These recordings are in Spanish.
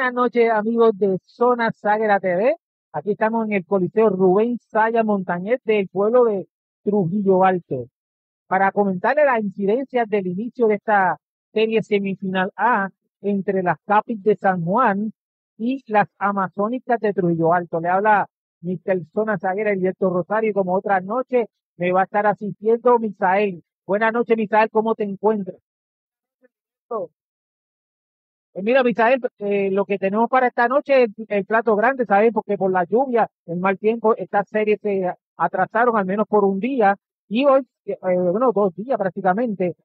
Buenas noches, amigos de Zona Sagra TV. Aquí estamos en el Coliseo Rubén Saya Montañez del pueblo de Trujillo Alto. Para comentarle las incidencias del inicio de esta serie semifinal A entre las Capis de San Juan y las Amazónicas de Trujillo Alto. Le habla Mr. Zona el director Rosario. Como otra noche me va a estar asistiendo Misael. Buenas noches, Misael. ¿Cómo te encuentras? Pues mira, Misael, eh, lo que tenemos para esta noche es el plato grande, ¿sabes? Porque por la lluvia, el mal tiempo, estas series se atrasaron al menos por un día y hoy, eh, bueno, dos días prácticamente.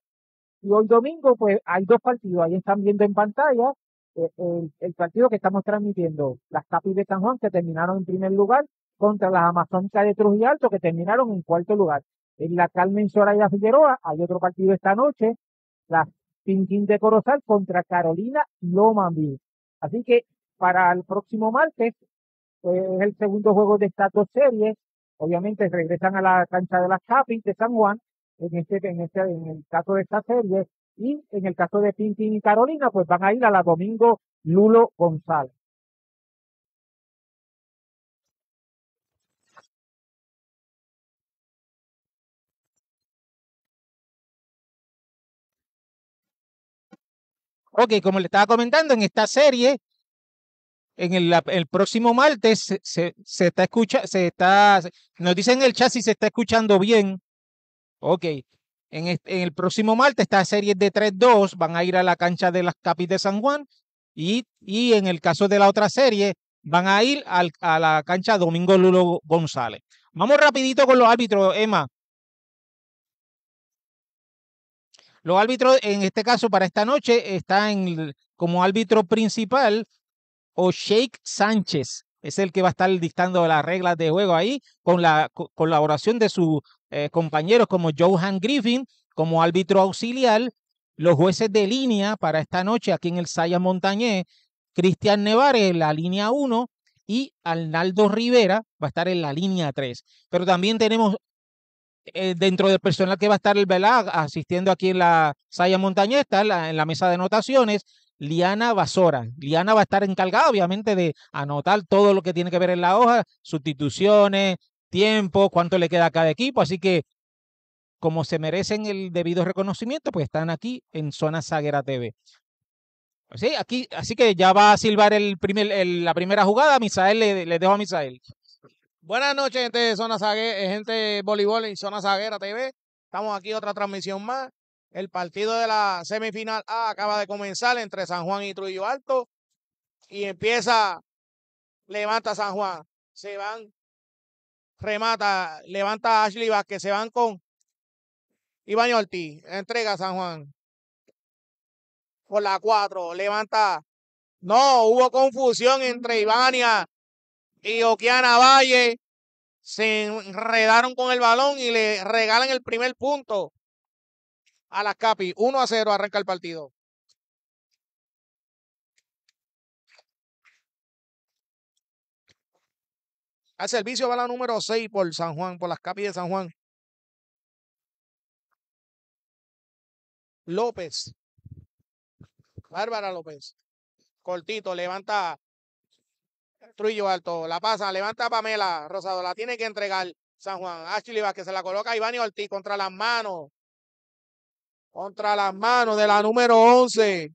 Y hoy domingo, pues hay dos partidos. Ahí están viendo en pantalla eh, el, partido que estamos transmitiendo. Las Tapis de San Juan, que terminaron en primer lugar, contra las Amazónicas de Trujillo Alto, que terminaron en cuarto lugar. En la Carmen Soraya Figueroa hay otro partido esta noche. Las Pinkin de Corozal contra Carolina Lomanville. Así que para el próximo martes pues, es el segundo juego de estas dos series. Obviamente regresan a la cancha de las Capis de San Juan en este, en este, en el caso de esta serie. Y en el caso de Pintín y Carolina, pues van a ir a la Domingo Lulo González. Ok, como le estaba comentando, en esta serie, en el, próximo martes, se, está se está, nos dicen en el chat si se está escuchando bien. Ok, en, el próximo martes, esta serie de 3-2, van a ir a la cancha de las Capis de San Juan y, y en el caso de la otra serie, van a ir al, a la cancha Domingo Lulo González. Vamos rapidito con los árbitros, Emma. Los árbitros, en este caso, para esta noche, está en, como árbitro principal o Shake Sánchez. Es el que va a estar dictando las reglas de juego ahí, con la colaboración de sus eh, compañeros como Johan Griffin, como árbitro auxiliar. Los jueces de línea para esta noche aquí en el Saya Montañé, Cristian Nevares en la línea 1 y Arnaldo Rivera va a estar en la línea 3. Pero también tenemos eh, dentro del personal que va a estar el Velag asistiendo aquí en la Saya Montañesta, en la mesa de anotaciones, Liana Basora. Liana va a estar encargada, obviamente, de anotar todo lo que tiene que ver en la hoja, sustituciones, tiempo, cuánto le queda a cada equipo. Así que, como se merecen el debido reconocimiento, pues están aquí en Zona Zaguera TV. Así, pues aquí, así que ya va a silbar el primer, la primera jugada. Misael, le dejo a Misael. Buenas noches, gente de Zona Zaguera, eh, gente de voleibol en Zona Zaguera TV. Estamos aquí otra transmisión más. El partido de la semifinal A acaba de comenzar entre San Juan y Trujillo Alto. Y empieza, levanta San Juan. Se van, remata, levanta Ashley que Se van con Iván Ortiz. Entrega San Juan. Por la cuatro, levanta. No, hubo confusión entre Ivania y Oquiana Valle se enredaron con el balón y le regalan el primer punto a las Capi. 1 a 0 arranca el partido. Al servicio va la número 6 por San Juan, por las Capi de San Juan. López. Bárbara López. Cortito, levanta Trujillo Alto. La pasa, levanta Pamela. Rosado la tiene que entregar. San Juan. Ashley que se la coloca Iván y Ortiz contra las manos. Contra las manos de la número 11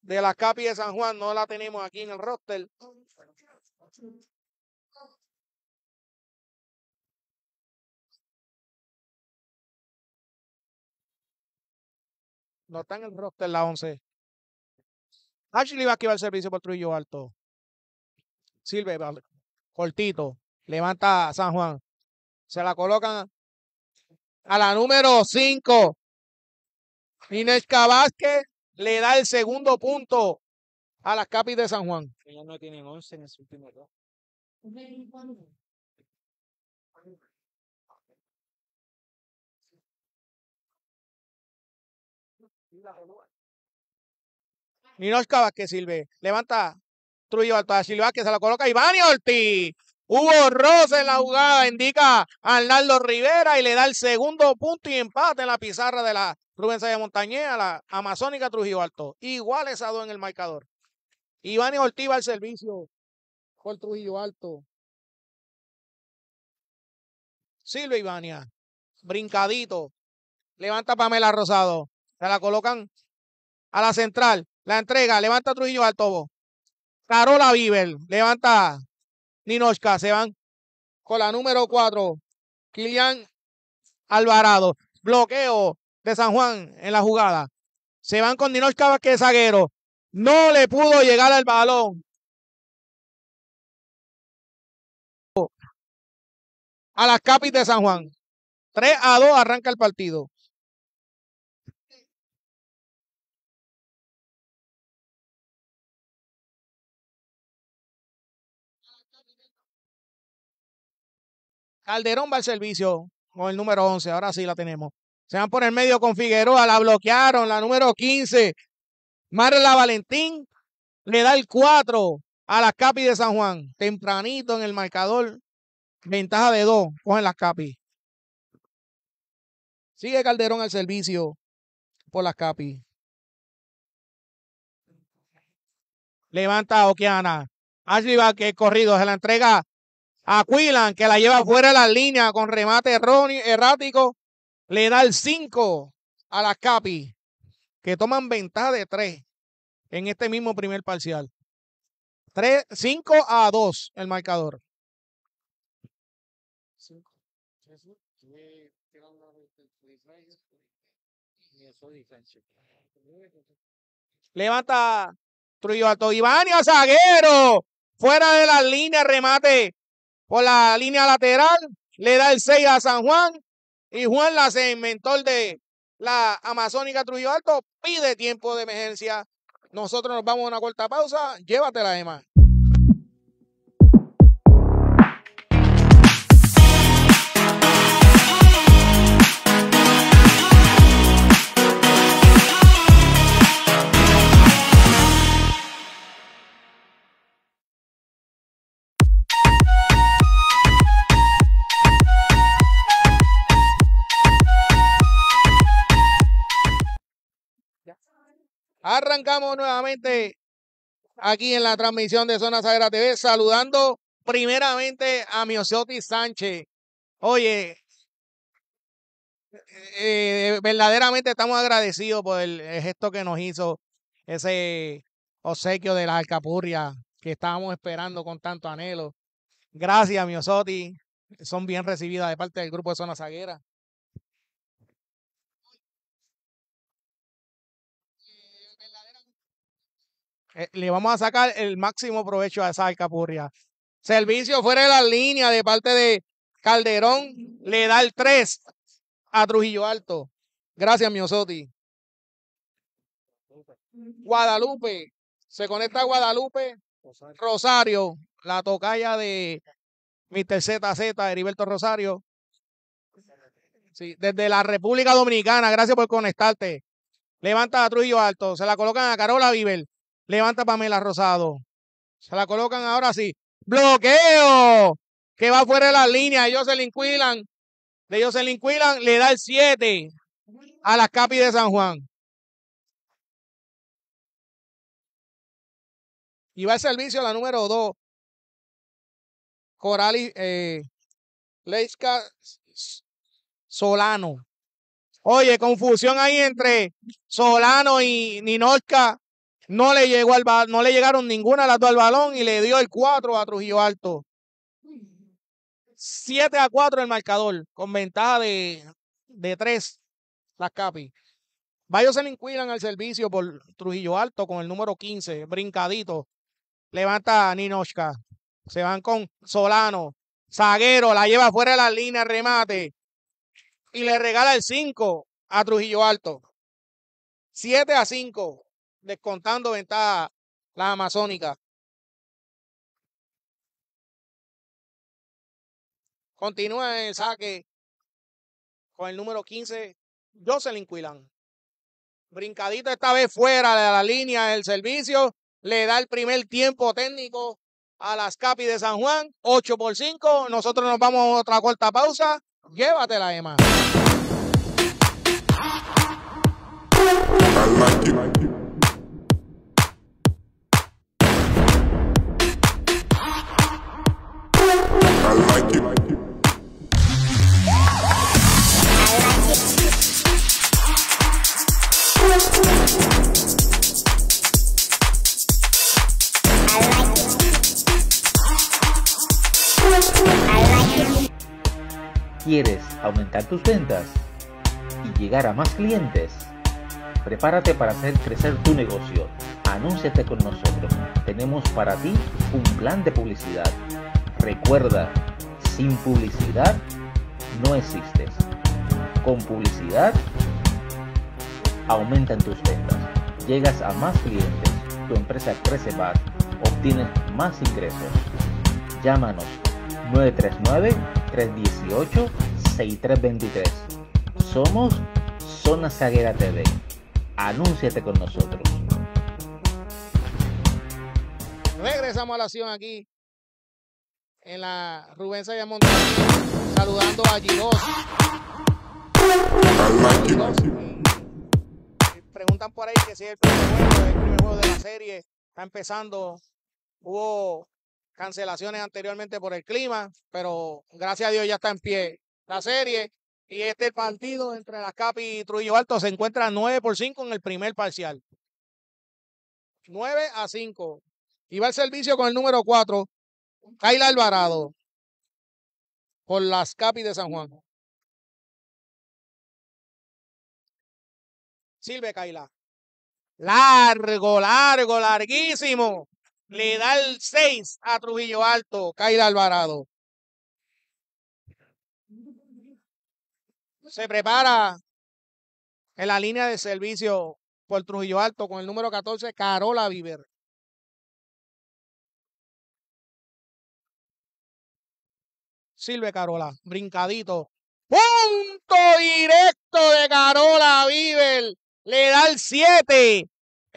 de la Capi de San Juan. No la tenemos aquí en el roster. No está en el roster la 11. Ashley que va al servicio por Trujillo Alto. Silve, cortito, levanta a San Juan. Se la colocan a la número 5. Inés le da el segundo punto a las capis de San Juan. Ellas no tienen 11 en el último dos. Niños Vázquez Silve, levanta Trujillo Alto Silva que se la coloca Iván Ortiz. Hubo Rosa en la jugada, indica Arnaldo Rivera y le da el segundo punto y empate en la pizarra de la Rubén Sáenz Montañez a la Amazónica Trujillo Alto. Igual a dos en el marcador. Iván Ortiz va al servicio con Trujillo Alto. Silvia Ivania, brincadito, levanta Pamela Rosado, se la colocan a la central, la entrega, levanta Trujillo Alto, Carola Viver levanta Ninochka. Se van con la número 4, Kilian Alvarado. Bloqueo de San Juan en la jugada. Se van con Ninochka Vázquez Zaguero. No le pudo llegar al balón. A las capis de San Juan. 3 a 2 arranca el partido. Calderón va al servicio con el número 11. Ahora sí la tenemos. Se van por el medio con Figueroa. La bloquearon. La número 15. Marla Valentín le da el 4 a las Capi de San Juan. Tempranito en el marcador. Ventaja de 2. Cogen las Capi. Sigue Calderón al servicio por las Capi. Levanta Okiana. Ashley va que corrido. Se la entrega Aquilan, que la lleva fuera de la línea con remate erróneo, errático, le da el 5 a las Capi, que toman ventaja de 3 en este mismo primer parcial. 5 a 2 el marcador. Levanta Trujillo Alto. a Zaguero. Fuera de la línea, remate por la línea lateral, le da el 6 a San Juan y Juan la mentor de la Amazónica Trujillo Alto pide tiempo de emergencia. Nosotros nos vamos a una corta pausa. Llévatela, Emma. Arrancamos nuevamente aquí en la transmisión de Zona Sagrada TV, saludando primeramente a Miociotti Sánchez. Oye, eh, eh, verdaderamente estamos agradecidos por el, gesto que nos hizo ese obsequio de la alcapurria que estábamos esperando con tanto anhelo. Gracias, Miosoti, Son bien recibidas de parte del grupo de Zona Zaguera. Eh, le vamos a sacar el máximo provecho a esa alcapurria. Servicio fuera de la línea de parte de Calderón, le da el 3 a Trujillo Alto. Gracias, Miosotti. Guadalupe, se conecta a Guadalupe. Rosario, la tocaya de Mr. ZZ, Heriberto Rosario. Sí, desde la República Dominicana, gracias por conectarte. Levanta a Trujillo Alto, se la colocan a Carola Viver. Levanta Pamela Rosado. Se la colocan ahora sí. Bloqueo. Que va fuera de la línea. Ellos se linquilan. ellos se linquilan. Le da el 7 a las Capi de San Juan. Y va el servicio a la número 2. Coral eh, Leiska Solano. Oye, confusión ahí entre Solano y Ninochka. No le, llegaron ninguna las dos al balón y le dio el 4 a Trujillo Alto. 7 a 4 el marcador, con ventaja de, 3 las Capi. Vallos se le inquilan al servicio por Trujillo Alto con el número 15, brincadito. Levanta a Ninochka. Se van con Solano. Zaguero la lleva fuera de la línea, remate. Y le regala el 5 a Trujillo Alto. 7 a 5 descontando ventaja la amazónica Continúa el saque con el número 15, Jocelyn Quilán. Brincadita esta vez fuera de la línea del servicio. Le da el primer tiempo técnico a las Capi de San Juan. 8 por 5. Nosotros nos vamos a otra corta pausa. Llévatela, Ema I ¿Quieres aumentar tus ventas y llegar a más clientes? Prepárate para hacer crecer tu negocio. Anúnciate con nosotros. Tenemos para ti un plan de publicidad. Recuerda, sin publicidad no existes. Con publicidad aumentan tus ventas, llegas a más clientes, tu empresa crece más, obtienes más ingresos. Llámanos 939-318-6323. Somos Zona Zaguera TV. Anúnciate con nosotros. Regresamos a la acción aquí en la Rubén Sayamonte. Saludando a Giros. Preguntan por ahí que si es el primer juego, el primer juego de la serie. Está empezando. Hubo cancelaciones anteriormente por el clima, pero gracias a Dios ya está en pie la serie. Y este partido entre las Capi y Trujillo Alto se encuentra 9 por 5 en el primer parcial. 9 a 5. Y va el servicio con el número 4, Kaila Alvarado, por las Capi de San Juan. Sirve, Kaila. Largo, largo, larguísimo le da el 6 a Trujillo Alto, Kaira Alvarado. Se prepara en la línea de servicio por Trujillo Alto con el número 14, Carola Viver. Sirve Carola, brincadito. Punto directo de Carola Viver. Le da el 7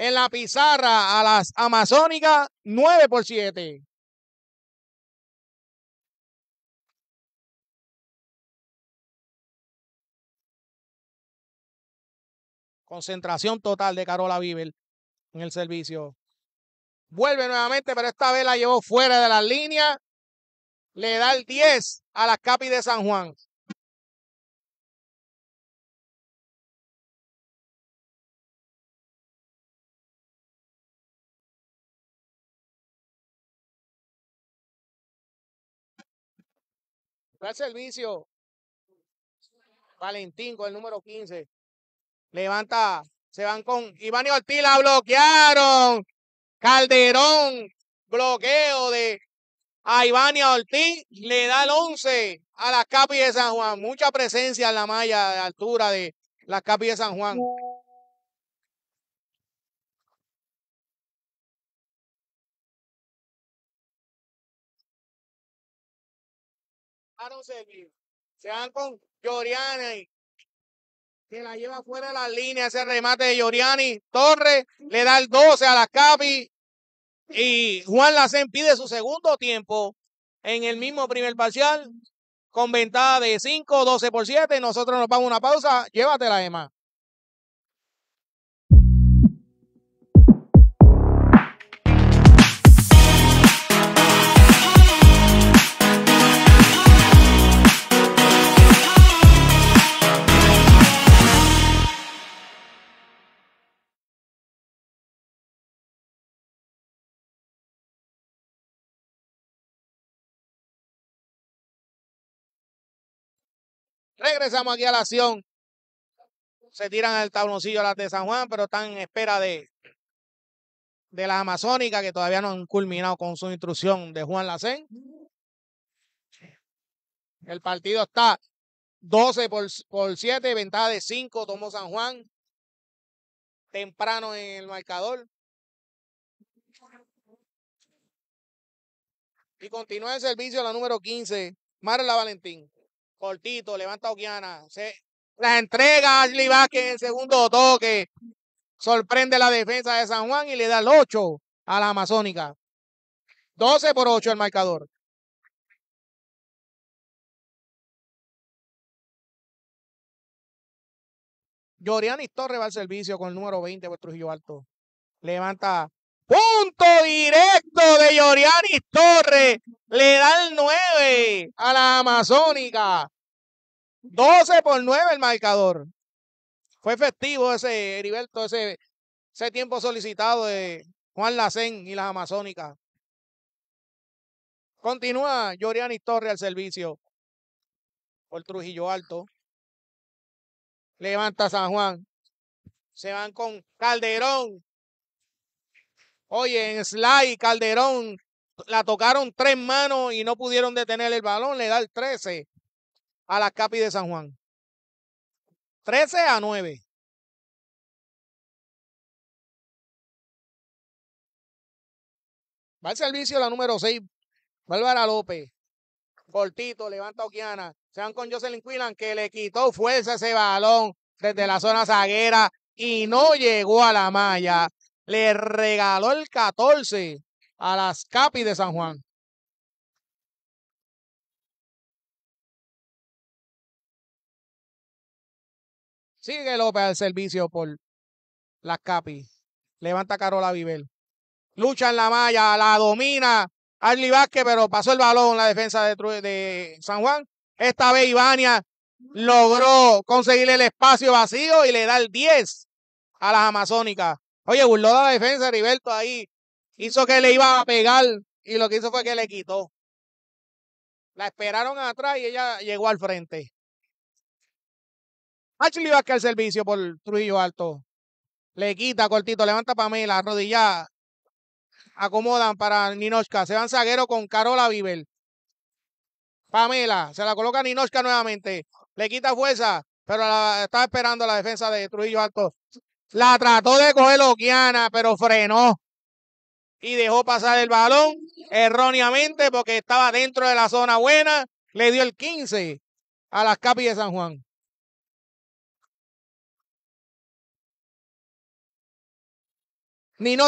en la pizarra a las Amazónicas 9 por 7. Concentración total de Carola Bibel en el servicio. Vuelve nuevamente, pero esta vez la llevó fuera de la línea. Le da el 10 a las Capi de San Juan. el servicio. Valentín con el número 15. Levanta, se van con Iván y Ortiz, la bloquearon. Calderón, bloqueo de a Iván y Ortiz, le da el 11 a las Capi de San Juan. Mucha presencia en la malla de altura de las Capi de San Juan. Se van con Gioriani. que la lleva fuera de la línea ese remate de Lloriani. Torres le da el 12 a la Capi. Y Juan Lacen pide su segundo tiempo en el mismo primer parcial. Con ventaja de 5, 12 por 7. Nosotros nos vamos a una pausa. Llévatela, Emma. regresamos aquí a la acción. Se tiran al tabloncillo las de San Juan, pero están en espera de, de las amazónicas que todavía no han culminado con su instrucción de Juan Lacén. El partido está 12 por, por 7, ventaja de 5, tomó San Juan. Temprano en el marcador. Y continúa el servicio la número 15, Marla Valentín. Cortito, levanta Oquiana. Se, La entrega Ashley Vázquez en el segundo toque. Sorprende la defensa de San Juan y le da el 8 a la Amazónica. 12 por 8 el marcador. Yorianis Torre va al servicio con el número 20 por Trujillo Alto. Levanta Punto directo de Yorianis Torre. Le da el 9 a la Amazónica. 12 por 9 el marcador. Fue festivo ese Heriberto, ese, ese tiempo solicitado de Juan Lacén y las Amazónicas. Continúa Yorianis Torre al servicio por Trujillo Alto. Levanta San Juan. Se van con Calderón. Oye, en Sly, Calderón, la tocaron tres manos y no pudieron detener el balón. Le da el 13 a la Capi de San Juan. 13 a 9. Va al servicio la número 6, Bárbara López. Cortito, levanta Oquiana. Se van con Jocelyn Quinlan, que le quitó fuerza ese balón desde la zona zaguera y no llegó a la malla le regaló el 14 a las Capis de San Juan. Sigue López al servicio por las Capis. Levanta Carola Vivel. Lucha en la malla, la domina Arli Vázquez, pero pasó el balón en la defensa de, San Juan. Esta vez Ivania logró conseguirle el espacio vacío y le da el 10 a las Amazónicas. Oye, burló la defensa, Heriberto ahí. Hizo que le iba a pegar y lo que hizo fue que le quitó. La esperaron atrás y ella llegó al frente. Ashley a al servicio por Trujillo Alto. Le quita cortito, levanta Pamela, rodilla. Acomodan para Ninochka. Se van zaguero con Carola Viver. Pamela, se la coloca Ninochka nuevamente. Le quita fuerza, pero está esperando la defensa de Trujillo Alto. La trató de coger Oquiana, pero frenó y dejó pasar el balón erróneamente porque estaba dentro de la zona buena. Le dio el 15 a las capis de San Juan.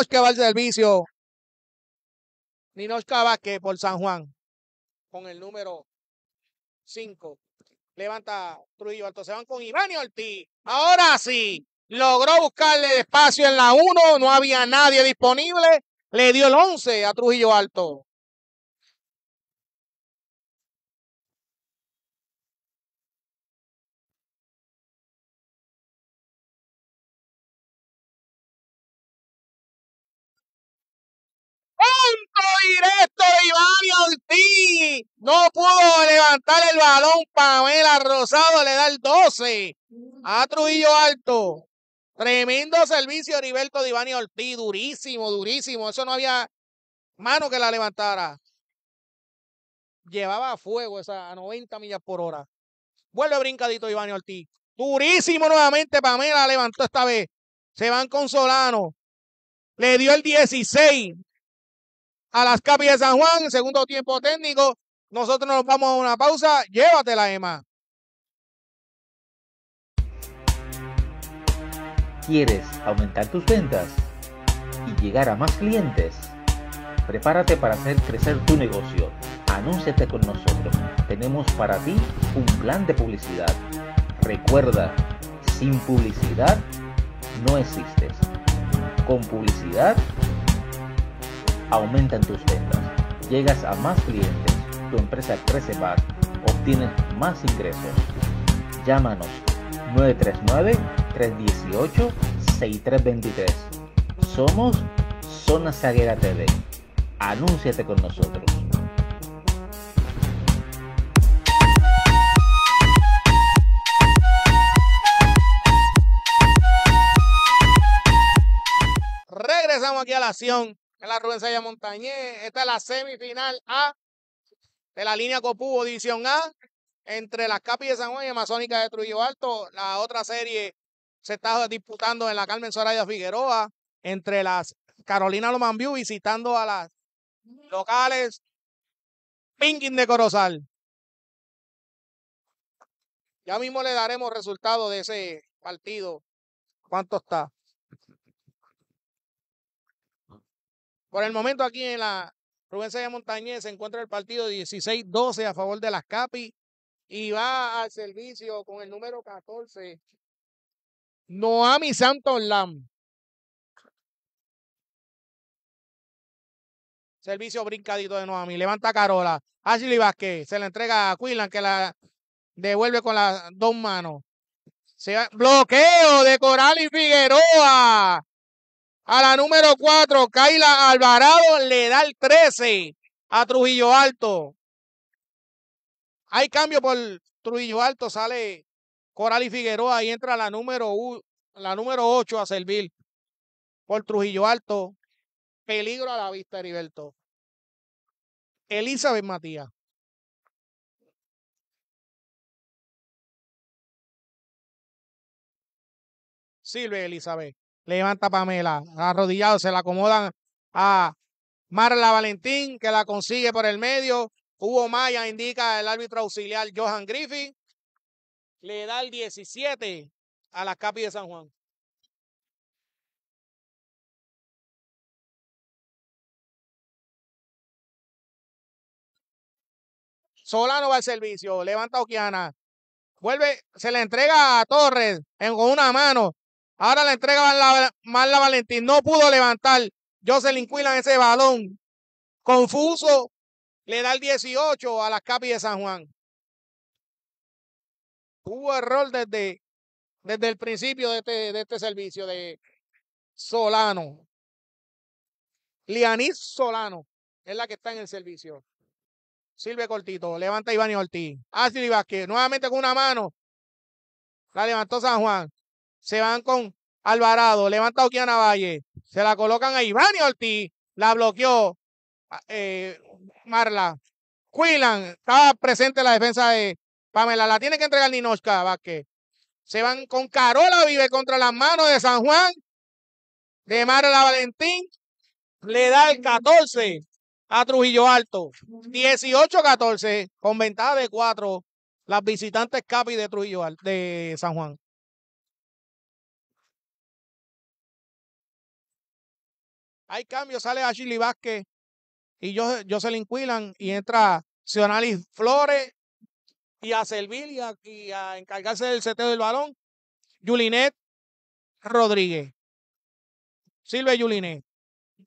que va al servicio. Ninochka que por San Juan. Con el número 5. Levanta Trujillo Alto. Se van con Iván y Ortiz. Ahora sí. Logró buscarle espacio en la 1, no había nadie disponible. Le dio el 11 a Trujillo Alto. Punto directo de Iván Ortiz. No pudo levantar el balón. Pamela Rosado le da el 12 a Trujillo Alto. Tremendo servicio, Heriberto y Ortiz. Durísimo, durísimo. Eso no había mano que la levantara. Llevaba fuego esa a 90 millas por hora. Vuelve brincadito Iván Ortiz. Durísimo nuevamente. Pamela levantó esta vez. Se van con Solano. Le dio el 16 a las capillas de San Juan. Segundo tiempo técnico. Nosotros nos vamos a una pausa. Llévatela, Emma. ¿Quieres aumentar tus ventas y llegar a más clientes? Prepárate para hacer crecer tu negocio. Anúnciate con nosotros. Tenemos para ti un plan de publicidad. Recuerda, sin publicidad no existes. Con publicidad aumentan tus ventas, llegas a más clientes, tu empresa crece más, obtienes más ingresos. Llámanos 939-318-6323. Somos Zona Zaguera TV. Anúnciate con nosotros. Regresamos aquí a la acción en la Rubén de Montañez. Esta es la semifinal A de la línea Copubo, edición A entre las Capi de San Juan y Amazónica de Trujillo Alto. La otra serie se está disputando en la Carmen Soraya Figueroa entre las Carolina Lomambiú visitando a las locales Pinkin de Corozal. Ya mismo le daremos resultado de ese partido. ¿Cuánto está? Por el momento aquí en la Rubén de Montañez se encuentra el partido 16-12 a favor de las Capi y va al servicio con el número 14, Noami Santos Lam. Servicio brincadito de Noami. Levanta Carola. Ashley Vázquez. Se la entrega a Quillan que la devuelve con las dos manos. Bloqueo de Coral y Figueroa. A la número 4, Kaila Alvarado le da el 13 a Trujillo Alto. Hay cambio por Trujillo Alto, sale Coral y Figueroa y entra la número, la número 8 a servir por Trujillo Alto. Peligro a la vista, Heriberto. Elizabeth Matías. Sirve Elizabeth. Levanta Pamela. Arrodillado. Se la acomodan a Marla Valentín, que la consigue por el medio. Hugo Maya indica el árbitro auxiliar Johan Griffin. Le da el 17 a la Capi de San Juan. Solano va al servicio. Levanta Oquiana. Vuelve, se le entrega a Torres en, con una mano. Ahora le entrega a Marla Valentín. No pudo levantar Jocelyn en ese balón. Confuso le da el 18 a las CAPI de San Juan. Hubo error desde, desde el principio de este, este servicio de Solano. Lianis Solano es la que está en el servicio. Sirve cortito, levanta Iván y Ortiz. Ashley Vázquez, nuevamente con una mano. La levantó San Juan. Se van con Alvarado, levanta Valle. Se la colocan a Iván Ortiz. La bloqueó. Eh, Marla. Quilan estaba presente la defensa de Pamela. La tiene que entregar Ninochka Vázquez. Se van con Carola Vive contra las manos de San Juan. De Marla Valentín. Le da el 14 a Trujillo Alto. 18-14 con ventaja de 4 las visitantes Capi de Trujillo de San Juan. Hay cambio, sale Ashley Vázquez y yo, Jocelyn inquilan y entra Sionalis Flores y a servir y a, encargarse del seteo del balón, Julinet Rodríguez. Silve Julinet.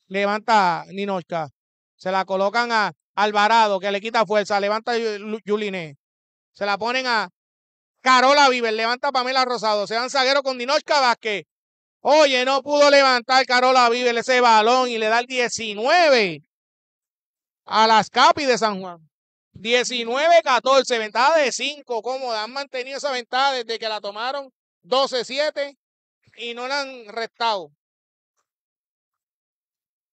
Levanta Ninochka. Se la colocan a Alvarado, que le quita fuerza. Levanta Julinet. Se la ponen a Carola Viver. Levanta Pamela Rosado. Se dan zaguero con Ninochka Vázquez. Oye, no pudo levantar Carola Viver ese balón y le da el 19 a las Capi de San Juan. 19-14, ventaja de 5, cómoda. Han mantenido esa ventaja desde que la tomaron 12-7 y no la han restado.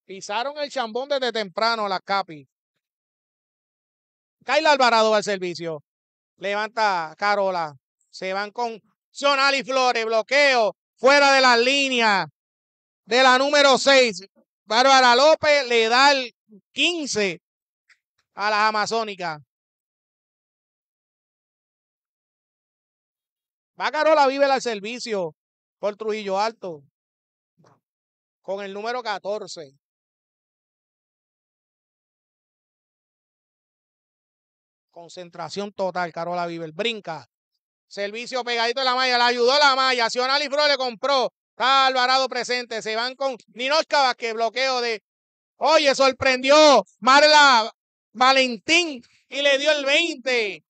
Pisaron el chambón desde temprano a las Capi. Kyle Alvarado va al servicio. Levanta Carola. Se van con Sonali Flores. Bloqueo. Fuera de la línea. De la número 6. Bárbara López le da el 15 a las amazónicas. Carola vive al servicio por Trujillo Alto con el número 14. Concentración total, Carola Viver. Brinca. Servicio pegadito de la malla. La ayudó la malla. Sionali Fro le compró. Está Alvarado presente. Se van con Ninochka que bloqueo de. Oye, sorprendió. Marla Valentín y le dio el 20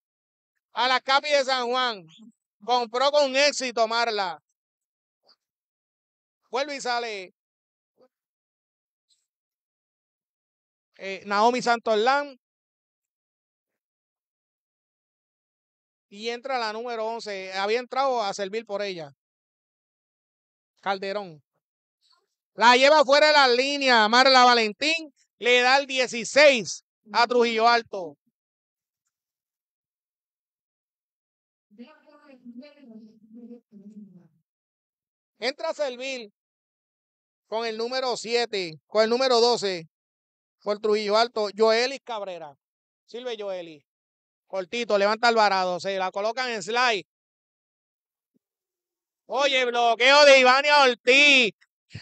a la Capi de San Juan. Compró con éxito Marla. Vuelve y sale eh, Naomi Santorlán. Y entra la número 11. Había entrado a servir por ella. Calderón. La lleva fuera de la línea. Marla Valentín le da el 16 a Trujillo Alto. Entra a servir con el número 7, con el número 12, por Trujillo Alto, Joelis Cabrera. Sirve Joelis. Cortito, levanta Alvarado, se la colocan en slide. Oye, bloqueo de y Ortiz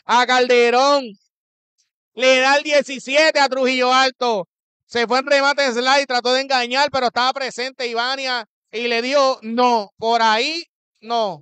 a Calderón. Le da el 17 a Trujillo Alto. Se fue en remate slide, trató de engañar, pero estaba presente Ivania y le dio no. Por ahí, no.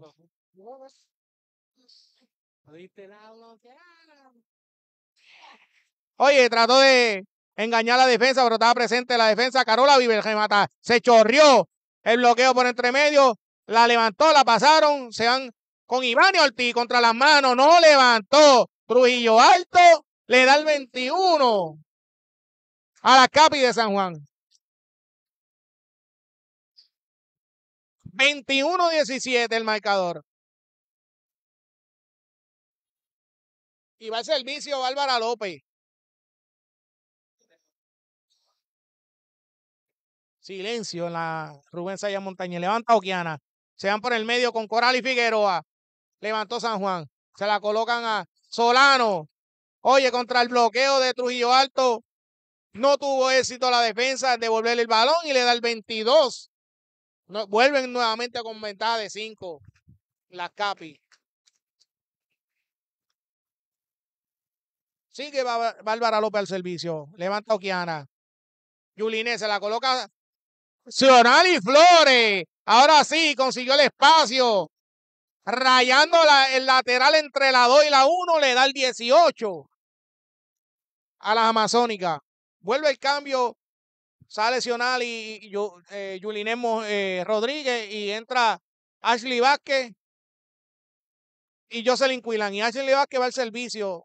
Oye, trató de engañar la defensa, pero estaba presente la defensa. Carola el remata. Se chorrió el bloqueo por entre medio. La levantó, la pasaron. Se van con Ivania Ortiz contra las manos. No levantó. Trujillo alto. Le da el 21 a la Capi de San Juan. 21-17 el marcador. Y va el servicio Bárbara López. Silencio en la Rubén Saya Montaña. Levanta Oquiana. Se van por el medio con Coral y Figueroa. Levantó San Juan. Se la colocan a Solano. Oye, contra el bloqueo de Trujillo Alto. No tuvo éxito la defensa de devolverle el balón y le da el 22. vuelven nuevamente con ventaja de 5 las Capi. Sigue Bárbara López al servicio. Levanta Oquiana. Yuline se la coloca. y Flores. Ahora sí, consiguió el espacio. Rayando el lateral entre la 2 y la 1, le da el 18 a las Amazónicas vuelve el cambio, sale Sional y, eh, eh, Rodríguez y entra Ashley Vázquez y Jocelyn Cuilán. Y Ashley Vázquez va al servicio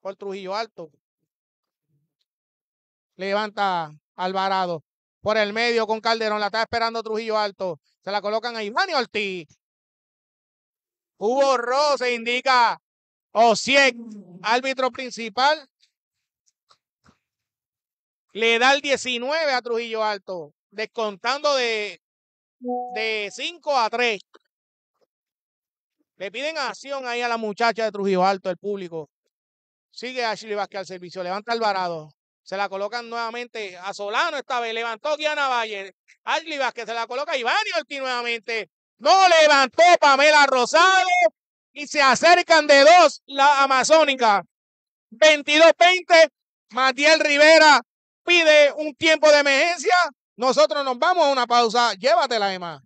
por Trujillo Alto. Levanta Alvarado por el medio con Calderón. La está esperando Trujillo Alto. Se la colocan a Iván Ortiz. Hubo se indica Osiek, árbitro principal le da el 19 a Trujillo Alto, descontando de, de 5 a 3. Le piden acción ahí a la muchacha de Trujillo Alto, el público. Sigue Ashley Vázquez al servicio, levanta Alvarado. Se la colocan nuevamente a Solano esta vez, levantó Guiana Valle. Ashley Vázquez se la coloca a Iván nuevamente. No levantó Pamela Rosales y se acercan de dos la Amazónica. 22-20, Matiel Rivera pide un tiempo de emergencia, nosotros nos vamos a una pausa. Llévatela, Emma.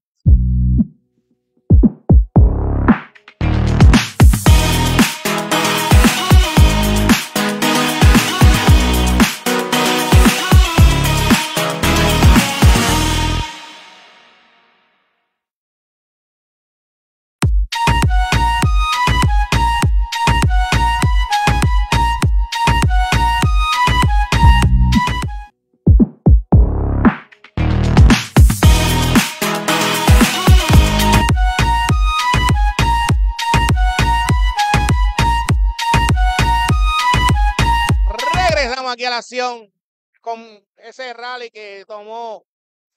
con ese rally que tomó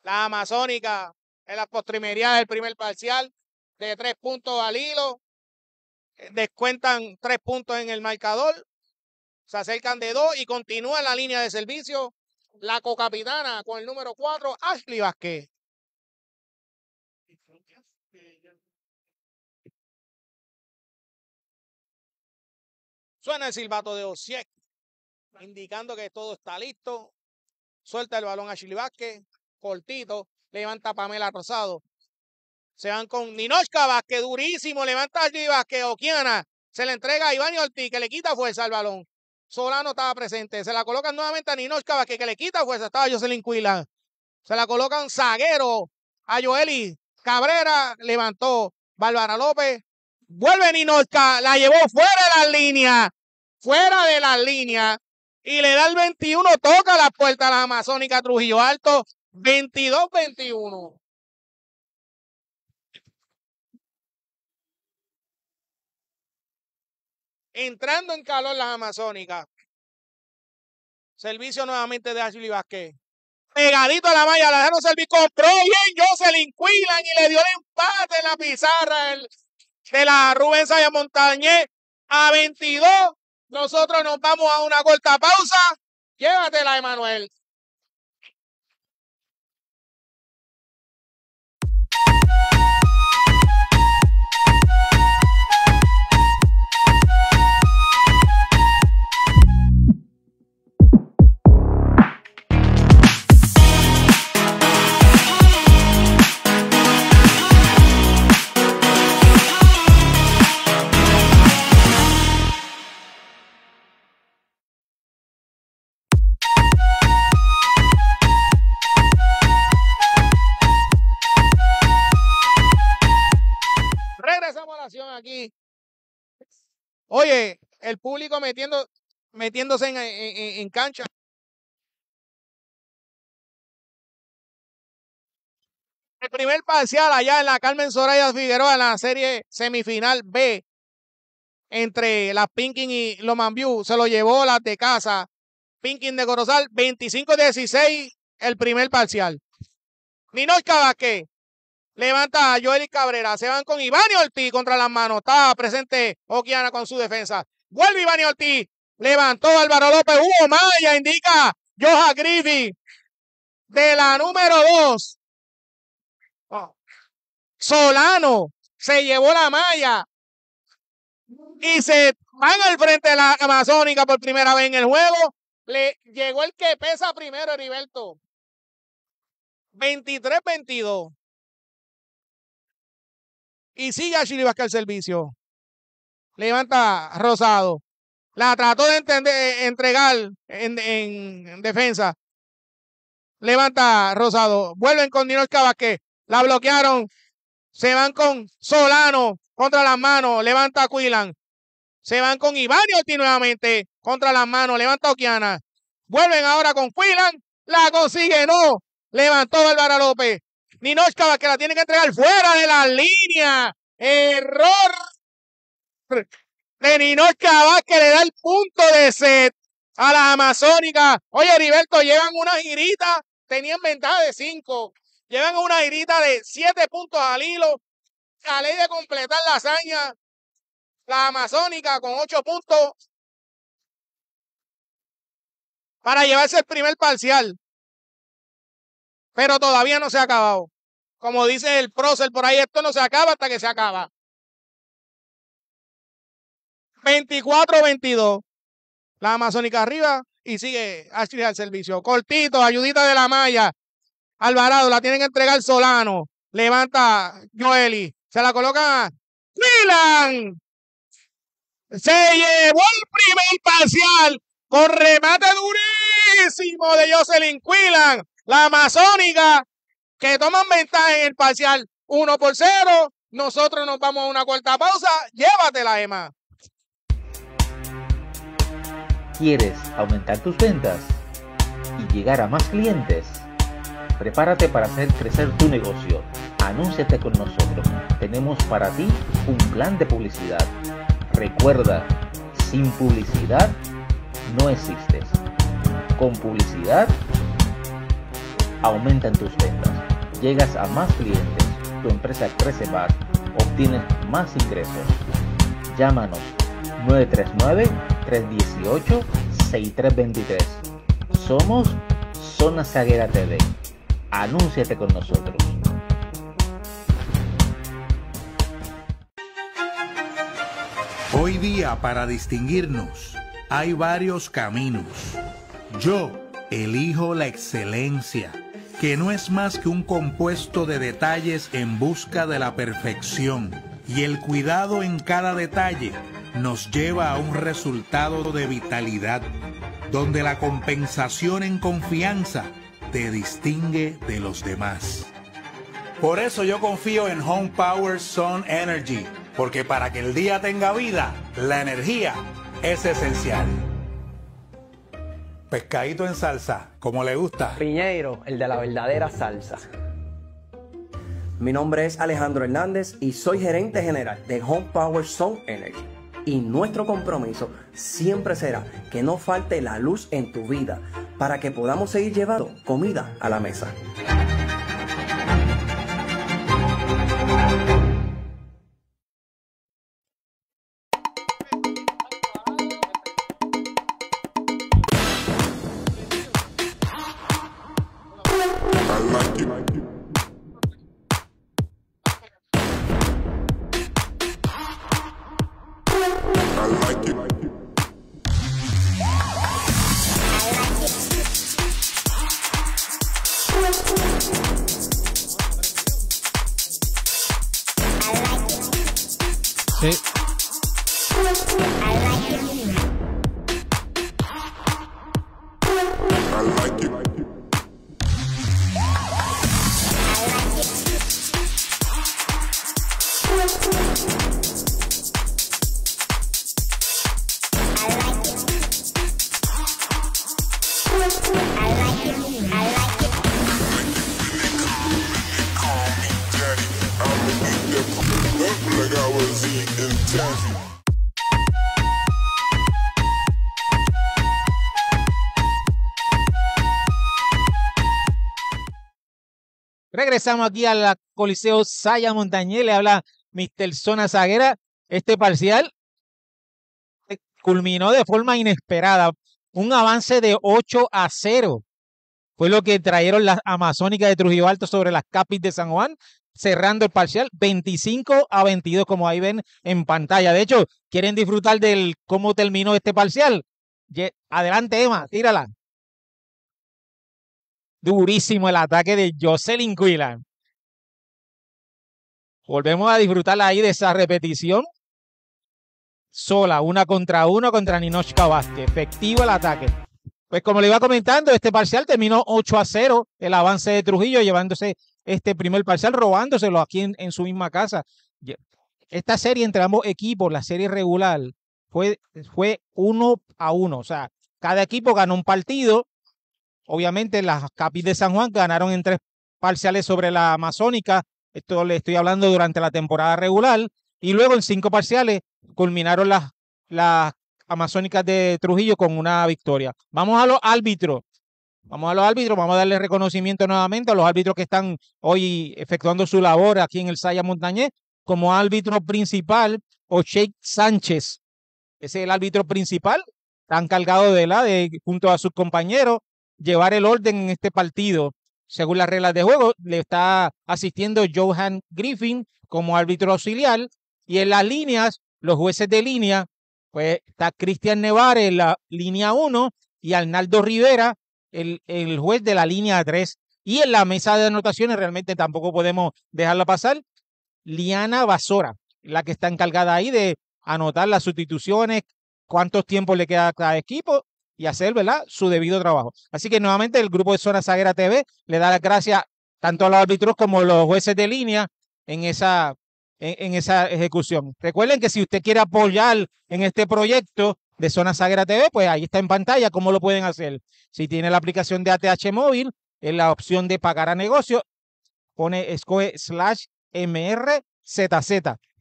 la Amazónica en las postrimería del primer parcial de tres puntos al hilo. Eh, descuentan tres puntos en el marcador. Se acercan de dos y continúa en la línea de servicio la cocapitana con el número cuatro, Ashley Vázquez. Suena el silbato de Osiek indicando que todo está listo. Suelta el balón a Chili cortito, levanta Pamela Rosado. Se van con Ninochka Vázquez, durísimo, levanta a Chili Vázquez, Oquiana. Se le entrega a Iván y Ortiz, que le quita fuerza al balón. Solano estaba presente. Se la colocan nuevamente a Ninochka Vázquez, que le quita fuerza. Estaba Jocelyn Cuila. Se la colocan Zaguero a Joeli. Cabrera levantó. Bárbara López. Vuelve Ninochka. La llevó fuera de la línea Fuera de la línea y le da el 21, toca la puerta a la Amazónica Trujillo Alto, 22-21. Entrando en calor las Amazónicas. Servicio nuevamente de Ashley Vázquez. Pegadito a la malla, la dejaron servir. Compró bien Jocelyn inquilan y le dio el empate en la pizarra el, de la Rubén Saya Montañez a 22 nosotros nos vamos a una corta pausa. Llévatela, Emanuel. Oye, el público metiendo, metiéndose en, en, cancha. El primer parcial allá en la Carmen Soraya Figueroa en la serie semifinal B entre las Pinkin y Lomanview. Se lo llevó la de casa. Pinkin de Corozal, 25-16 el primer parcial. Ninoy qué. Levanta a Joel y Cabrera. Se van con Iván y Ortiz contra las manos. Está presente Okiana con su defensa. Vuelve Iván y Ortiz. Levantó Álvaro López. Hubo Maya indica Johan Griffith. De la número dos. Solano se llevó la malla. Y se van al frente de la Amazónica por primera vez en el juego. Le llegó el que pesa primero, Heriberto. 23-22. Y sigue a Chile el servicio. Levanta Rosado. La trató de entender, eh, entregar en, defensa. Levanta Rosado. Vuelven con Dino Vázquez. La bloquearon. Se van con Solano contra las manos. Levanta Quilan. Se van con Iván y nuevamente contra las manos. Levanta Oquiana. Vuelven ahora con Quilan. La consigue. No. Levantó Álvaro López. Ninochka que la tiene que entregar fuera de la línea. Error de Ninochka que le da el punto de set a la Amazónica. Oye, Heriberto, llevan una girita. Tenían ventaja de cinco. Llevan una girita de siete puntos al hilo. A ley de completar la hazaña, la Amazónica con ocho puntos para llevarse el primer parcial pero todavía no se ha acabado. Como dice el prócer por ahí, esto no se acaba hasta que se acaba. 24-22. La Amazónica arriba y sigue Ashley al servicio. Cortito, ayudita de la malla. Alvarado la tienen que entregar Solano. Levanta Joeli. Se la coloca Quilan. Se llevó el primer parcial con remate durísimo de Jocelyn Quilan. La Amazónica, que toman ventaja en el parcial 1 por 0. Nosotros nos vamos a una cuarta pausa. Llévatela, Emma. ¿Quieres aumentar tus ventas y llegar a más clientes? Prepárate para hacer crecer tu negocio. Anúnciate con nosotros. Tenemos para ti un plan de publicidad. Recuerda, sin publicidad no existes. Con publicidad aumentan tus ventas, llegas a más clientes, tu empresa crece más, obtienes más ingresos. Llámanos 939-318-6323. Somos Zona Zaguera TV. Anúnciate con nosotros. Hoy día para distinguirnos hay varios caminos. Yo elijo la excelencia que no es más que un compuesto de detalles en busca de la perfección, y el cuidado en cada detalle nos lleva a un resultado de vitalidad, donde la compensación en confianza te distingue de los demás. Por eso yo confío en Home Power Sun Energy, porque para que el día tenga vida, la energía es esencial. Pescadito en salsa, como le gusta. Piñeiro, el de la verdadera salsa. Mi nombre es Alejandro Hernández y soy gerente general de Home Power Zone Energy. Y nuestro compromiso siempre será que no falte la luz en tu vida para que podamos seguir llevando comida a la mesa. Estamos aquí al Coliseo Saya Montañé. Le habla Mr. Zona Zaguera. Este parcial culminó de forma inesperada. Un avance de 8 a 0. Fue lo que trajeron las Amazónicas de Trujillo Alto sobre las Capis de San Juan, cerrando el parcial 25 a 22, como ahí ven en pantalla. De hecho, ¿quieren disfrutar del cómo terminó este parcial? Adelante, Emma, tírala durísimo el ataque de Jocelyn Quillan. Volvemos a disfrutar ahí de esa repetición. Sola, una contra uno contra Ninochka Vázquez. Efectivo el ataque. Pues como le iba comentando, este parcial terminó 8 a 0 el avance de Trujillo, llevándose este primer parcial, robándoselo aquí en, su misma casa. Esta serie entre ambos equipos, la serie regular, fue, fue uno a uno. O sea, cada equipo ganó un partido Obviamente las Capis de San Juan ganaron en tres parciales sobre la Amazónica, esto le estoy hablando durante la temporada regular, y luego en cinco parciales culminaron las, las Amazónicas de Trujillo con una victoria. Vamos a los árbitros. Vamos a los árbitros, vamos a darle reconocimiento nuevamente a los árbitros que están hoy efectuando su labor aquí en el Saya Montañés. Como árbitro principal, Ocheik Sánchez. Ese es el árbitro principal, tan cargado de la, de, junto a sus compañeros, llevar el orden en este partido según las reglas de juego. Le está asistiendo Johan Griffin como árbitro auxiliar. Y en las líneas, los jueces de línea, pues está Cristian Nevar en la línea 1 y Arnaldo Rivera, el, el juez de la línea 3. Y en la mesa de anotaciones realmente tampoco podemos dejarla pasar. Liana Basora, la que está encargada ahí de anotar las sustituciones, cuántos tiempos le queda a cada equipo y hacer, ¿verdad?, su debido trabajo. Así que nuevamente el grupo de Zona Sagera TV le da las gracias tanto a los árbitros como a los jueces de línea en esa, en, esa ejecución. Recuerden que si usted quiere apoyar en este proyecto, de Zona Sagera TV, pues ahí está en pantalla cómo lo pueden hacer. Si tiene la aplicación de ATH móvil, en la opción de pagar a negocio, pone escoge slash MRZZ,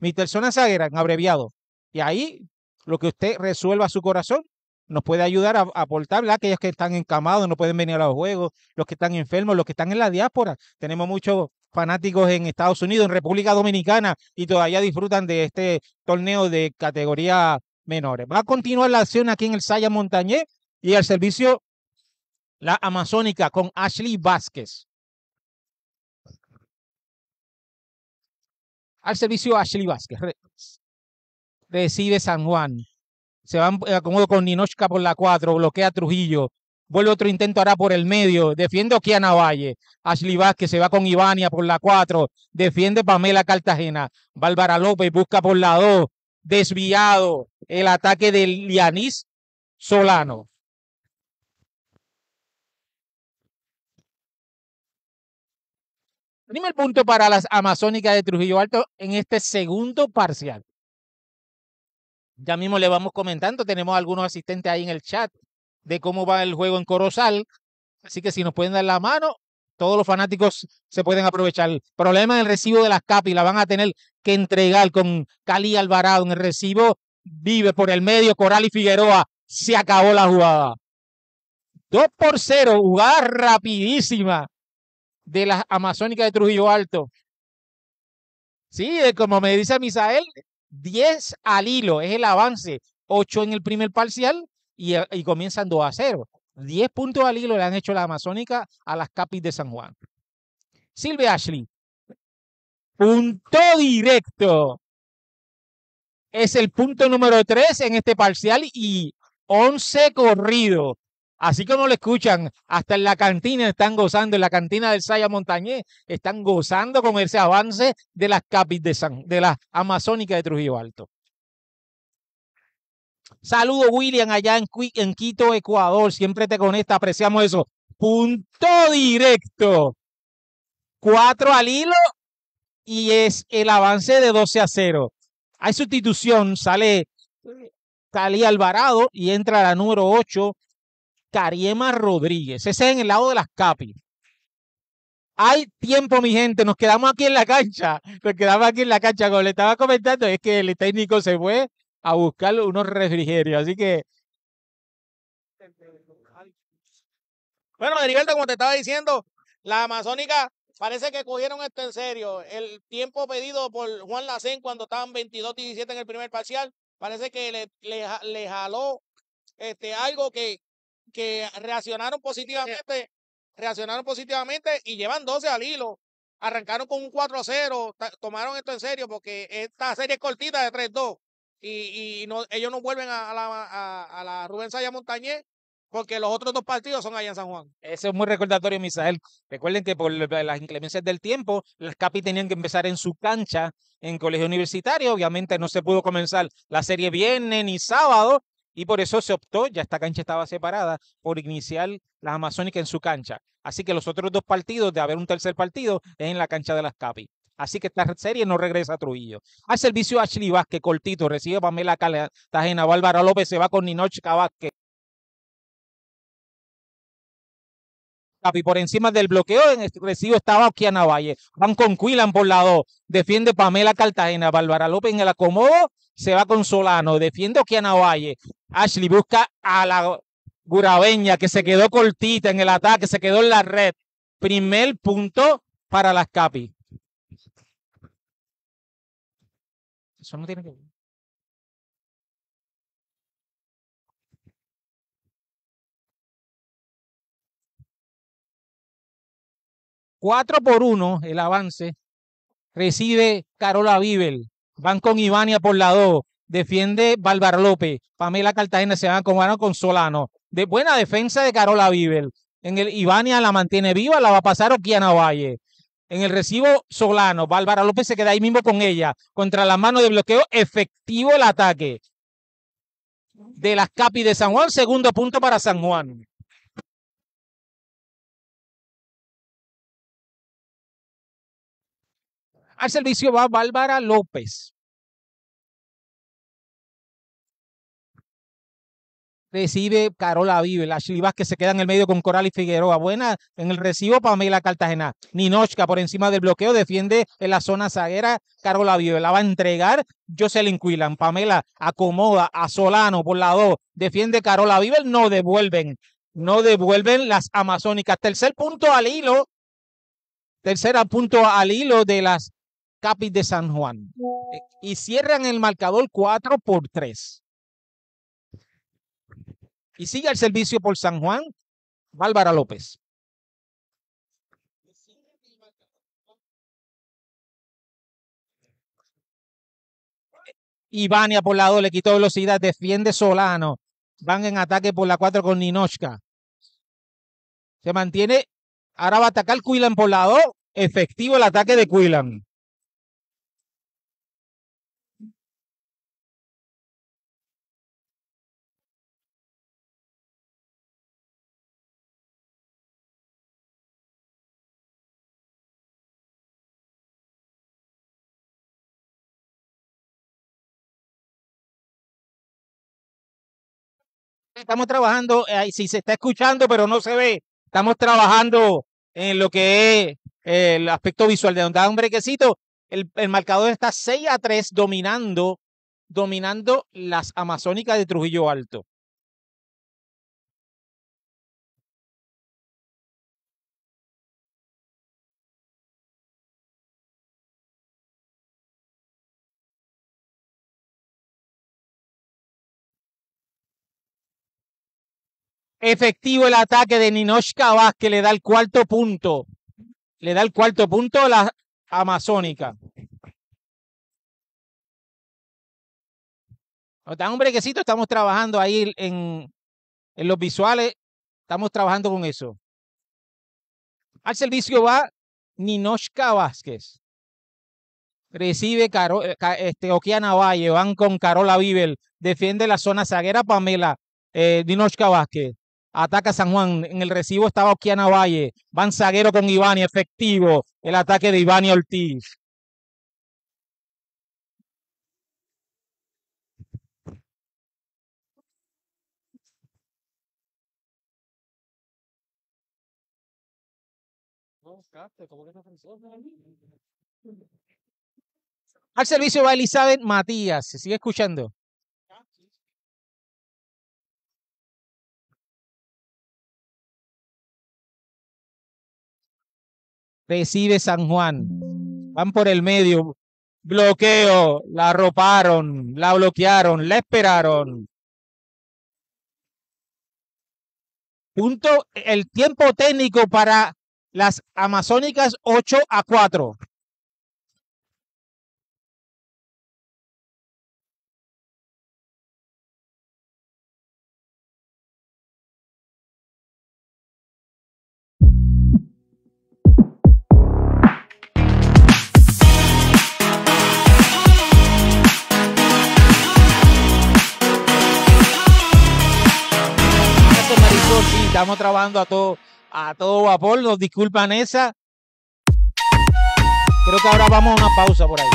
Mr. Zona sagera en abreviado. Y ahí lo que usted resuelva a su corazón, nos puede ayudar a aportar a aquellos que están encamados, no pueden venir a los juegos, los que están enfermos, los que están en la diáspora. Tenemos muchos fanáticos en Estados Unidos, en República Dominicana, y todavía disfrutan de este torneo de categoría menores. Va a continuar la acción aquí en el Saya Montañé y al servicio La Amazónica con Ashley Vázquez. Al servicio Ashley Vázquez. Recibe San Juan se va eh, acomodo con Ninochka por la 4, bloquea Trujillo, vuelve otro intento ahora por el medio, defiende Oquiana Valle, Ashley se va con Ivania por la 4, defiende Pamela Cartagena, Bárbara López busca por la 2, desviado el ataque de Lianis Solano. Primer punto para las Amazónicas de Trujillo Alto en este segundo parcial. Ya mismo le vamos comentando, tenemos algunos asistentes ahí en el chat de cómo va el juego en Corozal. Así que si nos pueden dar la mano, todos los fanáticos se pueden aprovechar. El problema del recibo de las capi, la van a tener que entregar con Cali Alvarado en el recibo. Vive por el medio, Coral y Figueroa. Se acabó la jugada. 2 por 0, jugada rapidísima de las Amazónicas de Trujillo Alto. Sí, como me dice Misael, 10 al hilo, es el avance, 8 en el primer parcial y, eh, y comienzan 2 a 0. 10 puntos al hilo le han hecho la Amazónica a las Capis de San Juan. Silvia Ashley, punto directo. Es el punto número 3 en este parcial y 11 corrido. Así como lo escuchan, hasta en la cantina están gozando, en la cantina del Saya Montañé, están gozando con ese avance de las capis de, San, de la Amazónica de Trujillo Alto. Saludo William allá en, Quito, Ecuador. Siempre te conecta, apreciamos eso. Punto directo. Cuatro al hilo y es el avance de 12 a 0. Hay sustitución, sale Cali eh, Alvarado y entra la número 8, Cariema Rodríguez. Ese es en el lado de las Capi Hay tiempo, mi gente. Nos quedamos aquí en la cancha. Nos quedamos aquí en la cancha. Como le estaba comentando, es que el técnico se fue a buscar unos refrigerios. Así que. Bueno, Heriberto, como te estaba diciendo, la Amazónica parece que cogieron esto en serio. El tiempo pedido por Juan Lacén cuando estaban 22-17 en el primer parcial, parece que le, jaló este, algo que que reaccionaron eh positivamente, reaccionaron positivamente y llevan 12 al hilo. Arrancaron con un 4-0, tomaron esto en serio porque esta serie es cortita de 3-2 y, ellos no vuelven a, la, a, la Rubén Montañez porque los otros dos partidos son allá en San Juan. Eso es muy recordatorio, Misael. Recuerden que por las inclemencias del tiempo, las Capi tenían que empezar en su cancha en colegio universitario. Obviamente no se pudo comenzar la serie viernes ni sábado, y por eso se optó, ya esta cancha estaba separada, por iniciar las Amazónicas en su cancha. Así que los otros dos partidos, de haber un tercer partido, es en la cancha de las Capi. Así que esta serie no regresa a Trujillo. Al servicio Ashley Vázquez, cortito, recibe Pamela Cartagena. Bárbara López se va con Ninochka Vázquez. Capi por encima del bloqueo en este recibo estaba a Valle. Van con Quilan por lado, Defiende Pamela Cartagena. Bárbara López en el acomodo se va con Solano, defiende Kiana Valle, Ashley busca a la Gurabeña que se quedó cortita en el ataque, se quedó en la red. Primer punto para las Capi. Eso no tiene que Cuatro por uno el avance. Recibe Carola Bibel. Van con Ivania por la 2. Defiende Bárbara López. Pamela Cartagena se van con con Solano. De buena defensa de Carola Vivel. En el Ivania la mantiene viva, la va a pasar Oquiana Valle. En el recibo Solano, Bárbara López se queda ahí mismo con ella. Contra la mano de bloqueo, efectivo el ataque de las Capi de San Juan. Segundo punto para San Juan. Al servicio va Bárbara López. Recibe Carola Vive, Ashley que se queda en el medio con Coral y Figueroa. Buena en el recibo Pamela Cartagena. Ninochka por encima del bloqueo defiende en la zona zaguera. Carola Vive la va a entregar Jocelyn Quillan. Pamela acomoda a Solano por la dos. Defiende Carola Vive, no devuelven. No devuelven las amazónicas. Tercer punto al hilo tercera punto al hilo de las Capit de San Juan. Y cierran el marcador 4 por 3. Y sigue el servicio por San Juan, Bárbara López. Ivania por lado le quitó velocidad, defiende Solano. Van en ataque por la 4 con Ninochka. Se mantiene. Ahora va a atacar Cuilan por lado. Efectivo el ataque de Cuilan. estamos trabajando, eh, si se está escuchando pero no se ve, estamos trabajando en lo que es eh, el aspecto visual de donde da un brequecito. El, marcador está 6 a 3 dominando, dominando las amazónicas de Trujillo Alto. Efectivo el ataque de Ninochka Vázquez, le da el cuarto punto. Le da el cuarto punto a la Amazónica. Está un brequecito, estamos trabajando ahí en, en los visuales, estamos trabajando con eso. Al servicio va Ninoshka Vázquez. Recibe Caro, eh, este, Valle, van con Carola Bibel, defiende la zona zaguera Pamela eh, Vázquez. Ataca San Juan. En el recibo estaba Oquiana Valle. Van Zaguero con Ivani. Efectivo el ataque de Ivani Ortiz. Al servicio va Elizabeth Matías. ¿Se sigue escuchando? recibe San Juan. Van por el medio. Bloqueo. La roparon la bloquearon, la esperaron. Punto, el tiempo técnico para las amazónicas 8 a 4. estamos trabajando a todo, a todo vapor. Nos disculpan esa. Creo que ahora vamos a una pausa por ahí.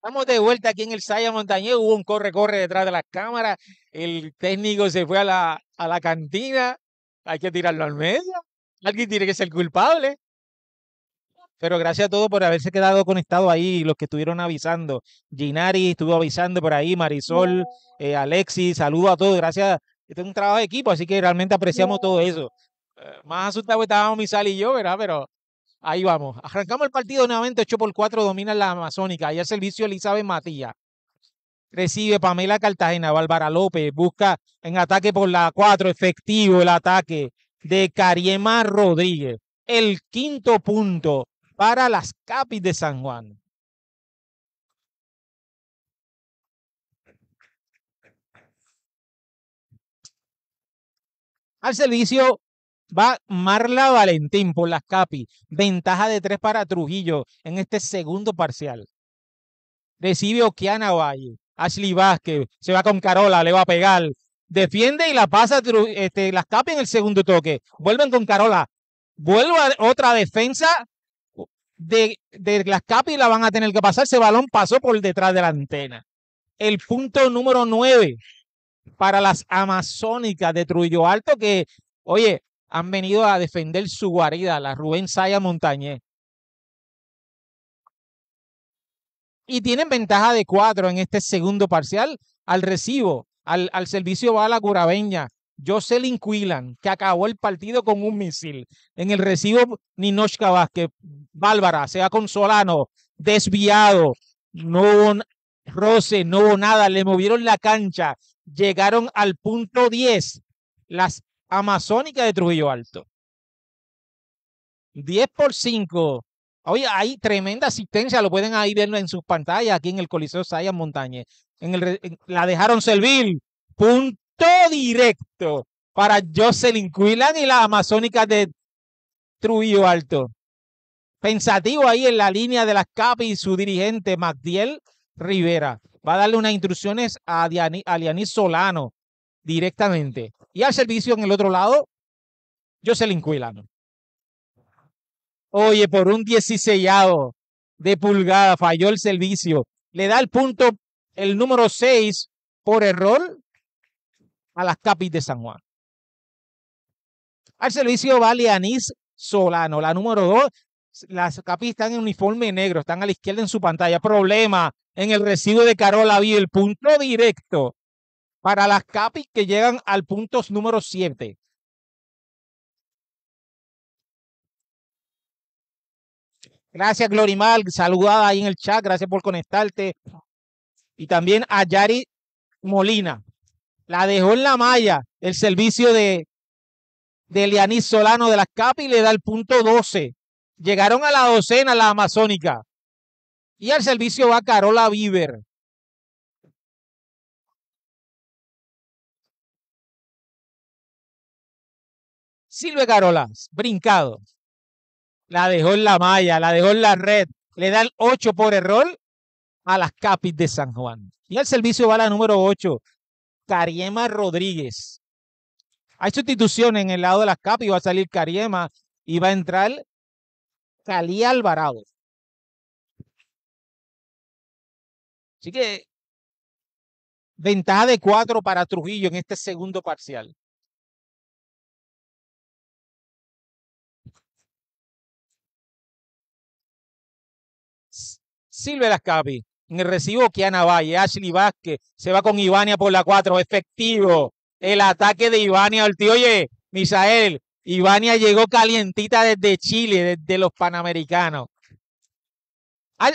Estamos de vuelta aquí en el Saya Montañé, Hubo un corre-corre detrás de las cámaras. El técnico se fue a la, a la cantina. Hay que tirarlo al medio. Alguien tiene que ser culpable. Pero gracias a todos por haberse quedado conectados ahí, los que estuvieron avisando. Ginari estuvo avisando por ahí, Marisol, eh, Alexis, saludo a todos. Gracias. Este es un trabajo de equipo, así que realmente apreciamos todo eso. Eh, más más asustado estábamos sal y yo, ¿verdad? Pero Ahí vamos. Arrancamos el partido nuevamente 8 por 4 domina la Amazónica. Y al servicio Elizabeth Matías. Recibe Pamela Cartagena, Bárbara López. Busca en ataque por la 4. Efectivo el ataque de Cariema Rodríguez. El quinto punto para las Capis de San Juan. Al servicio Va Marla Valentín por las capi. Ventaja de tres para Trujillo en este segundo parcial. Recibe Okiana Valle. Ashley Vázquez se va con Carola, le va a pegar. Defiende y la pasa este, las capi en el segundo toque. Vuelven con Carola. Vuelve otra defensa de, de las capi y la van a tener que pasar. Ese balón pasó por detrás de la antena. El punto número nueve para las amazónicas de Trujillo Alto que, oye, han venido a defender su guarida, la Rubén Saya Montañé. Y tienen ventaja de cuatro en este segundo parcial al recibo, al, al servicio la curabeña. Jocelyn Quilan, que acabó el partido con un misil. En el recibo, Ninochka Vázquez, Bárbara, sea con Solano, desviado. No hubo roce, no hubo nada. Le movieron la cancha. Llegaron al punto 10. Las Amazónica de Trujillo Alto. 10 por 5. Oye, hay tremenda asistencia, lo pueden ahí verlo en sus pantallas, aquí en el Coliseo Sayas Montañez. En el, la dejaron servir. Punto directo para Jocelyn Quilan y la Amazónica de Trujillo Alto. Pensativo ahí en la línea de las Capi, y su dirigente, Magdiel Rivera. Va a darle unas instrucciones a, Dianis Solano directamente. Y al servicio en el otro lado, yo se Linquilano. Oye, por un 16 de pulgada falló el servicio. Le da el punto, el número 6, por error a las capis de San Juan. Al servicio va Leanis Solano, la número 2. Las capis están en uniforme negro, están a la izquierda en su pantalla. Problema en el recibo de Carola vi el punto directo para las Capi que llegan al punto número 7. Gracias, Glorimal. Saludada ahí en el chat. Gracias por conectarte. Y también a Yari Molina. La dejó en la malla el servicio de, de Solano de las Capi le da el punto 12. Llegaron a la docena la Amazónica. Y al servicio va Carola Bieber. Silvia Carolas, brincado. La dejó en la malla, la dejó en la red. Le dan 8 por error a las Capis de San Juan. Y al servicio va la número 8, Cariema Rodríguez. Hay sustitución en el lado de las Capis. Va a salir Cariema y va a entrar Cali Alvarado. Así que ventaja de 4 para Trujillo en este segundo parcial. Las Capi. En el recibo, Kiana Valle, Ashley Vázquez, se va con Ivania por la 4, efectivo. El ataque de Ivania tío Oye, Misael, Ivania llegó calientita desde Chile, desde los Panamericanos.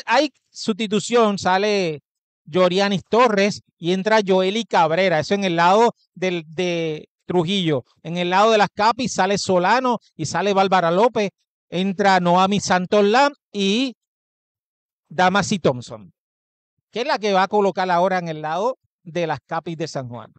Hay, sustitución, sale Yorianis Torres y entra Joeli Cabrera, eso en el lado del, de Trujillo. En el lado de las Capis sale Solano y sale Bárbara López, entra Noami Lam y Damas y Thompson, que es la que va a colocar ahora en el lado de las capis de San Juan.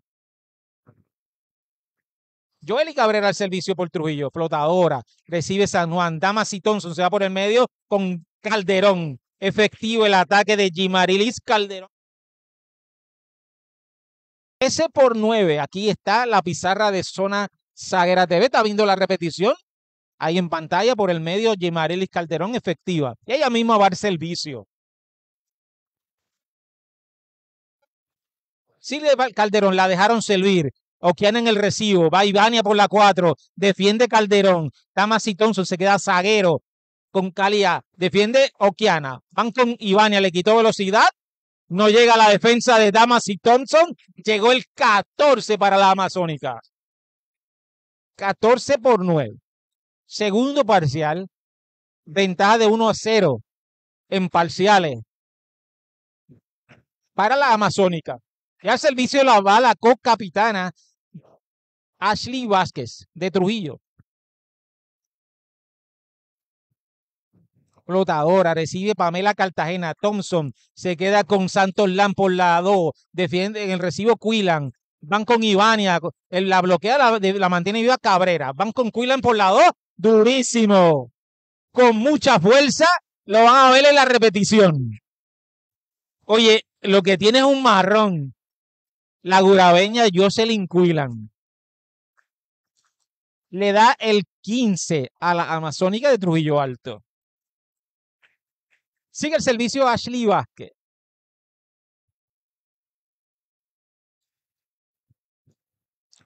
y Cabrera al servicio por Trujillo, flotadora, recibe San Juan, Damas y Thompson se va por el medio con Calderón, efectivo el ataque de Jimarilis Calderón. Ese por nueve, aquí está la pizarra de zona Zaguera TV, está viendo la repetición ahí en pantalla por el medio Gemarelis Calderón efectiva. Y ella misma va al servicio. Silvia Calderón la dejaron servir. Oquiana en el recibo, va Ivania por la 4, defiende Calderón, y Thompson se queda zaguero con Calia, defiende Oquiana, van con Ivania, le quitó velocidad, no llega a la defensa de Damas y Thompson, llegó el 14 para la Amazónica. 14 por 9 segundo parcial, ventaja de 1 a 0 en parciales para la Amazónica. Y al servicio la bala, la co-capitana Ashley Vázquez de Trujillo. Flotadora, recibe Pamela Cartagena, Thompson se queda con Santos Lam por la 2, defiende en el recibo Quilan, van con Ivania, la bloquea, la, mantiene viva Cabrera, van con Quilan por la 2, durísimo, con mucha fuerza, lo van a ver en la repetición. Oye, lo que tiene es un marrón. La gurabeña Jocelyn Cuilan le da el 15 a la Amazónica de Trujillo Alto. Sigue el servicio Ashley Vázquez.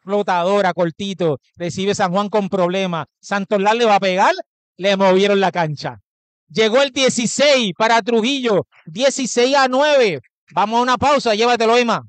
flotadora, cortito, recibe San Juan con problemas, Lar le va a pegar, le movieron la cancha. Llegó el 16 para Trujillo, 16 a 9. Vamos a una pausa, llévatelo, Emma.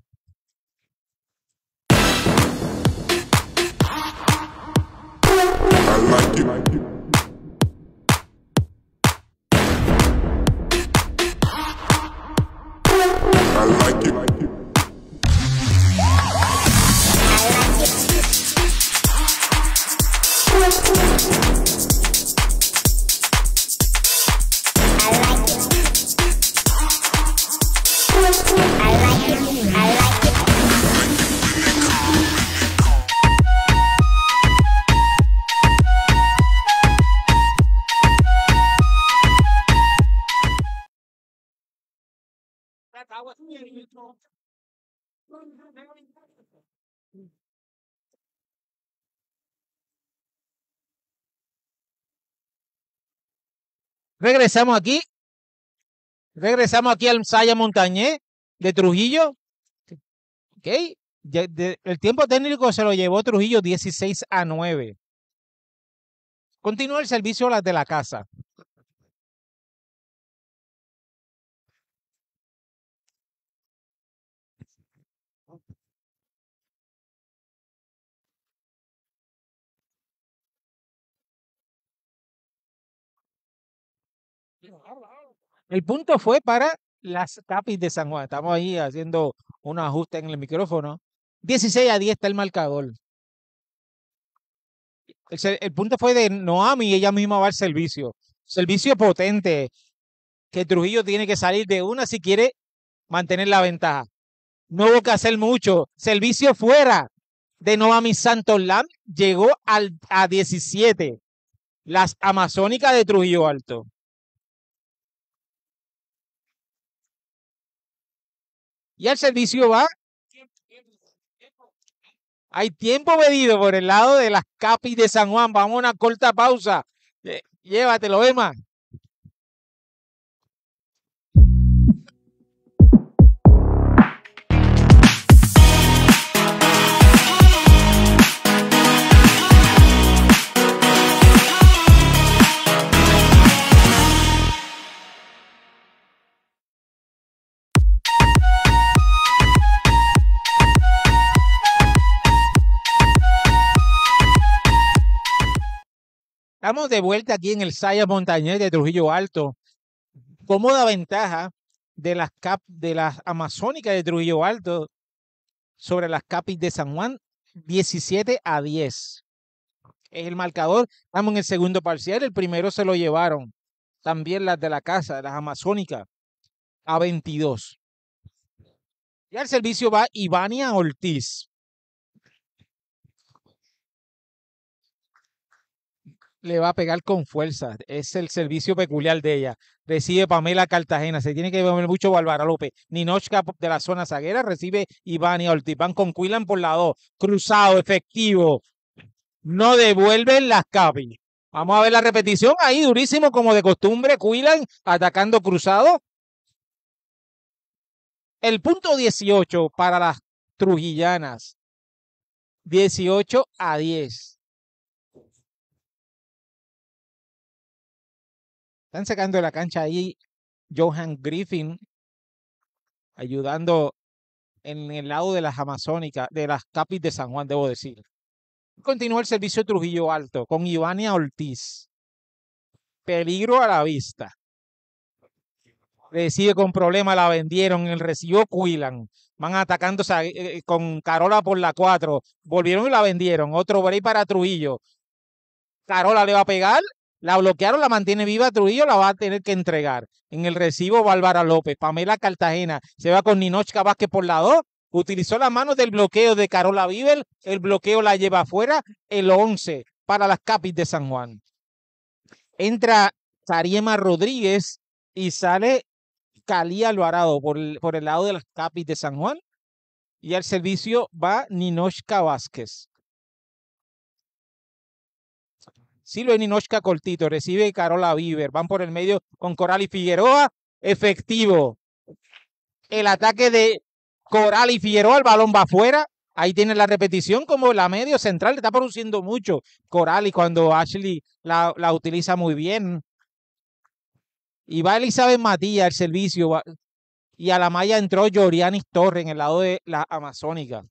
Regresamos aquí. Regresamos aquí al Saya Montañé de Trujillo. Ok. el tiempo técnico se lo llevó Trujillo 16 a 9. Continúa el servicio de la casa. El punto fue para las tapis de San Juan. Estamos ahí haciendo un ajuste en el micrófono. 16 a 10 está el marcador. El, punto fue de Noami, ella misma va al servicio. Servicio potente que Trujillo tiene que salir de una si quiere mantener la ventaja. No hubo que hacer mucho. Servicio fuera de Noami Santos Lam llegó al, a 17. Las Amazónicas de Trujillo Alto. Y al servicio va. Hay tiempo pedido por el lado de las capis de San Juan. Vamos a una corta pausa. Eh, llévatelo, Emma. Estamos de vuelta aquí en el Saya Montañés de Trujillo Alto. Cómoda ventaja de las, cap, de las amazónicas de Trujillo Alto sobre las capis de San Juan, 17 a 10. Es el marcador. Estamos en el segundo parcial. El primero se lo llevaron también las de la casa, las amazónicas, a 22. Y al servicio va Ivania Ortiz. le va a pegar con fuerza. Es el servicio peculiar de ella. Recibe Pamela Cartagena. Se tiene que beber mucho Bárbara López. Ninochka de la zona zaguera recibe y Ortiz. Van con Cuilan por la 2. Cruzado, efectivo. No devuelven las capis. Vamos a ver la repetición. Ahí durísimo, como de costumbre. Cuilan atacando cruzado. El punto 18 para las Trujillanas. 18 a 10. Están sacando de la cancha ahí Johan Griffin ayudando en el lado de las amazónicas, de las capis de San Juan, debo decir. Continúa el servicio Trujillo Alto con Ivania Ortiz. Peligro a la vista. Recibe con problema, la vendieron, el recibo, Cuilan. Van atacándose eh, eh, con Carola por la 4. Volvieron y la vendieron. Otro break para Trujillo. Carola le va a pegar la bloquearon, la mantiene viva Trujillo, la va a tener que entregar. En el recibo, Bárbara López. Pamela Cartagena se va con Ninochka Vázquez por la 2. Utilizó las manos del bloqueo de Carola Vivel. El bloqueo la lleva afuera. El 11 para las Capis de San Juan. Entra Sariema Rodríguez y sale Calía Alvarado por el, por el lado de las Capis de San Juan. Y al servicio va Ninochka Vázquez. Silvia Ninochka cortito, recibe Carola Bieber, van por el medio con Coral y Figueroa, efectivo. El ataque de Coral y Figueroa, el balón va afuera. Ahí tiene la repetición como la medio central, le está produciendo mucho Coral y cuando Ashley la, la utiliza muy bien. Y va Elizabeth Matías el servicio. Y a la malla entró Yorianis Torres en el lado de la Amazónica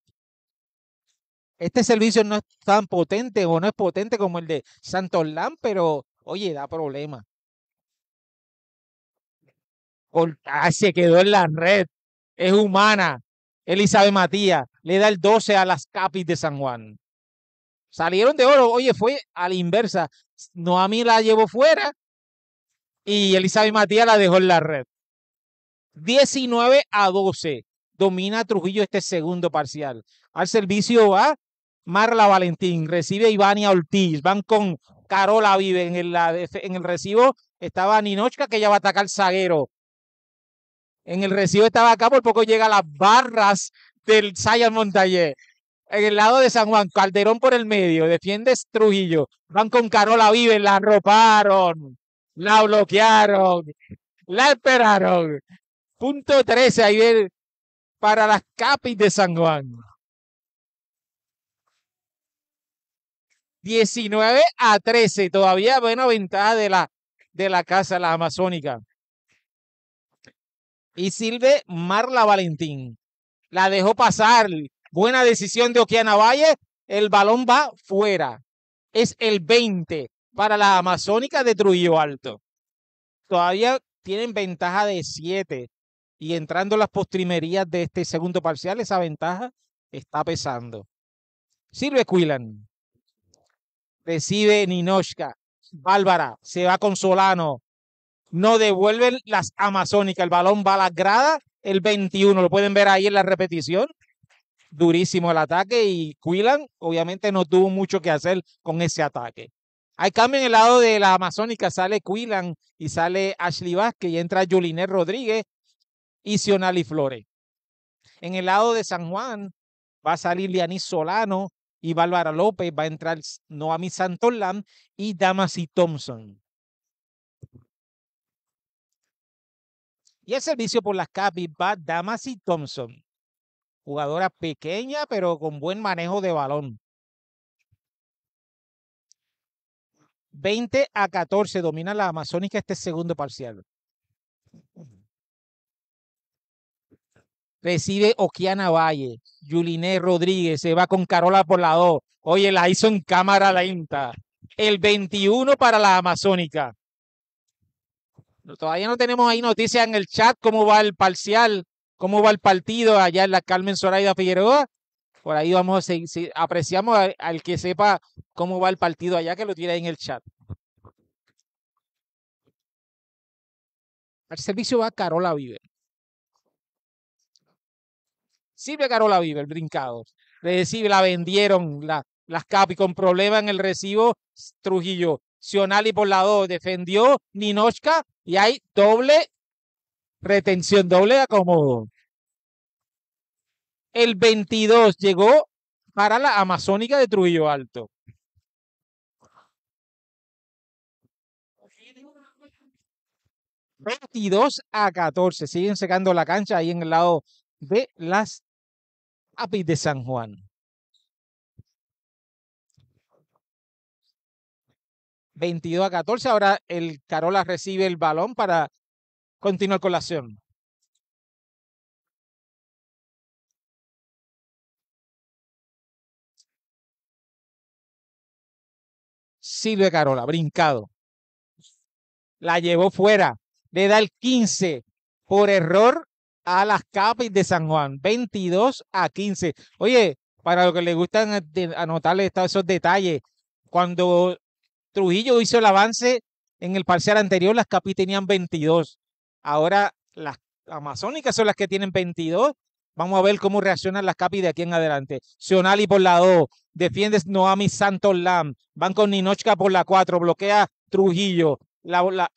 este servicio no es tan potente o no es potente como el de Santorlán, pero oye, da problema. Ah, se quedó en la red. Es humana. Elizabeth Matías le da el 12 a las capis de San Juan. Salieron de oro. Oye, fue a la inversa. mí la llevó fuera y Elizabeth Matías la dejó en la red. 19 a 12. Domina Trujillo este segundo parcial. Al servicio va Marla Valentín, recibe Ivania Ortiz, van con Carola Vive en el, recibo. Estaba Ninochka, que ya va a atacar Zaguero. En el recibo estaba acá, por poco llega las barras del Sayan Montañé. En el lado de San Juan, Calderón por el medio, defiende Trujillo. Van con Carola Vive, la roparon, la bloquearon, la esperaron. Punto 13 ahí para las capis de San Juan. 19 a 13. Todavía buena ventaja de la, de la casa, la amazónica. Y Silve Marla Valentín. La dejó pasar. Buena decisión de Oquiana Valle. El balón va fuera. Es el 20 para la amazónica de Trujillo Alto. Todavía tienen ventaja de 7. Y entrando las postrimerías de este segundo parcial, esa ventaja está pesando. Sirve Quilan recibe Ninoshka. Bárbara se va con Solano. No devuelven las amazónicas. El balón va a la grada. El 21, lo pueden ver ahí en la repetición. Durísimo el ataque y Quilan obviamente no tuvo mucho que hacer con ese ataque. Hay cambio en el lado de la amazónica. Sale Quilan y sale Ashley Vázquez y entra Juliné Rodríguez y Sionali Flores. En el lado de San Juan va a salir Lianis Solano, y Bárbara López va a entrar Noami Santorlán y Damasi Thompson. Y el servicio por las capis va Damasi Thompson, jugadora pequeña pero con buen manejo de balón. 20 a 14 domina la Amazónica este segundo parcial. recibe Oquiana Valle, Yuliné Rodríguez, se va con Carola por la 2. Oye, la hizo en cámara lenta. El 21 para la Amazónica. Todavía no tenemos ahí noticias en el chat cómo va el parcial, cómo va el partido allá en la Carmen Zoraida Figueroa. Por ahí vamos a seguir, apreciamos al, que sepa cómo va el partido allá, que lo tire ahí en el chat. Al servicio va Carola Viver. Silvia Carola Vive, el brincado. decir la vendieron la, las Capi con problema en el recibo. Trujillo, Sionali por la 2, defendió Ninochka y hay doble retención, doble acomodo. El 22 llegó para la Amazónica de Trujillo Alto. ...22 a 14... ...siguen secando la cancha... ...ahí en el lado de las API de San Juan. ...22 a 14... Ahora el Carola recibe el balón para continuar con la acción. Silvia Carola, brincado. La llevó fuera. Le da el 15 por error a las Capis de San Juan, 22 a 15. Oye, para los que les gustan eh, todos esos detalles, cuando Trujillo hizo el avance en el parcial anterior, las Capis tenían 22. Ahora las amazónicas son las que tienen 22. Vamos a ver cómo reaccionan las Capis de aquí en adelante. Sionali por la 2, defiende Noami Santos Lam, van con Ninochka por la 4, bloquea Trujillo. La, la,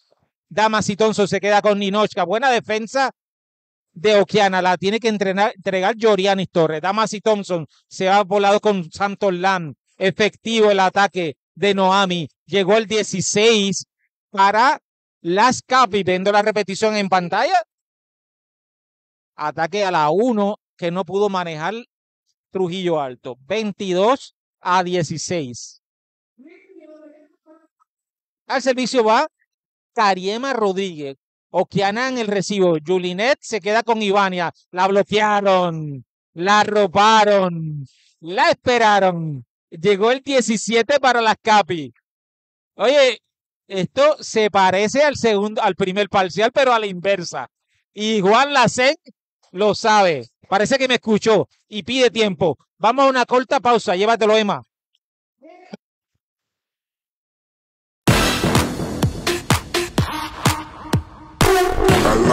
Damas y Tonso se queda con Ninochka. Buena defensa de Oquiana la tiene que entrenar, entregar Jorianis Torres. Damasi Thompson se ha volado con Santos Land. Efectivo el ataque de Noami. Llegó el 16 para las Capi. Viendo la repetición en pantalla. Ataque a la 1 que no pudo manejar Trujillo Alto. 22 a 16. Al servicio va Cariema Rodríguez en el recibo. Julinet se queda con Ivania. La bloquearon. La robaron, La esperaron. Llegó el 17 para las Capi. Oye, esto se parece al segundo, al primer parcial, pero a la inversa. Igual la Lacen lo sabe. Parece que me escuchó y pide tiempo. Vamos a una corta pausa. Llévatelo, Emma.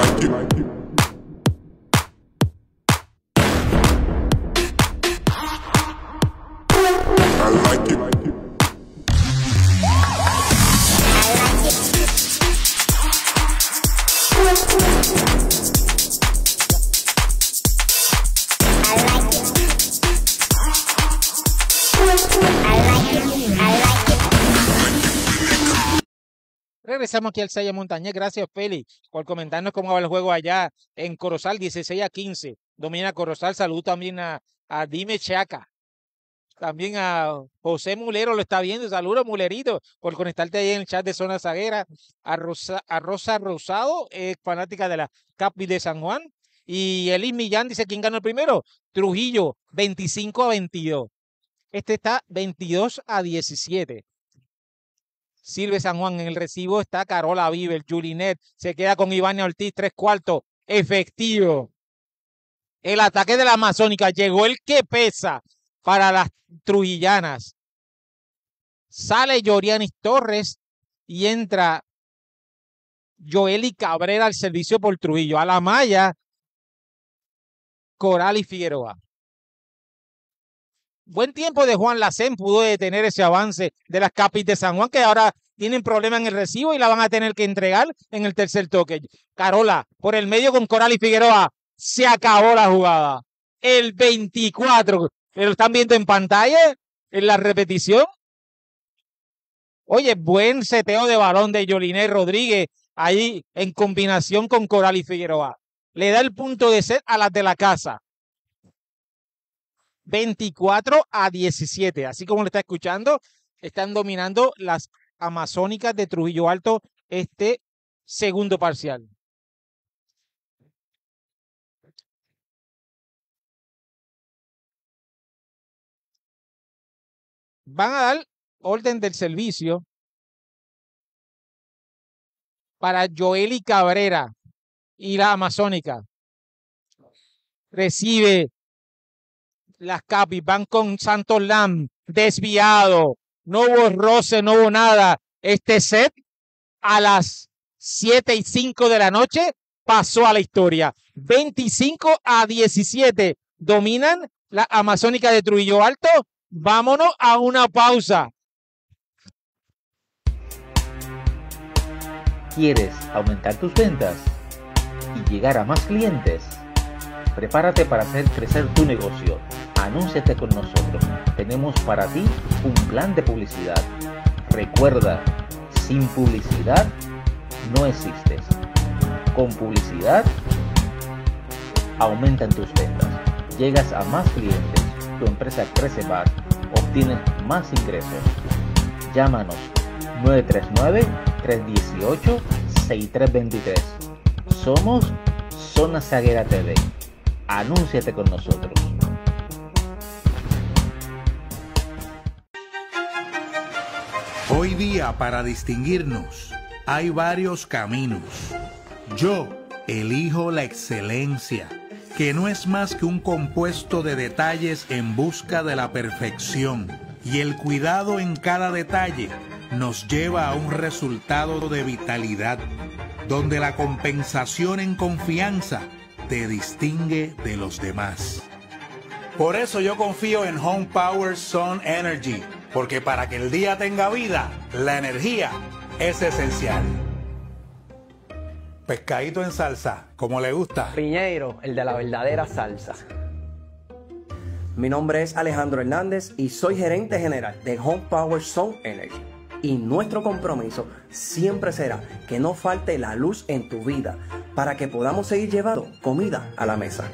like it. I Like it. I like it. Regresamos aquí al Saya Montañez. Gracias, Feli, por comentarnos cómo va el juego allá en Corozal, 16 a 15. Domina Corozal. Salud también a, Dime Chaca. También a José Mulero lo está viendo. Saludos, Mulerito, por conectarte ahí en el chat de Zona Zaguera. A Rosa, Rosado, fanática de la Capi de San Juan. Y Elis Millán dice: ¿Quién ganó el primero? Trujillo, 25 a 22. Este está 22 a 17. Silve San Juan en el recibo está Carola Viver, Julinet, se queda con Iván Ortiz, tres cuartos, efectivo. El ataque de la Amazónica llegó el que pesa para las trujillanas. Sale Yorianis Torres y entra Joeli Cabrera al servicio por Trujillo. A la malla, Coral y Figueroa buen tiempo de Juan Lacén pudo detener ese avance de las capis de San Juan, que ahora tienen problemas en el recibo y la van a tener que entregar en el tercer toque. Carola, por el medio con Coral y Figueroa, se acabó la jugada. El 24, lo están viendo en pantalla, en la repetición. Oye, buen seteo de balón de Yoliné Rodríguez ahí en combinación con Coral y Figueroa. Le da el punto de set a las de la casa. 24 a 17. Así como le está escuchando, están dominando las amazónicas de Trujillo Alto este segundo parcial. Van a dar orden del servicio para Joeli Cabrera y la Amazónica. Recibe las Capis van con Santos Lam desviado. No hubo roce, no hubo nada. Este set a las 7 y 5 de la noche pasó a la historia. 25 a 17 dominan la Amazónica de Trujillo Alto. Vámonos a una pausa. ¿Quieres aumentar tus ventas y llegar a más clientes? Prepárate para hacer crecer tu negocio anúnciate con nosotros. Tenemos para ti un plan de publicidad. Recuerda, sin publicidad no existes. Con publicidad aumentan tus ventas, llegas a más clientes, tu empresa crece más, obtienes más ingresos. Llámanos 939-318-6323. Somos Zona Zaguera TV. Anúnciate con nosotros. Hoy día para distinguirnos hay varios caminos. Yo elijo la excelencia, que no es más que un compuesto de detalles en busca de la perfección. Y el cuidado en cada detalle nos lleva a un resultado de vitalidad, donde la compensación en confianza te distingue de los demás. Por eso yo confío en Home Power Sun Energy porque para que el día tenga vida, la energía es esencial. Pescadito en salsa, como le gusta. Riñeiro, el de la verdadera salsa. Mi nombre es Alejandro Hernández y soy gerente general de Home Power Zone Energy. Y nuestro compromiso siempre será que no falte la luz en tu vida para que podamos seguir llevando comida a la mesa.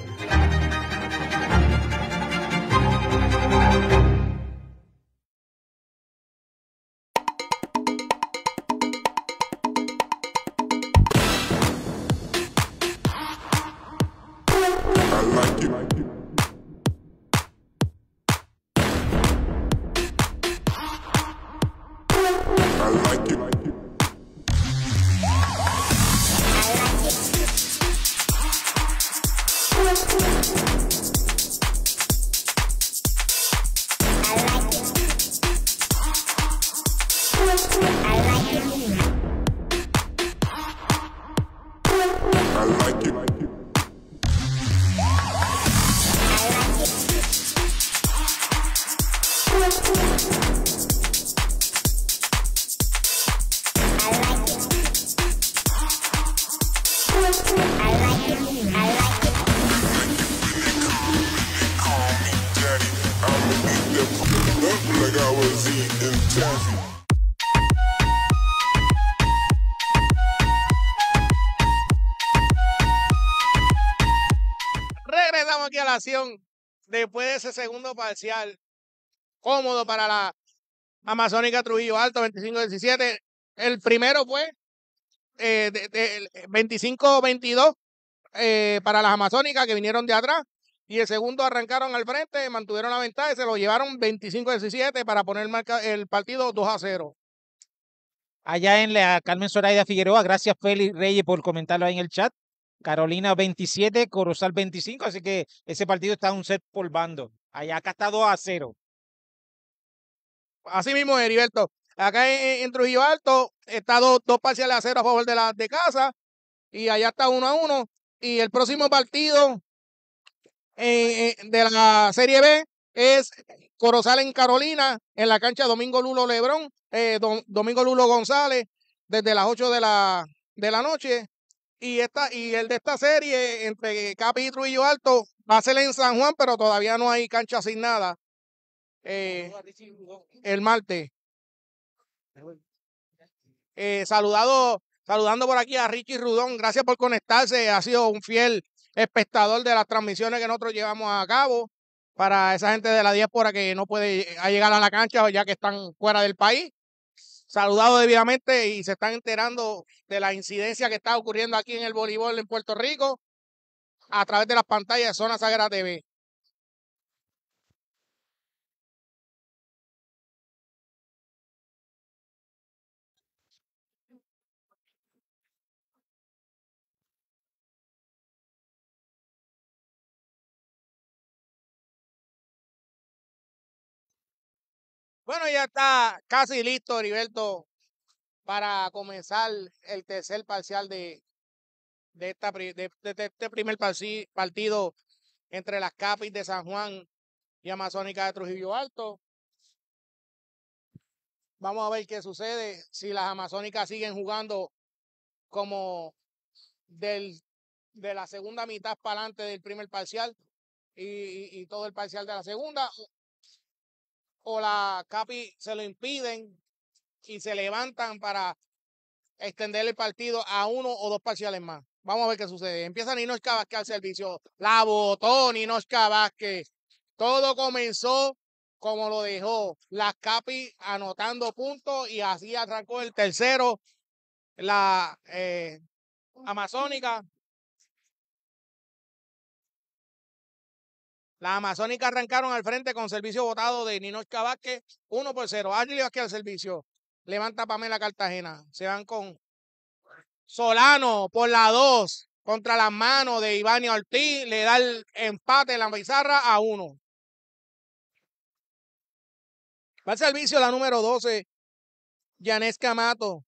segundo parcial. Cómodo para la Amazónica Trujillo Alto, 25-17. El primero fue eh, de, 25-22 eh, eh, para las Amazónicas que vinieron de atrás. Y el segundo arrancaron al frente, mantuvieron la ventaja y se lo llevaron 25-17 para poner marca, el partido 2 a 0. Allá en la Carmen Soraya Figueroa, gracias Félix Reyes por comentarlo ahí en el chat. Carolina 27, Corozal 25, así que ese partido está un set por bando. Allá acá está 2 a 0. Así mismo, Heriberto. Acá en, Trujillo Alto está 2, parciales a 0 a favor de la de casa. Y allá está 1 a 1. Y el próximo partido eh, eh, de la Serie B es Corozal en Carolina, en la cancha Domingo Lulo Lebrón, eh, Domingo Lulo González, desde las 8 de la, de la noche. Y, esta, y el de esta serie entre Capi y Trujillo Alto Va a ser en San Juan, pero todavía no hay cancha sin nada. Eh, el martes. Eh, saludado, saludando por aquí a Richie Rudón. Gracias por conectarse. Ha sido un fiel espectador de las transmisiones que nosotros llevamos a cabo para esa gente de la diáspora que no puede llegar a la cancha ya que están fuera del país. Saludado debidamente y se están enterando de la incidencia que está ocurriendo aquí en el voleibol en Puerto Rico a través de las pantallas de Zona Sagrada TV. Bueno, ya está casi listo, Heriberto, para comenzar el tercer parcial de de, esta, de, este primer partido entre las Capis de San Juan y Amazónica de Trujillo Alto. Vamos a ver qué sucede si las Amazónicas siguen jugando como del, de la segunda mitad para adelante del primer parcial y, y, todo el parcial de la segunda. O la Capi se lo impiden y se levantan para extender el partido a uno o dos parciales más. Vamos a ver qué sucede. Empieza Ninochka Vázquez al servicio. La botó Ninochka Vázquez. Todo comenzó como lo dejó. Las Capi anotando puntos y así arrancó el tercero. La eh, Amazónica. La Amazónica arrancaron al frente con servicio votado de Ninochka Vázquez. 1 por 0. Ángel Vázquez al servicio. Levanta Pamela Cartagena. Se van con Solano por la 2 contra las manos de Iván y Ortiz le da el empate en la pizarra a 1. Va al servicio la número 12, Yanés Camato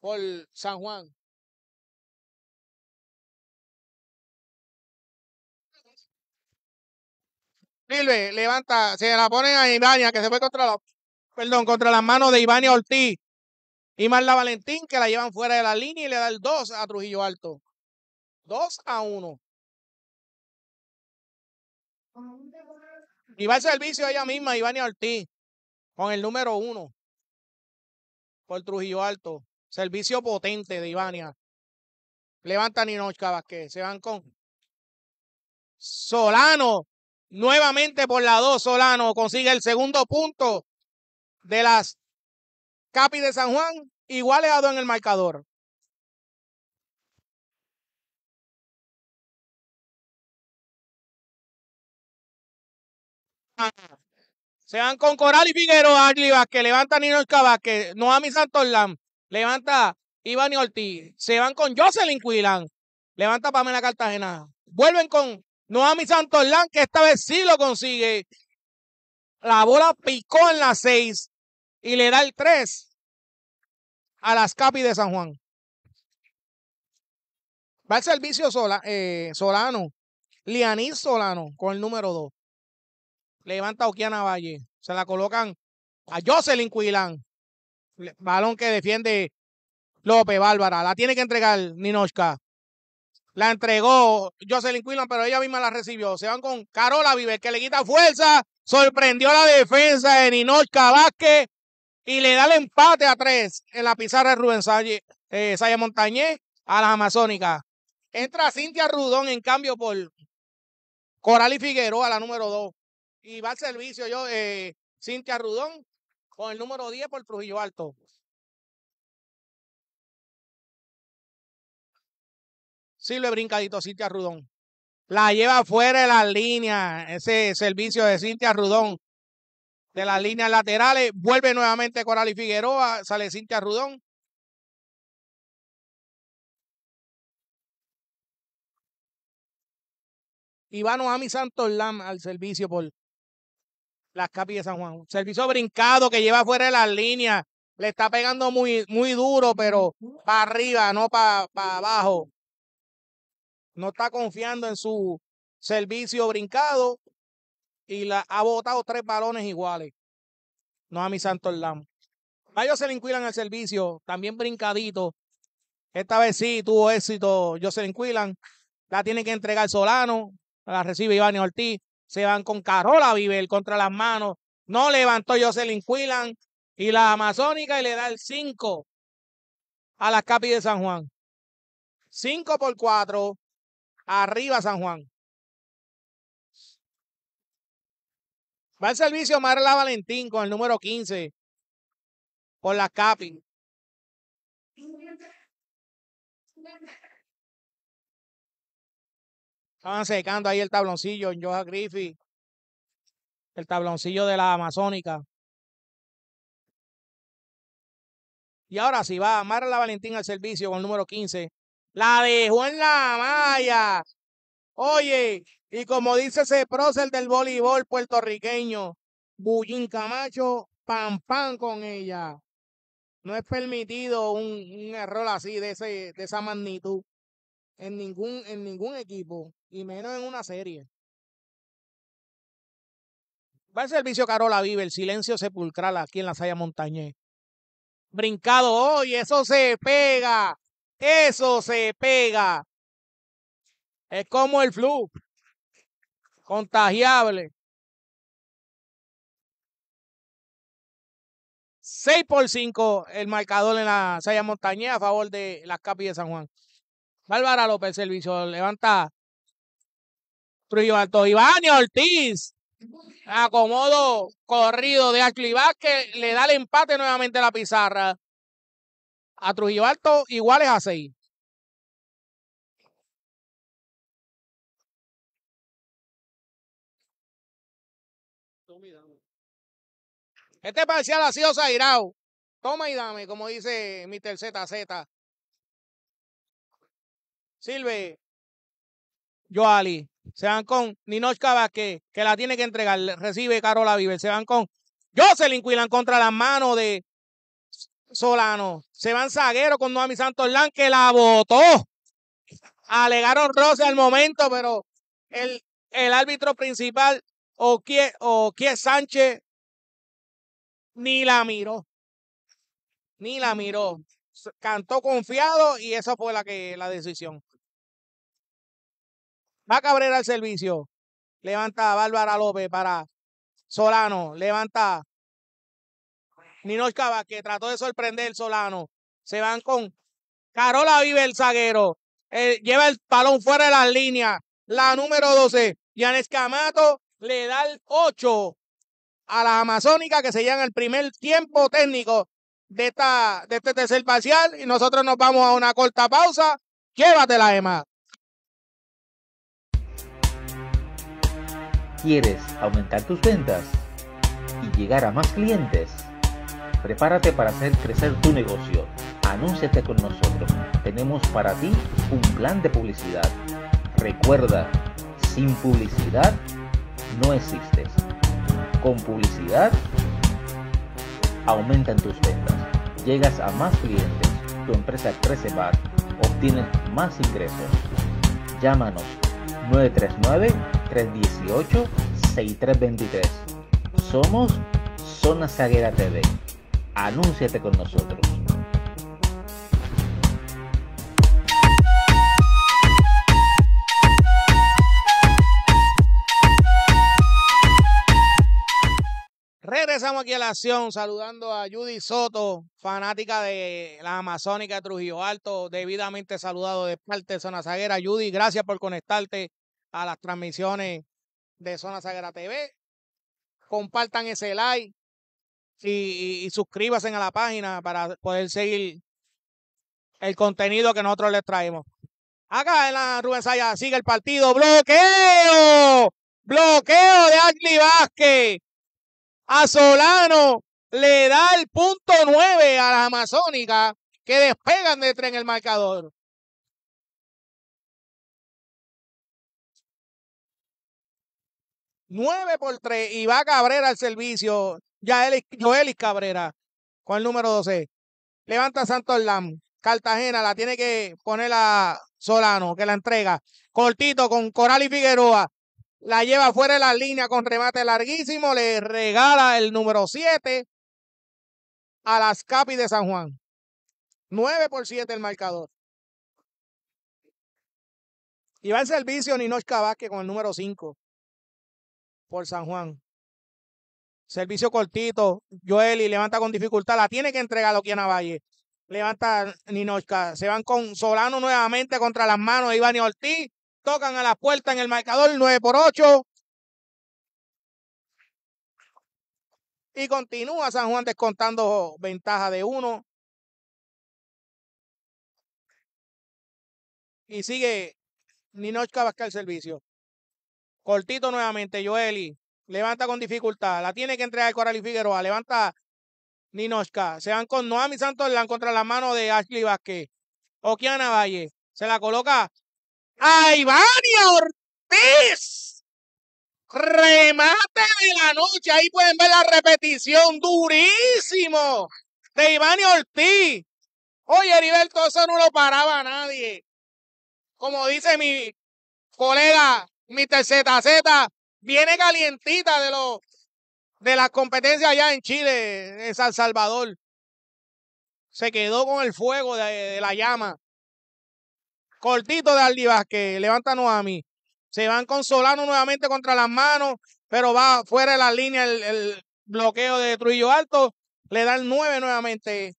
por San Juan. Silve levanta, se la ponen a Ivania, que se fue contra la, perdón, contra las manos de Ivania Ortiz. Y Marla Valentín, que la llevan fuera de la línea y le da el 2 a Trujillo Alto. 2 a 1. Y va el servicio ella misma, Ivania Ortiz, con el número 1. Por Trujillo Alto. Servicio potente de Ivania. Levanta Ninochka Vázquez. Se van con Solano. Nuevamente por la 2, Solano consigue el segundo punto de las Capi de San Juan, iguales ha dado en el marcador. Se van con Coral y Figueroa arriba, que levanta Nino Escaba, que Noami Santorlam, levanta Iván y Ortiz. Se van con Jocelyn Quilan, levanta Pamela Cartagena. Vuelven con Noami Santorlam, que esta vez sí lo consigue. La bola picó en las seis y le da el 3 a las Capi de San Juan. Va al servicio Sola, eh, Solano, Lianis Solano con el número 2. Levanta Oquiana Valle. Se la colocan a Jocelyn Cuilán. Balón que defiende López Bárbara. La tiene que entregar Ninochka. La entregó Jocelyn Quillan, pero ella misma la recibió. Se van con Carola Viver, que le quita fuerza. Sorprendió la defensa de Ninochka Vázquez y le da el empate a tres en la pizarra de Rubén Salle, eh, Montañé a las Amazónicas. Entra Cintia Rudón en cambio por Coral y Figueroa, la número dos. Y va al servicio yo, eh, Cintia Rudón, con el número diez por Trujillo Alto. Sirve brincadito Cintia Rudón. La lleva fuera de la línea Ese servicio de Cintia Rudón de las líneas laterales. Vuelve nuevamente Coral y Figueroa, sale Cintia Rudón. Ivano Ami Santos Lam al servicio por las capillas de San Juan. Servicio brincado que lleva fuera de las líneas. Le está pegando muy, muy duro, pero para arriba, no para abajo. No está confiando en su servicio brincado y la ha botado tres balones iguales. No a mi Santo Orlando. ellos se le el servicio, también brincadito. Esta vez sí tuvo éxito se inquilan, La tiene que entregar Solano. La recibe Iván Ortiz. Se van con Carola Viver contra las manos. No levantó Jocelyn linquilan Y la Amazónica y le da el 5 a las Capi de San Juan. 5 por 4. Arriba San Juan. Va al servicio Marla Valentín con el número 15. Por la Capi. Estaban secando ahí el tabloncillo en Johan Griffith. El tabloncillo de la Amazónica. Y ahora sí va Marla Valentín al servicio con el número 15. La dejó en la malla. Oye, y como dice ese prócer del voleibol puertorriqueño, Bullín Camacho, pam, pam con ella. No es permitido un, un error así de, ese, de esa magnitud en ningún, en ningún equipo, y menos en una serie. Va el servicio Carola Vive, el silencio sepulcral aquí en la Saya Montañé. Brincado hoy, eso se pega, eso se pega. Es como el flu, contagiable. 6 por 5 el marcador en la Saya Montañez a favor de las Capis de San Juan. Bárbara López, servicio, levanta. Trujillo Alto, Iván Ortiz. Acomodo corrido de Ashley que le da el empate nuevamente a la pizarra. A Trujillo Alto, iguales a 6. Este parcial ha sido sairao. Toma y dame, como dice Mr. ZZ. Silve, Joali, se van con Ninochka Vázquez, que la tiene que entregar, recibe Carola Viver, se van con Jocelyn inquilan contra las manos de Solano, se van Zaguero con Noami Santos Lan, que la votó. Alegaron roce al momento, pero el, el árbitro principal, o Oquie Sánchez, ni la miró. Ni la miró. Mm. Cantó confiado y esa fue la, que, la decisión. Va Cabrera al servicio. Levanta a Bárbara López para Solano. Levanta nos que trató de sorprender Solano. Se van con Carola Vive, el zaguero. Eh, lleva el palón fuera de las líneas. La número 12, Yanes Escamato le da el 8 a las Amazónicas que se en el primer tiempo técnico de, esta, de este tercer parcial y nosotros nos vamos a una corta pausa. Llévatela, Ema! ¿Quieres aumentar tus ventas y llegar a más clientes? Prepárate para hacer crecer tu negocio. Anúnciate con nosotros. Tenemos para ti un plan de publicidad. Recuerda, sin publicidad no existes. Con publicidad aumentan tus ventas, llegas a más clientes, tu empresa crece más, obtienes más ingresos. Llámanos 939-318-6323. Somos Zona Zaguera TV. Anúnciate con nosotros. Regresamos aquí a la acción saludando a Judy Soto, fanática de la Amazónica Trujillo Alto, debidamente saludado de parte de Zona Zaguera. Judy, gracias por conectarte a las transmisiones de Zona Zaguera TV. Compartan ese like y, suscríbanse a la página para poder seguir el contenido que nosotros les traemos. Acá en la Rubén Saya sigue el partido. ¡Bloqueo! ¡Bloqueo de Ashley Vázquez! a Solano le da el punto 9 a la Amazónica que despegan de tren el marcador. Nueve por tres y va Cabrera al servicio. Ya Joelis Cabrera con el número 12. Levanta Santos Lam. Cartagena la tiene que poner a Solano, que la entrega. Cortito con Coral y Figueroa. La lleva fuera de la línea con remate larguísimo. Le regala el número 7 a las Capi de San Juan. 9 por 7 el marcador. Y va el servicio Ninochka Vázquez con el número 5 por San Juan. Servicio cortito. Joeli levanta con dificultad. La tiene que entregar a Valle. Levanta Ninochka. Se van con Solano nuevamente contra las manos de Iván y Ortiz. Tocan a la puerta en el marcador 9 por 8. Y continúa San Juan descontando ventaja de 1. Y sigue Ninochka Vázquez el servicio. Cortito nuevamente, Joeli. Levanta con dificultad. La tiene que entregar Coral y Figueroa. Levanta Ninochka. Se van con Noami Santos. han contra la mano de Ashley Vázquez. Okiana Valle. Se la coloca a Ivania Ortiz. Remate de la noche. Ahí pueden ver la repetición. Durísimo. De Ivania Ortiz. Oye, Heriberto, eso no lo paraba nadie. Como dice mi colega, Mr. ZZ, viene calientita de los de las competencias allá en Chile, en San Salvador. Se quedó con el fuego de la llama. Cortito de Aldi Vázquez, levanta a Se van consolando nuevamente contra las manos, pero va fuera de la línea el, bloqueo de Trujillo Alto. Le dan nueve nuevamente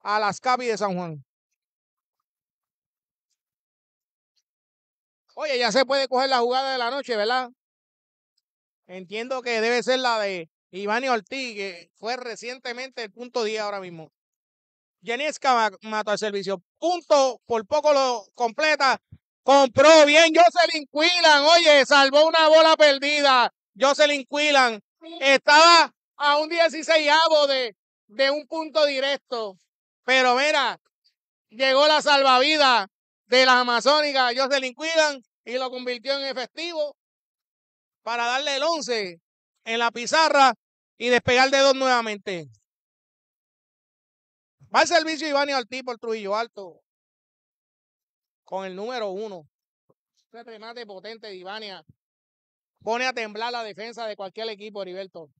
a las Capi de San Juan. Oye, ya se puede coger la jugada de la noche, ¿verdad? Entiendo que debe ser la de Iván y Ortiz, que fue recientemente el punto 10 ahora mismo. Yenisca mató al servicio. Punto. Por poco lo completa. Compró bien Jocelyn Quillan. Oye, salvó una bola perdida. Jocelyn linquilan estaba a un 16 de, de un punto directo. Pero mira, llegó la salvavidas de las Amazónicas. Jocelyn Quillan y lo convirtió en efectivo para darle el once en la pizarra y despegar de dos nuevamente. Al servicio Iván al tipo el Trujillo Alto. Con el número uno. Un remate potente de Ivania pone a temblar la defensa de cualquier equipo, Heriberto.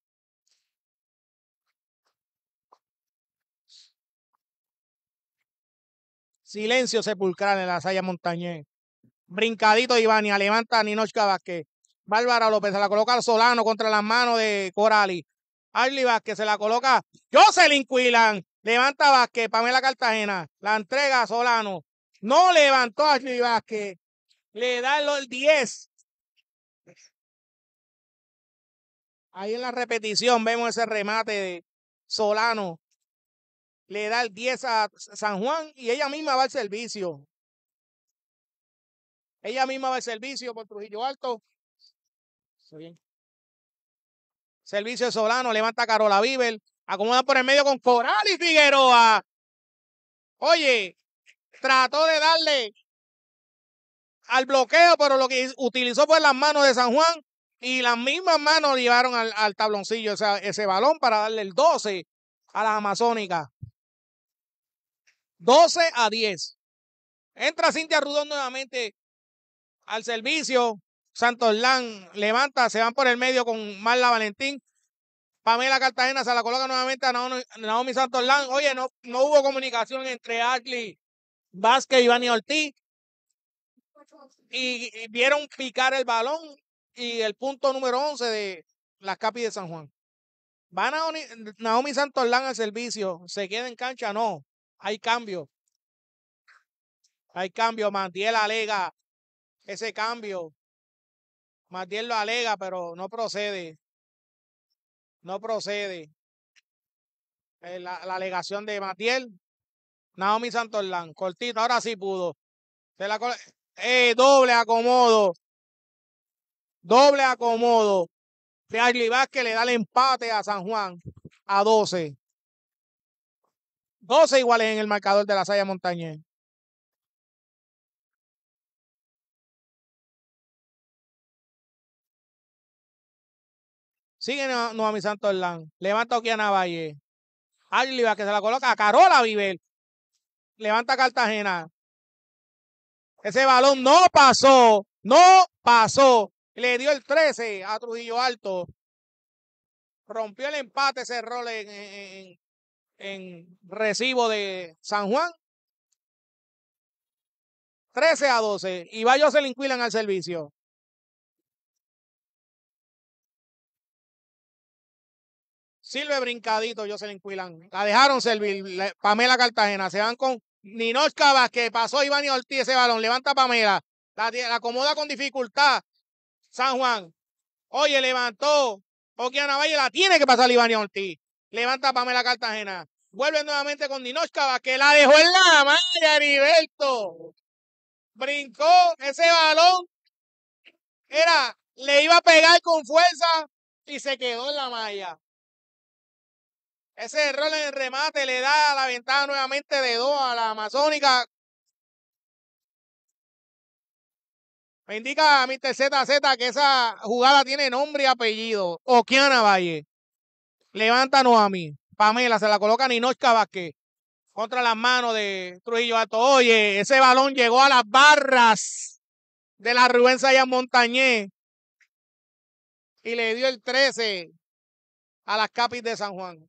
Silencio sepulcral en la Saya Montañé. Brincadito Ivania, levanta a Ninochka Vázquez. Bárbara López se la coloca al Solano contra las manos de Corali. Arli Vázquez se la coloca Jocelyn Cuilan. Levanta Vázquez, Pamela Cartagena. La entrega a Solano. No levantó a Ashley Vázquez. Le da el 10. Ahí en la repetición vemos ese remate de Solano. Le da el 10 a San Juan y ella misma va al servicio. Ella misma va al servicio por Trujillo Alto. Bien. Servicio de Solano, levanta a Carola acomoda por el medio con Coral y Figueroa. Oye, trató de darle al bloqueo, pero lo que utilizó fue las manos de San Juan y las mismas manos llevaron al, tabloncillo ese, ese, balón para darle el 12 a las amazónicas. 12 a 10. Entra Cintia Rudón nuevamente al servicio. Santos Lan levanta, se van por el medio con Marla Valentín. Pamela Cartagena se la coloca nuevamente a Naomi, Santos Lang. Oye, no, no hubo comunicación entre Ashley Vázquez y Vani Ortiz. Y, vieron picar el balón y el punto número 11 de las Capi de San Juan. ¿Va Naomi, Naomi Santos Lang al servicio? ¿Se queda en cancha? No. Hay cambio. Hay cambio. Mantiel alega ese cambio. Matiel lo alega, pero no procede. No procede eh, la, alegación de Matiel. Naomi Santorlán, cortito, ahora sí pudo. Se la, eh, doble acomodo. Doble acomodo. Fiagli que le da el empate a San Juan a 12. 12 iguales en el marcador de la Saya Montañez. Sigue mi Santo Orlán. Levanta a Navalle. Valle. que se la coloca a Carola Vivel. Levanta a Cartagena. Ese balón no pasó. No pasó. Le dio el 13 a Trujillo Alto. Rompió el empate, ese rol en, en, en recibo de San Juan. 13 a 12. Y se le Quillan al servicio. Silve Brincadito, le encuilan. La dejaron servir. Pamela Cartagena. Se van con Cabas, que Pasó Iván y Ortiz ese balón. Levanta Pamela. La, acomoda con dificultad. San Juan. Oye, levantó. Oquiana Valle la tiene que pasar Iván y Ortiz. Levanta Pamela Cartagena. Vuelve nuevamente con Cabas, que La dejó en la malla, Heriberto. Brincó ese balón. Era, le iba a pegar con fuerza y se quedó en la malla. Ese error en el remate le da la ventaja nuevamente de 2 a la Amazónica. Me indica Mr. ZZ que esa jugada tiene nombre y apellido. Okiana Valle. Levántanos a mí. Pamela se la coloca Ninochka Vázquez contra las manos de Trujillo Alto. Oye, ese balón llegó a las barras de la Rubén a Montañé y le dio el 13 a las capis de San Juan.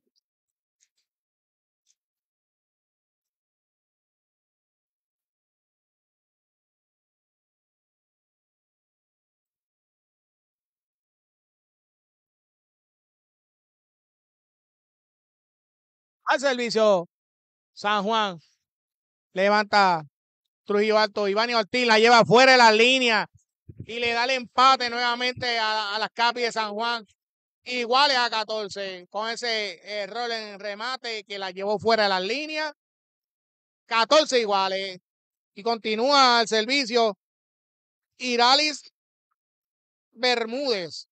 al servicio. San Juan levanta Trujillo Alto. Iván y Ortiz la lleva fuera de la línea y le da el empate nuevamente a, las Capi de San Juan. Iguales a 14 con ese error en remate que la llevó fuera de la línea, 14 iguales. Y continúa al servicio. Iralis Bermúdez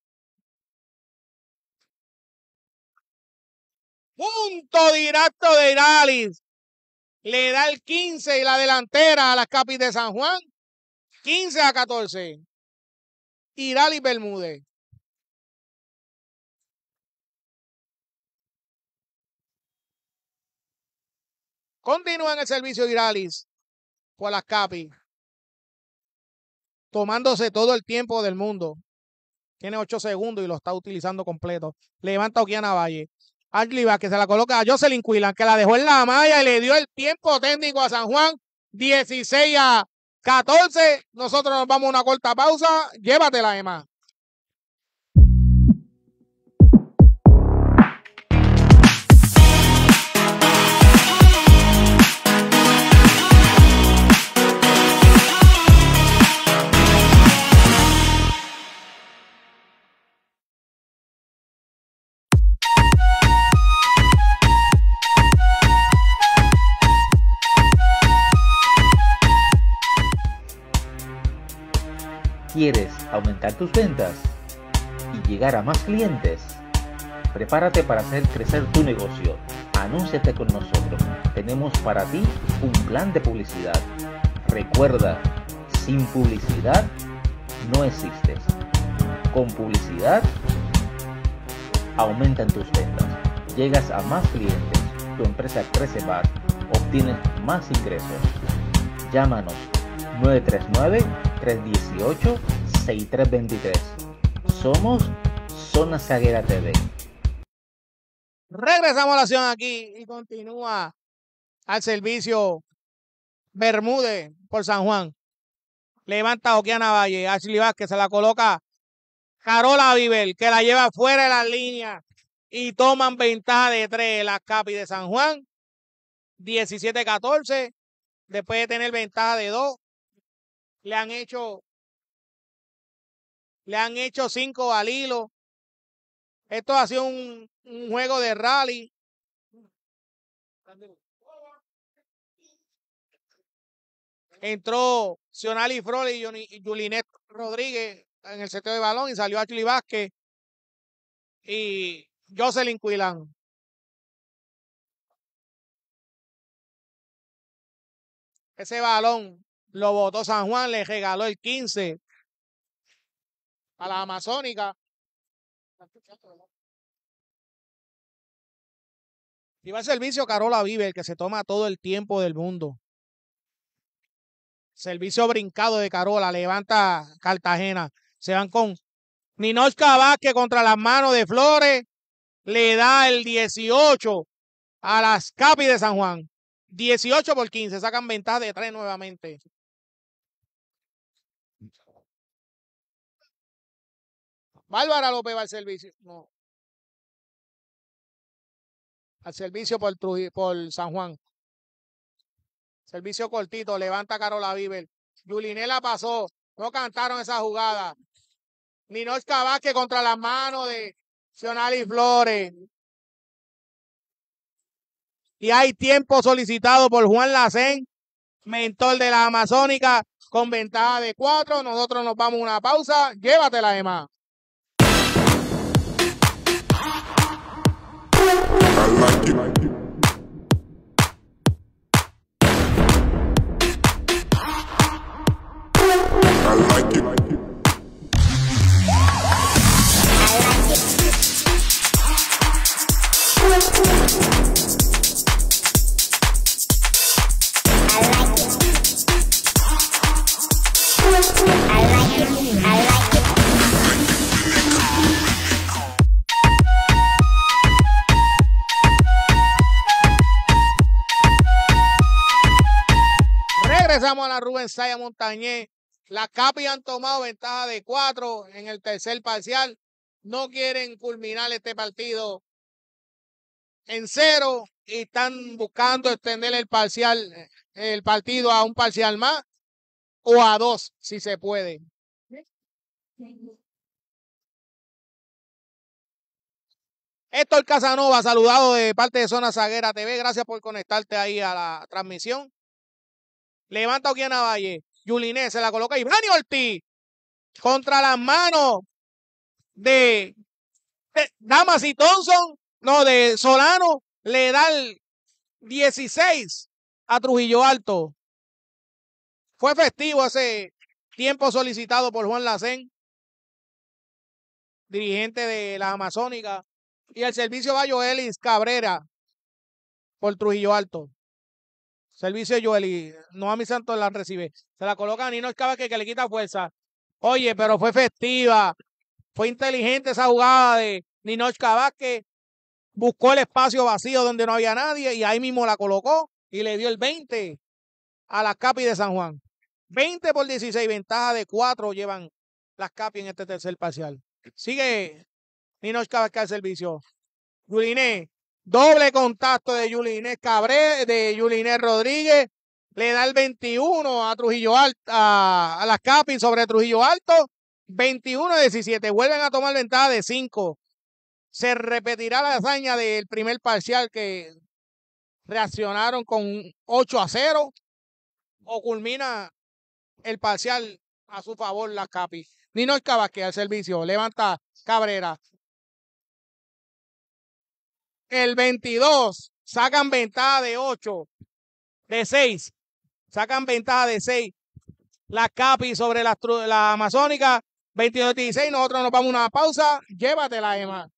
Punto directo de Iralis. Le da el 15 y la delantera a las Capis de San Juan. 15 a 14. Iralis Bermúdez. Continúa en el servicio de Iralis por las Capis. Tomándose todo el tiempo del mundo. Tiene 8 segundos y lo está utilizando completo. Levanta Oquiana Valle. Ashley que se la coloca a Jocelyn Cuilan que la dejó en la malla y le dio el tiempo técnico a San Juan, 16 a 14. Nosotros nos vamos a una corta pausa. Llévatela, Emma. aumentar tus ventas y llegar a más clientes? Prepárate para hacer crecer tu negocio. Anúnciate con nosotros. Tenemos para ti un plan de publicidad. Recuerda, sin publicidad no existes. Con publicidad aumentan tus ventas, llegas a más clientes, tu empresa crece más, obtienes más ingresos. Llámanos 939 318 3.23 Somos Zona Zaguera TV. Regresamos a la acción aquí y continúa al servicio Bermúdez por San Juan. Levanta Oquiana Valle, Ashley que se la coloca Carola Vivel, que la lleva fuera de la línea y toman ventaja de tres las Capi de San Juan. 17-14. Después de tener ventaja de dos, le han hecho le han hecho cinco al hilo. Esto ha sido un, juego de rally. Entró Sionali Froli y Julinet Rodríguez en el seteo de balón y salió Ashley Vázquez y Jocelyn Cuilán. Ese balón lo botó San Juan, le regaló el 15 a la Amazónica. Y va el servicio, Carola vive, el que se toma todo el tiempo del mundo. Servicio brincado de Carola, levanta Cartagena. Se van con Ninochka Vázquez contra las manos de Flores. Le da el 18 a las Capi de San Juan. 18 por 15, sacan ventaja de 3 nuevamente. Bárbara López va al servicio. No. Al servicio por, San Juan. Servicio cortito. Levanta Carola Viver. Yulinela pasó. No cantaron esa jugada. es Vázquez contra las manos de Sionali Flores. Y hay tiempo solicitado por Juan Lacén, mentor de la Amazónica, con ventaja de cuatro. Nosotros nos vamos a una pausa. Llévatela, Emma. like it. Saya Montañé. la Capi han tomado ventaja de cuatro en el tercer parcial. No quieren culminar este partido en cero y están buscando extender el parcial, el partido a un parcial más o a dos, si se puede. Héctor Casanova, saludado de parte de Zona Zaguera TV. Gracias por conectarte ahí a la transmisión. Levanta aquí a Navalle. Yuliné se la coloca y Brani Ortiz contra las manos de, Damas y Thompson, no, de Solano, le da el 16 a Trujillo Alto. Fue festivo hace tiempo solicitado por Juan Lacén, dirigente de la Amazónica, y el servicio Bayo Elis Cabrera por Trujillo Alto. Servicio Joel Noami Santos la recibe. Se la coloca a Nino Cabasque que le quita fuerza. Oye, pero fue festiva. Fue inteligente esa jugada de Ninoch Vázquez. Buscó el espacio vacío donde no había nadie y ahí mismo la colocó y le dio el 20 a las Capi de San Juan. 20 por 16, ventaja de 4 llevan las Capi en este tercer parcial. Sigue Ninoch Vázquez al servicio. Juliné e, Doble contacto de Yulinés Cabré, de Rodríguez. Le da el 21 a Trujillo Alto, a, las Capi sobre Trujillo Alto. 21-17. Vuelven a tomar ventaja de 5. Se repetirá la hazaña del primer parcial que reaccionaron con 8 a 0. O culmina el parcial a su favor las Capi. Nino que al servicio. Levanta Cabrera el 22 sacan ventaja de 8, de 6, sacan ventaja de 6. la Capi sobre la, Amazónica, 22-16. Nosotros nos vamos a una pausa. Llévatela, Emma.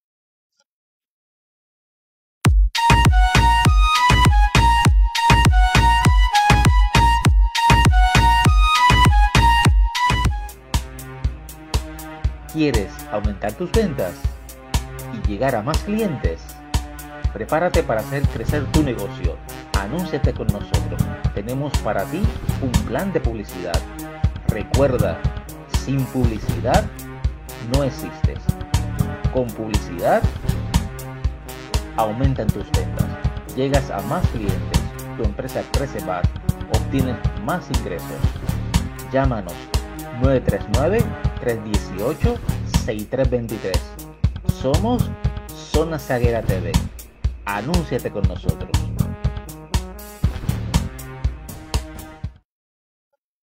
¿Quieres aumentar tus ventas y llegar a más clientes? Prepárate para hacer crecer tu negocio. Anúnciate con nosotros. Tenemos para ti un plan de publicidad. Recuerda, sin publicidad no existes. Con publicidad aumentan tus ventas, llegas a más clientes, tu empresa crece más, obtienes más ingresos. Llámanos 939-318-6323. Somos Zona Zaguera TV Anúnciate con nosotros.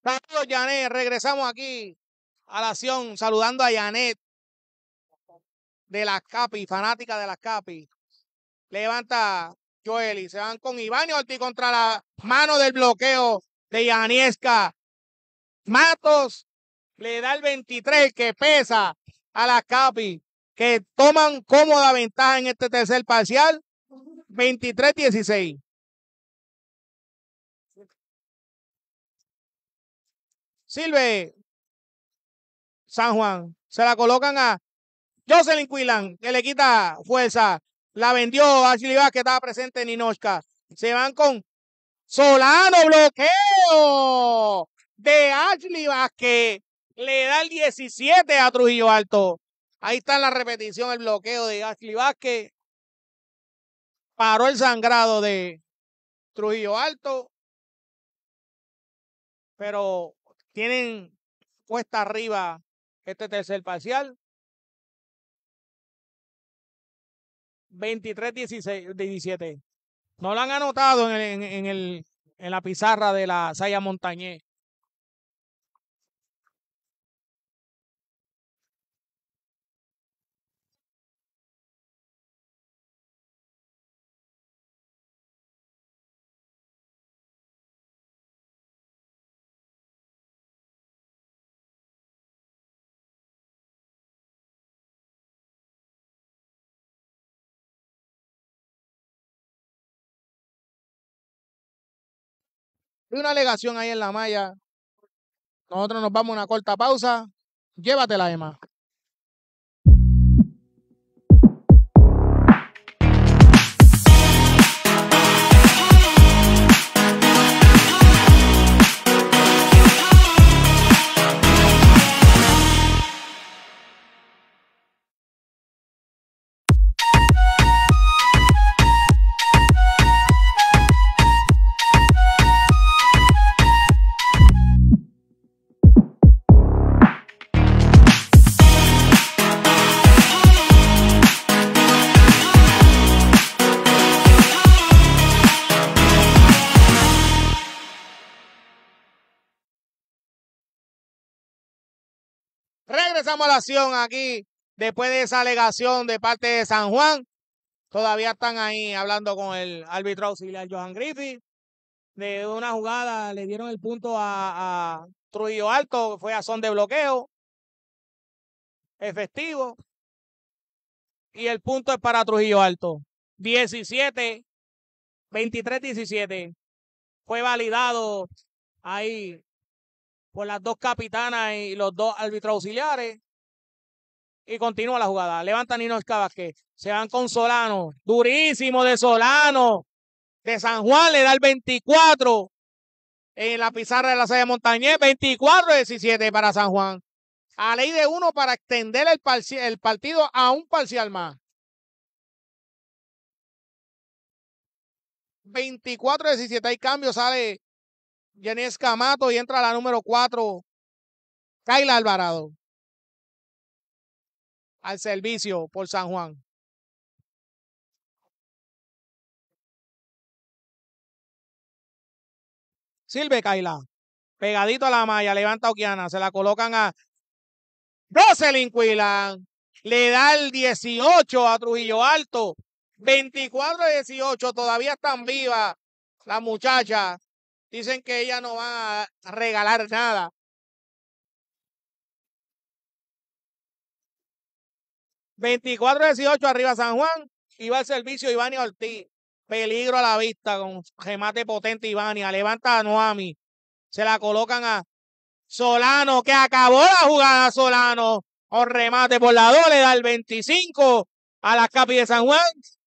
Saludos, Janet. Regresamos aquí a la acción saludando a Janet de las Capi, fanática de las Capi. Levanta Joel y se van con Iván y Ortiz contra la mano del bloqueo de Yaniesca. Matos le da el 23 que pesa a las Capi, que toman cómoda ventaja en este tercer parcial. 23-16. Silve, San Juan, se la colocan a Jocelyn Quilan, que le quita fuerza. La vendió a Vázquez, que estaba presente en Inoshka. Se van con Solano, bloqueo de Ashley Vázquez. Le da el 17 a Trujillo Alto. Ahí está la repetición, el bloqueo de Ashley Vázquez paró el sangrado de Trujillo Alto, pero tienen cuesta arriba este tercer parcial. 23-17. No lo han anotado en, en, el, en la pizarra de la Saya Montañé. Hay una alegación ahí en la malla. Nosotros nos vamos a una corta pausa. Llévatela, Emma. la acción aquí después de esa alegación de parte de San Juan. Todavía están ahí hablando con el árbitro auxiliar Johan Griffith. De una jugada le dieron el punto a, Trujillo Alto, fue a son de bloqueo. Efectivo. Y el punto es para Trujillo Alto. 17, 23-17. Fue validado ahí por las dos capitanas y los dos árbitros auxiliares y continúa la jugada. Levanta Nino que Se van con Solano. Durísimo de Solano. De San Juan le da el 24 en la pizarra de la sede Montañés. 24-17 para San Juan. A ley de uno para extender el, partido a un parcial más. 24-17. Hay cambio. Sale Jenny Escamato y entra la número 4, Kaila Alvarado al servicio por San Juan. Sirve, Kaila. Pegadito a la malla, levanta Oquiana, se la colocan a le Quillan. Le da el 18 a Trujillo Alto. 24-18, todavía están vivas La muchachas. Dicen que ella no va a regalar nada. 24-18 arriba San Juan. Iba al servicio Ivani Ortiz. Peligro a la vista con remate potente Ivani, Levanta a Noami. Se la colocan a Solano, que acabó la jugada Solano. Con remate por la 2, le da el 25 a las Capi de San Juan,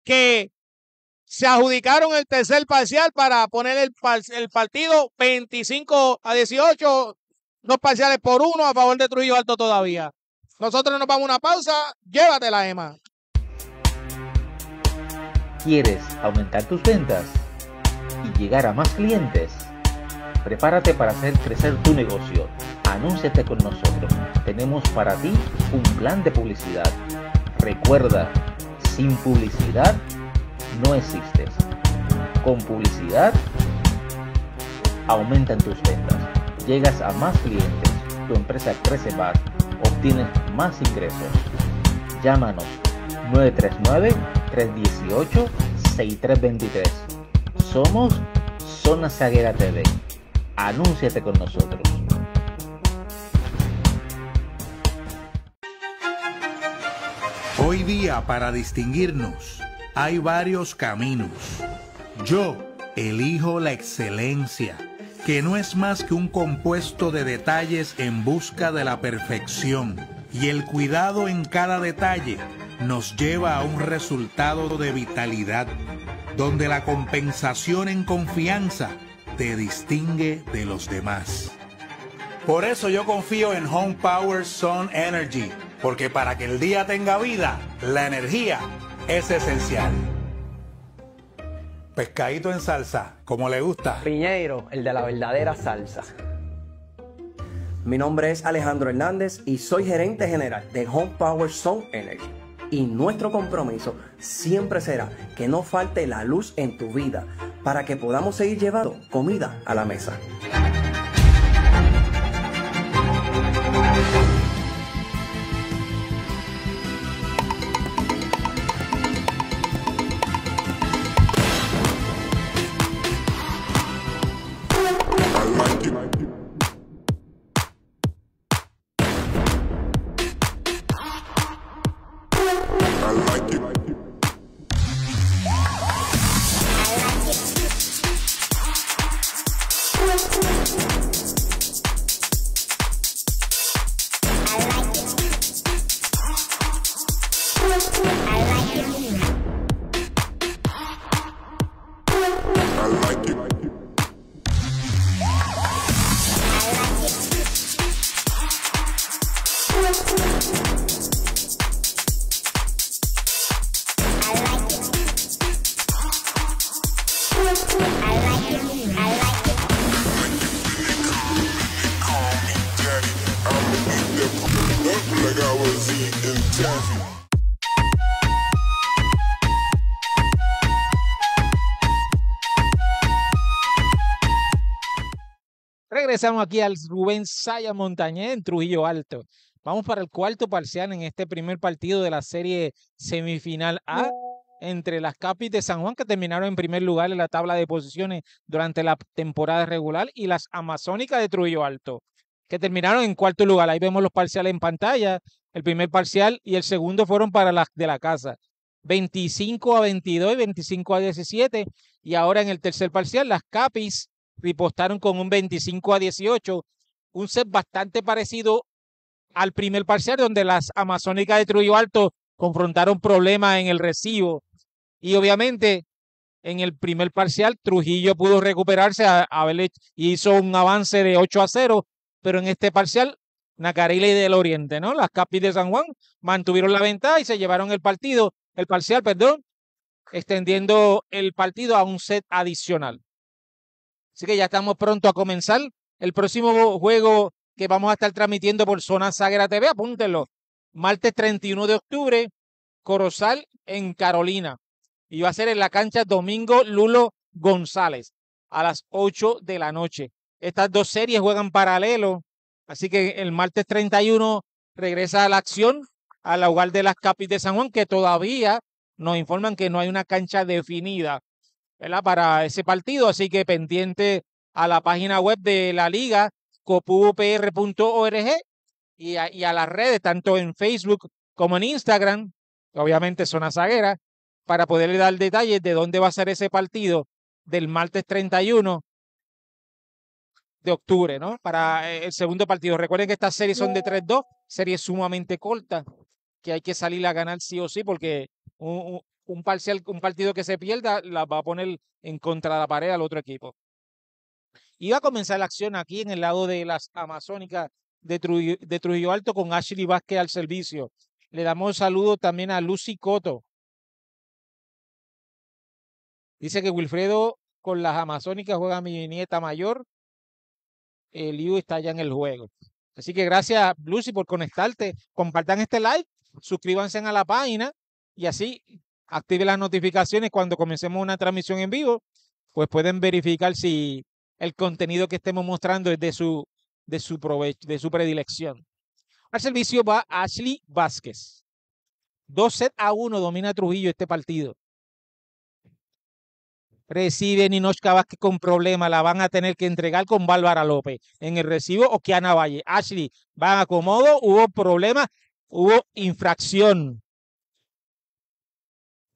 que se adjudicaron el tercer parcial para poner el, el partido 25 a 18, dos parciales por uno a favor de Trujillo Alto todavía. Nosotros nos vamos a una pausa. Llévatela, Emma. ¿Quieres aumentar tus ventas y llegar a más clientes? Prepárate para hacer crecer tu negocio. Anúnciate con nosotros. Tenemos para ti un plan de publicidad. Recuerda, sin publicidad no existes. Con publicidad aumentan tus ventas. Llegas a más clientes tu empresa crece más, obtienes más ingresos. Llámanos 939-318-6323. Somos Zona Zaguera TV. Anúnciate con nosotros. Hoy día para distinguirnos hay varios caminos. Yo elijo la excelencia que no es más que un compuesto de detalles en busca de la perfección, y el cuidado en cada detalle nos lleva a un resultado de vitalidad, donde la compensación en confianza te distingue de los demás. Por eso yo confío en Home Power Sun Energy, porque para que el día tenga vida, la energía es esencial pescadito en salsa, como le gusta. Piñeiro, el de la verdadera salsa. Mi nombre es Alejandro Hernández y soy gerente general de Home Power Zone Energy. Y nuestro compromiso siempre será que no falte la luz en tu vida para que podamos seguir llevando comida a la mesa. estamos aquí al Rubén Saya Montañé en Trujillo Alto. Vamos para el cuarto parcial en este primer partido de la serie semifinal A entre las Capis de San Juan, que terminaron en primer lugar en la tabla de posiciones durante la temporada regular, y las Amazónicas de Trujillo Alto, que terminaron en cuarto lugar. Ahí vemos los parciales en pantalla. El primer parcial y el segundo fueron para las de la casa. 25 a 22 y 25 a 17. Y ahora en el tercer parcial, las Capis ripostaron con un 25 a 18, un set bastante parecido al primer parcial donde las Amazónicas de Trujillo Alto confrontaron problemas en el recibo y obviamente en el primer parcial Trujillo pudo recuperarse a, hizo un avance de 8 a 0, pero en este parcial Nacarila y del Oriente, ¿no? Las Capis de San Juan mantuvieron la ventaja y se llevaron el partido, el parcial, perdón, extendiendo el partido a un set adicional. Así que ya estamos pronto a comenzar. El próximo juego que vamos a estar transmitiendo por Zona Sagra TV, apúntenlo. Martes 31 de octubre, Corozal en Carolina. Y va a ser en la cancha Domingo Lulo González a las 8 de la noche. Estas dos series juegan paralelo, así que el martes 31 regresa a la acción al hogar de las Capis de San Juan, que todavía nos informan que no hay una cancha definida para ese partido. Así que pendiente a la página web de la liga, copupr.org, y a, las redes, tanto en Facebook como en Instagram, obviamente Zona Zaguera, para poderle dar detalles de dónde va a ser ese partido del martes 31 de octubre, ¿no? Para eh, el segundo partido. Recuerden que estas series son de 3-2, series sumamente cortas, que hay que salir a ganar sí o sí, porque un, un, partido que se pierda la va a poner en contra de la pared al otro equipo. Iba a comenzar la acción aquí en el lado de las Amazónicas de Trujillo, Alto con Ashley Vázquez al servicio. Le damos saludo también a Lucy Coto. Dice que Wilfredo con las Amazónicas juega a mi nieta mayor. El Liu está ya en el juego. Así que gracias, Lucy, por conectarte. Compartan este like, suscríbanse a la página y así active las notificaciones cuando comencemos una transmisión en vivo, pues pueden verificar si el contenido que estemos mostrando es de su, de su, de su predilección. Al servicio va Ashley Vázquez. 2 set a 1 domina Trujillo este partido. Recibe Ninochka Vázquez con problema. La van a tener que entregar con Bárbara López en el recibo o Kiana Valle. Ashley, van a acomodo. Hubo problema, hubo infracción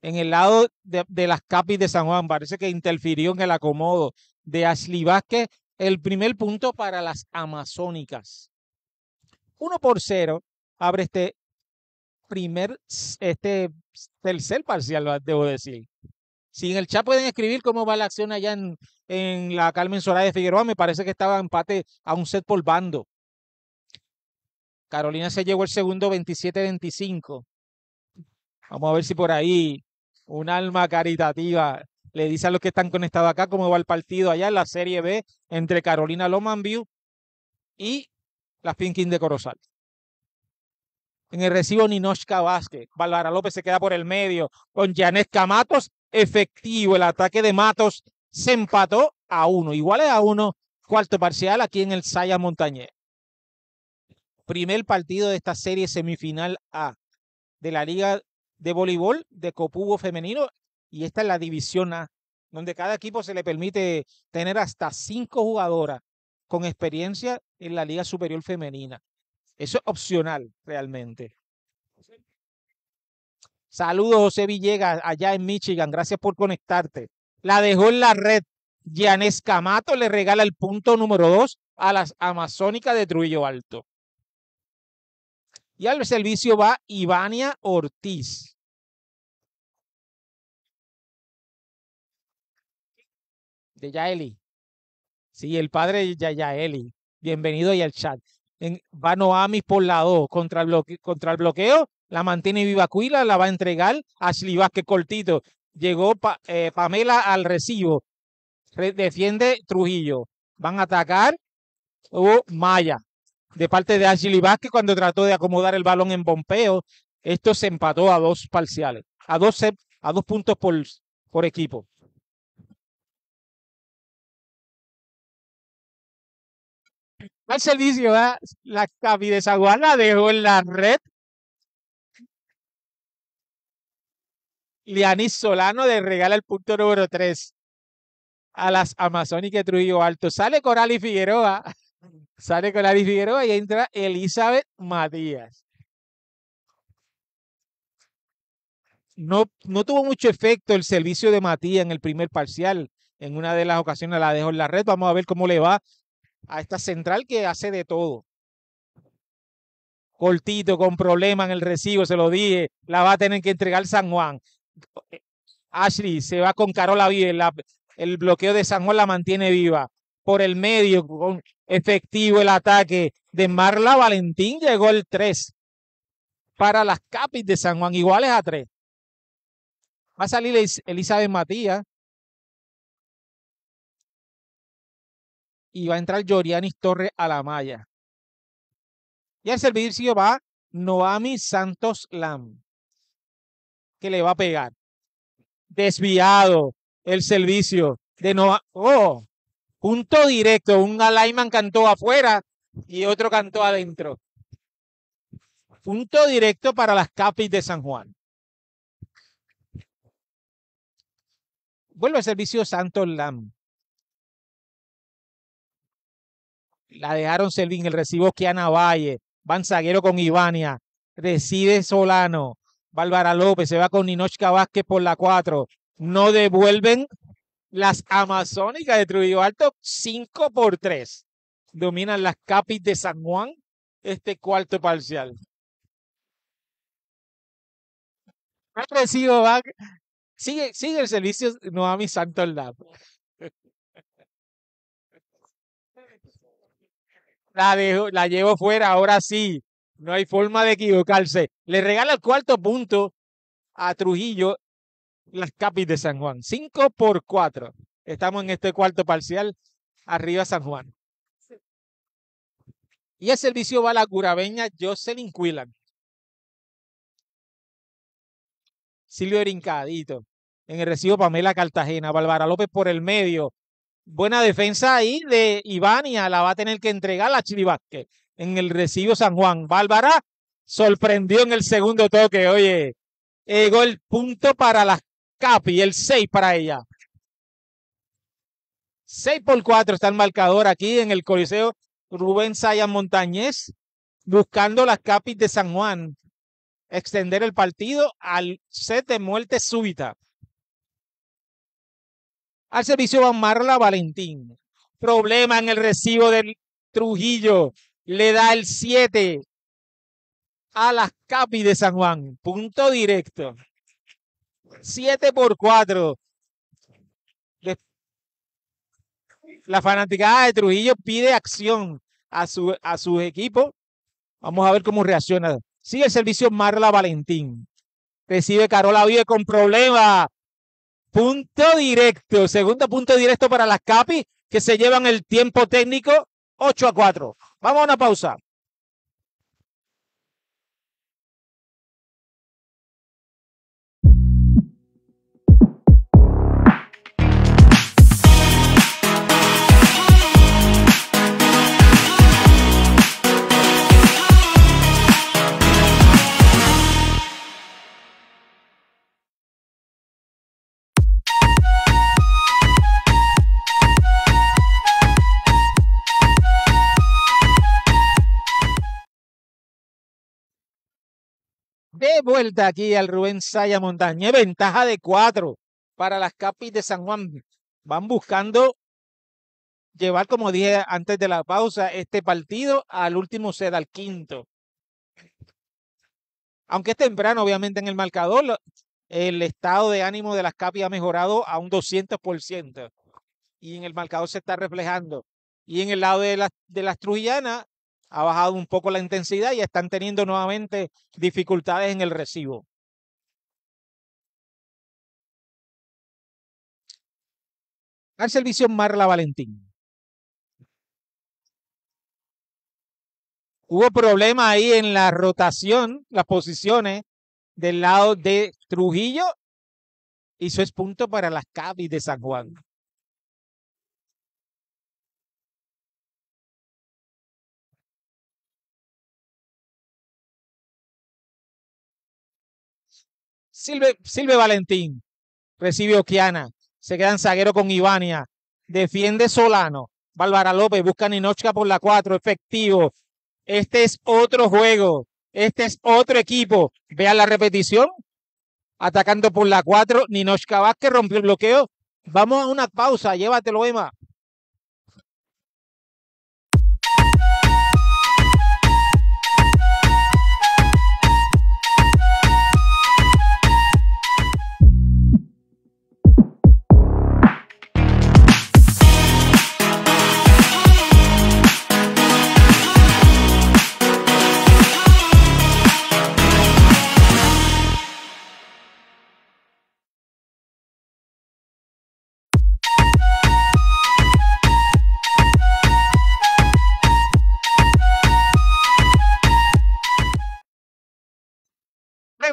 en el lado de, las capis de San Juan. Parece que interfirió en el acomodo de Ashley Vázquez. El primer punto para las amazónicas. Uno por cero abre este primer, este tercer parcial, debo decir. Si en el chat pueden escribir cómo va la acción allá en, en la Carmen Soraya de Figueroa, me parece que estaba empate a un set por bando. Carolina se llevó el segundo 27-25. Vamos a ver si por ahí un alma caritativa, le dice a los que están conectados acá cómo va el partido allá en la Serie B entre Carolina Lomanview y la Pinkins de Corozal. En el recibo Ninochka Vázquez, Bárbara López se queda por el medio con Janetka Matos, efectivo el ataque de Matos, se empató a uno, es a uno, cuarto parcial aquí en el Saya montañé Primer partido de esta serie semifinal A de la Liga de voleibol de Copubo femenino y esta es la división A, donde cada equipo se le permite tener hasta cinco jugadoras con experiencia en la Liga Superior Femenina. Eso es opcional realmente. Saludos José Villegas allá en Michigan, gracias por conectarte. La dejó en la red. Yanes Camato le regala el punto número dos a las Amazónicas de Trujillo Alto. Y al servicio va Ivania Ortiz. De Yaeli. Sí, el padre de Yaeli. Bienvenido ahí al chat. va Noami por la 2 contra el, bloqueo, contra el bloqueo. La mantiene viva Cuila, la va a entregar. Ashley Vázquez cortito. Llegó eh, Pamela al recibo. defiende Trujillo. Van a atacar. o oh, Maya de parte de Ashley Vázquez cuando trató de acomodar el balón en bompeo. Esto se empató a dos parciales, a dos, a dos puntos por, por equipo. Al servicio, la Cavi aguana dejó en la red. Lianis Solano le regala el punto número 3 a las Amazónicas Trujillo Alto. Sale Coral y Figueroa. Sale con la Figueroa y entra Elizabeth Matías. No, no tuvo mucho efecto el servicio de Matías en el primer parcial. En una de las ocasiones la dejó en la red. Vamos a ver cómo le va a esta central que hace de todo. Cortito, con problemas en el recibo, se lo dije. La va a tener que entregar San Juan. Eh, Ashley se va con Carola viva. el bloqueo de San Juan la mantiene viva. Por el medio, con Efectivo el ataque de Marla Valentín. Llegó el 3 para las Capis de San Juan, iguales a 3. Va a salir Elizabeth Matías. Y va a entrar Yorianis Torres a la malla. Y al servicio va Noami Santos Lam, que le va a pegar. Desviado el servicio de Noami. ¡Oh! punto directo. Un alaiman cantó afuera y otro cantó adentro. Punto directo para las capis de San Juan. Vuelve al servicio Santos Lam. La dejaron servir el recibo Kiana Valle. Van Zaguero con Ivania. Recibe Solano. Bárbara López se va con Ninochka Vázquez por la 4. No devuelven las amazónicas de Trujillo Alto, 5 por 3. Dominan las capis de San Juan, este cuarto parcial. Sigue, sigue el servicio Noami Santos Lab. La, dejo, la llevo fuera, ahora sí. No hay forma de equivocarse. Le regala el cuarto punto a Trujillo las Capis de San Juan. 5 por 4. Estamos en este cuarto parcial. Arriba San Juan. Y el servicio va a la curabeña Jocelyn Quillan. Silvio Brincadito. En el recibo Pamela Cartagena. Bárbara López por el medio. Buena defensa ahí de Ivania. La va a tener que entregar la Chili En el recibo San Juan. Bárbara sorprendió en el segundo toque. Oye, Llegó eh, el punto para las Capi, el 6 para ella. 6 por 4 está el marcador aquí en el Coliseo Rubén Sayas Montañez, buscando las capis de San Juan. Extender el partido al set de muerte súbita. Al servicio va Marla Valentín. Problema en el recibo del Trujillo. Le da el 7 a las capis de San Juan. Punto directo. 7 por 4. La fanaticada de Trujillo pide acción a, su, a Vamos a ver cómo reacciona. Sigue el servicio Marla Valentín. Recibe Carola Vive con problema. Punto directo. Segundo punto directo para las Capi que se llevan el tiempo técnico 8 a 4. Vamos a una pausa. vuelta aquí al Rubén Saya Montañez. Ventaja de cuatro para las Capis de San Juan. Van buscando llevar, como dije antes de la pausa, este partido al último set, al quinto. Aunque es temprano, obviamente, en el marcador, el estado de ánimo de las Capis ha mejorado a un 200%. Y en el marcador se está reflejando. Y en el lado de las, de las Trujillanas, ha bajado un poco la intensidad y están teniendo nuevamente dificultades en el recibo. Al servicio Marla Valentín. Hubo problemas ahí en la rotación, las posiciones del lado de Trujillo. Y eso es punto para las Cabis de San Juan. Silve, Valentín, recibe Oquiana, se quedan zaguero con Ivania, defiende Solano, Bárbara López busca Ninochka por la 4, efectivo. Este es otro juego, este es otro equipo. Vean la repetición, atacando por la 4, Ninochka Vázquez rompió el bloqueo. Vamos a una pausa, llévatelo, Ema.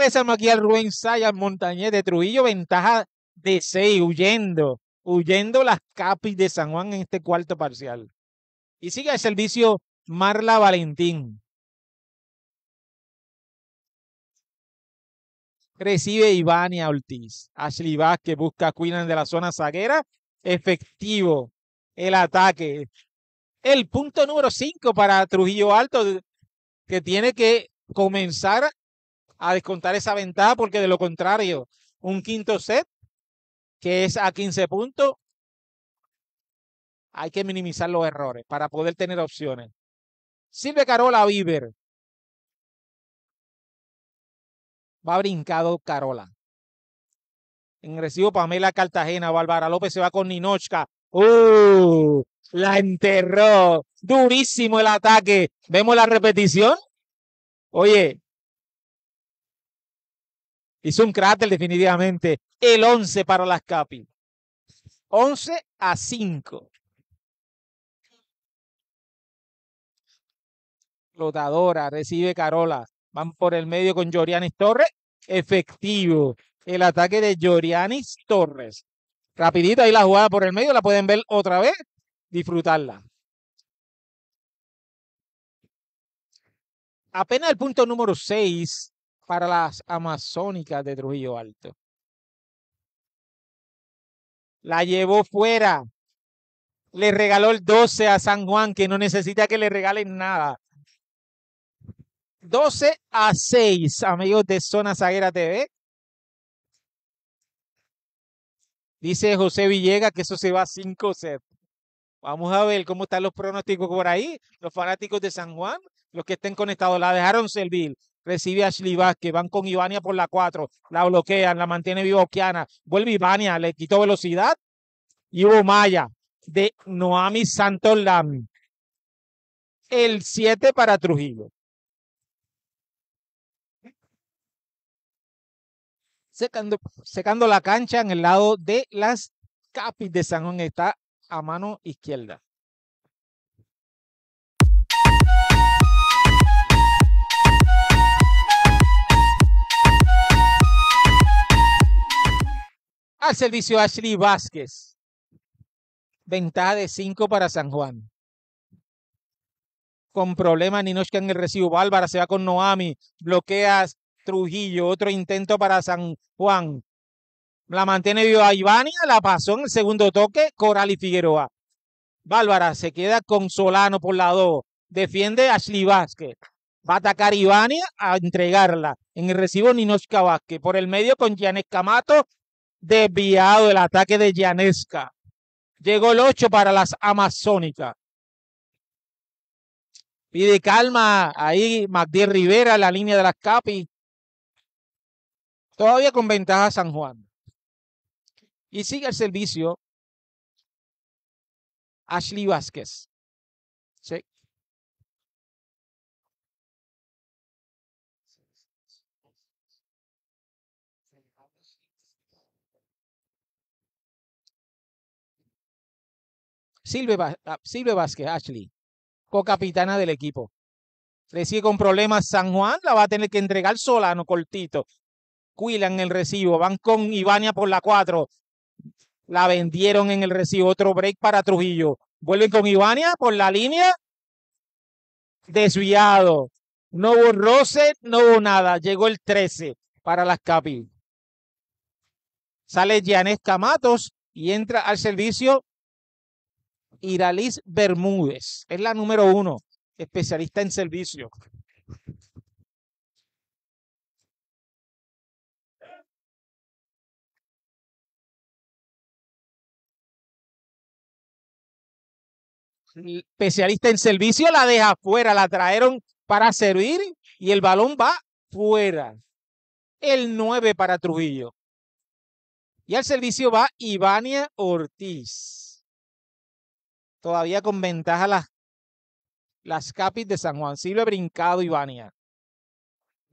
regresamos aquí al Rubén Sayas Montañez de Trujillo, ventaja de 6, huyendo, huyendo las capis de San Juan en este cuarto parcial. Y sigue el servicio Marla Valentín. Recibe Ivania Ortiz. Ashley que busca a Quinan de la zona zaguera. Efectivo el ataque. El punto número 5 para Trujillo Alto, que tiene que comenzar a descontar esa ventaja, porque de lo contrario, un quinto set, que es a 15 puntos, hay que minimizar los errores para poder tener opciones. ¿Sirve Carola Bieber. Va brincado Carola. En Pamela Cartagena, Bárbara López se va con Ninochka. ¡Uh! La enterró. Durísimo el ataque. Vemos la repetición. Oye, Hizo un cráter definitivamente. El 11 para las Capi. 11 a 5. Flotadora, recibe Carola. Van por el medio con Jorianis Torres. Efectivo. El ataque de Jorianis Torres. Rapidito ahí la jugada por el medio. La pueden ver otra vez. Disfrutarla. Apenas el punto número 6 para las amazónicas de Trujillo Alto. La llevó fuera. Le regaló el 12 a San Juan, que no necesita que le regalen nada. 12 a 6, amigos de Zona Zaguera TV. Dice José Villegas que eso se va a 5 set Vamos a ver cómo están los pronósticos por ahí. Los fanáticos de San Juan, los que estén conectados, la dejaron servir. Recibe a Ashley que van con Ivania por la cuatro. la bloquean, la mantiene viva vuelve Ivania, le quitó velocidad. Y hubo Maya de Noami Santos Lami. El siete para Trujillo. Secando, secando la cancha en el lado de las capis de San Juan está a mano izquierda. Al servicio Ashley Vázquez. Ventaja de 5 para San Juan. Con problema Ninochka en el recibo. Bárbara se va con Noami. Bloqueas Trujillo. Otro intento para San Juan. La mantiene viva Ivania. La pasó en el segundo toque. Coral y Figueroa. Bárbara se queda con Solano por la 2. Defiende Ashley Vázquez. Va a atacar Ivania a entregarla. En el recibo Ninochka Vázquez. Por el medio con Janet Camato desviado el ataque de Llanesca. Llegó el 8 para las Amazónicas. Pide calma ahí Magdiel Rivera la línea de las Capi. Todavía con ventaja San Juan. Y sigue el servicio Ashley Vázquez. Sí. Silve, ah, Ashley, co-capitana del equipo. Le sigue con problemas San Juan, la va a tener que entregar Solano cortito. Cuilan el recibo, van con Ivania por la 4. La vendieron en el recibo, otro break para Trujillo. Vuelven con Ivania por la línea. Desviado. No hubo roce, no hubo nada. Llegó el 13 para las Capi. Sale Janes Camatos y entra al servicio Iralis Bermúdez. Es la número uno, especialista en servicio. Especialista en servicio, la deja fuera, la trajeron para servir y el balón va fuera. El nueve para Trujillo. Y al servicio va Ivania Ortiz todavía con ventaja las, las capis de San Juan. ha Brincado, Ivania.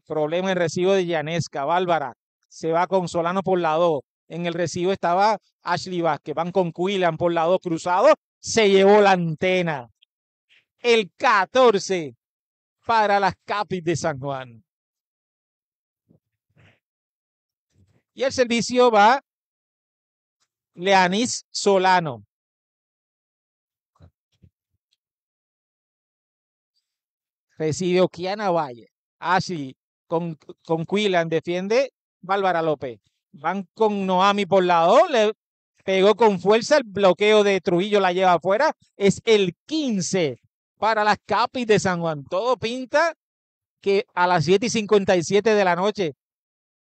Problema en recibo de Llanesca. Bárbara se va con Solano por la 2. En el recibo estaba Ashley Vázquez. Van con Cuilan por la 2 cruzado. Se llevó la antena. El 14 para las capis de San Juan. Y el servicio va Leanis Solano. recibe Kiana Valle. Así, ah, con, con defiende Bárbara López. Van con Noami por la le pegó con fuerza el bloqueo de Trujillo, la lleva afuera. Es el 15 para las Capis de San Juan. Todo pinta que a las 7 y 57 de la noche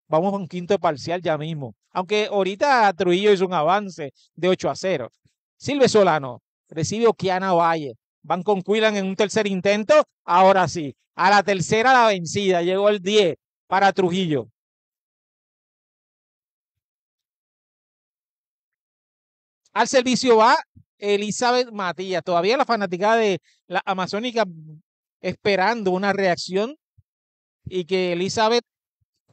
vamos a un quinto parcial ya mismo. Aunque ahorita Trujillo hizo un avance de 8 a 0. Silve Solano recibe Oquiana Valle. Van con Cuilan en un tercer intento. Ahora sí, a la tercera la vencida. Llegó el 10 para Trujillo. Al servicio va Elizabeth Matías. Todavía la fanática de la Amazónica esperando una reacción y que Elizabeth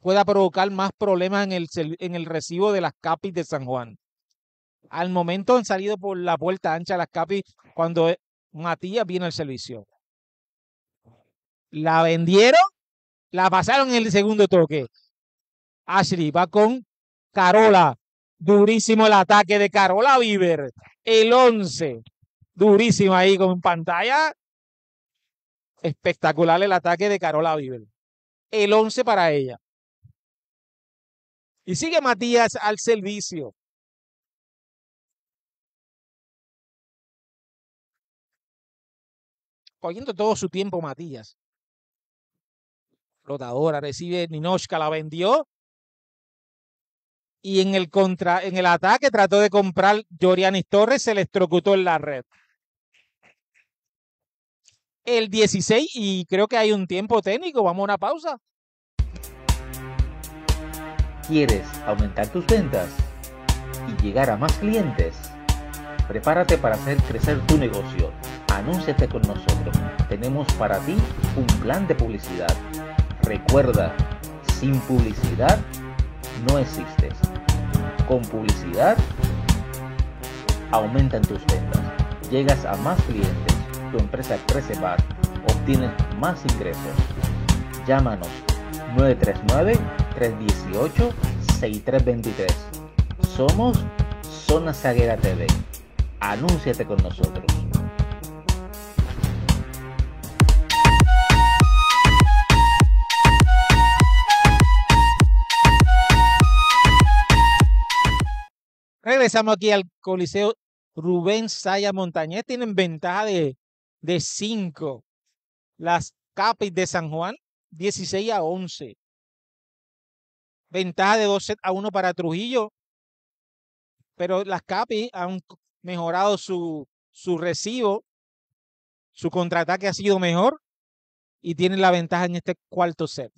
pueda provocar más problemas en el, en el recibo de las capis de San Juan. Al momento han salido por la puerta ancha las capis cuando Matías viene al servicio. La vendieron, la pasaron en el segundo toque. Ashley va con Carola. Durísimo el ataque de Carola Bieber. El 11. Durísimo ahí con pantalla. Espectacular el ataque de Carola Bieber. El 11 para ella. Y sigue Matías al servicio. cogiendo todo su tiempo Matías. Flotadora, recibe Ninochka, la vendió. Y en el, contra, en el ataque trató de comprar Jorianis Torres, se le estrocutó en la red. El 16, y creo que hay un tiempo técnico, vamos a una pausa. ¿Quieres aumentar tus ventas y llegar a más clientes? Prepárate para hacer crecer tu negocio anúnciate con nosotros. Tenemos para ti un plan de publicidad. Recuerda, sin publicidad no existes. Con publicidad aumentan tus ventas, llegas a más clientes, tu empresa crece más, obtienes más ingresos. Llámanos 939-318-6323. Somos Zona Zaguera TV. Anúnciate con nosotros. Estamos aquí al Coliseo Rubén Saya Montañez. Tienen ventaja de, de 5. Las Capis de San Juan, 16 a 11. Ventaja de 12 a 1 para Trujillo. Pero las Capis han mejorado su, su recibo. Su contraataque ha sido mejor y tienen la ventaja en este cuarto set.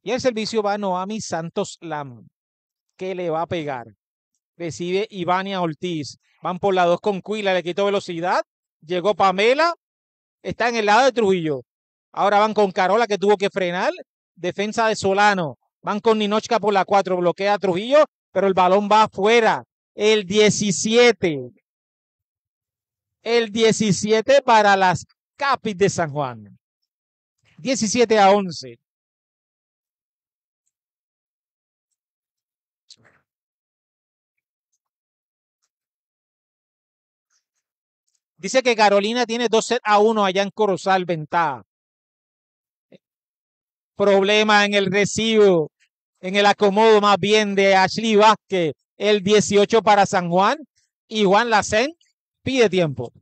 Y el servicio va a Noami Santos Lam, ¿Qué le va a pegar. Recibe Ivania Ortiz. Van por la 2 con Cuila, le quitó velocidad. Llegó Pamela, está en el lado de Trujillo. Ahora van con Carola que tuvo que frenar. Defensa de Solano. Van con Ninochka por la 4, bloquea a Trujillo, pero el balón va afuera. El 17. El 17 para las Capis de San Juan. 17 a 11. Dice que Carolina tiene 2 a 1 allá en Corozal, ventaja. Problema en el recibo, en el acomodo más bien de Ashley Vázquez, el 18 para San Juan y Juan Lacen pide tiempo.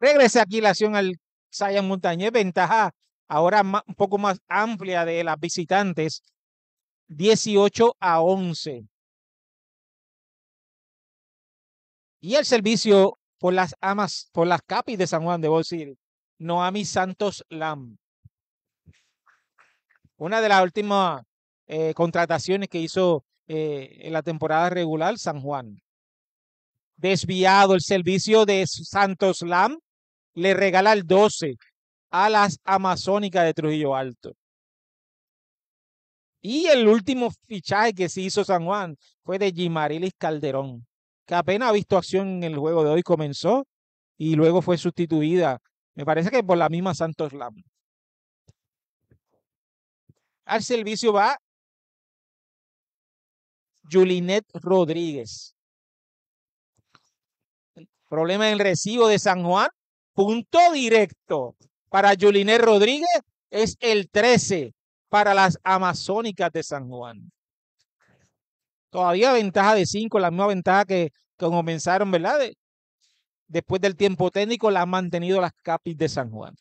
Regresa aquí la acción al Sayan Montañez. Ventaja ahora un poco más amplia de las visitantes. 18 a 11. Y el servicio por las amas, por las capis de San Juan de decir Noami Santos Lam. Una de las últimas eh, contrataciones que hizo eh, en la temporada regular San Juan. Desviado el servicio de Santos Lam le regala el 12 a las Amazónicas de Trujillo Alto. Y el último fichaje que se hizo San Juan fue de Jimarilis Calderón, que apenas ha visto acción en el juego de hoy, comenzó y luego fue sustituida, me parece que por la misma Santos Lam. Al servicio va Julinet Rodríguez. Problema en recibo de San Juan punto directo para Juliné Rodríguez es el 13 para las Amazónicas de San Juan. Todavía ventaja de 5, la misma ventaja que, comenzaron, ¿verdad? después del tiempo técnico la han mantenido las capis de San Juan.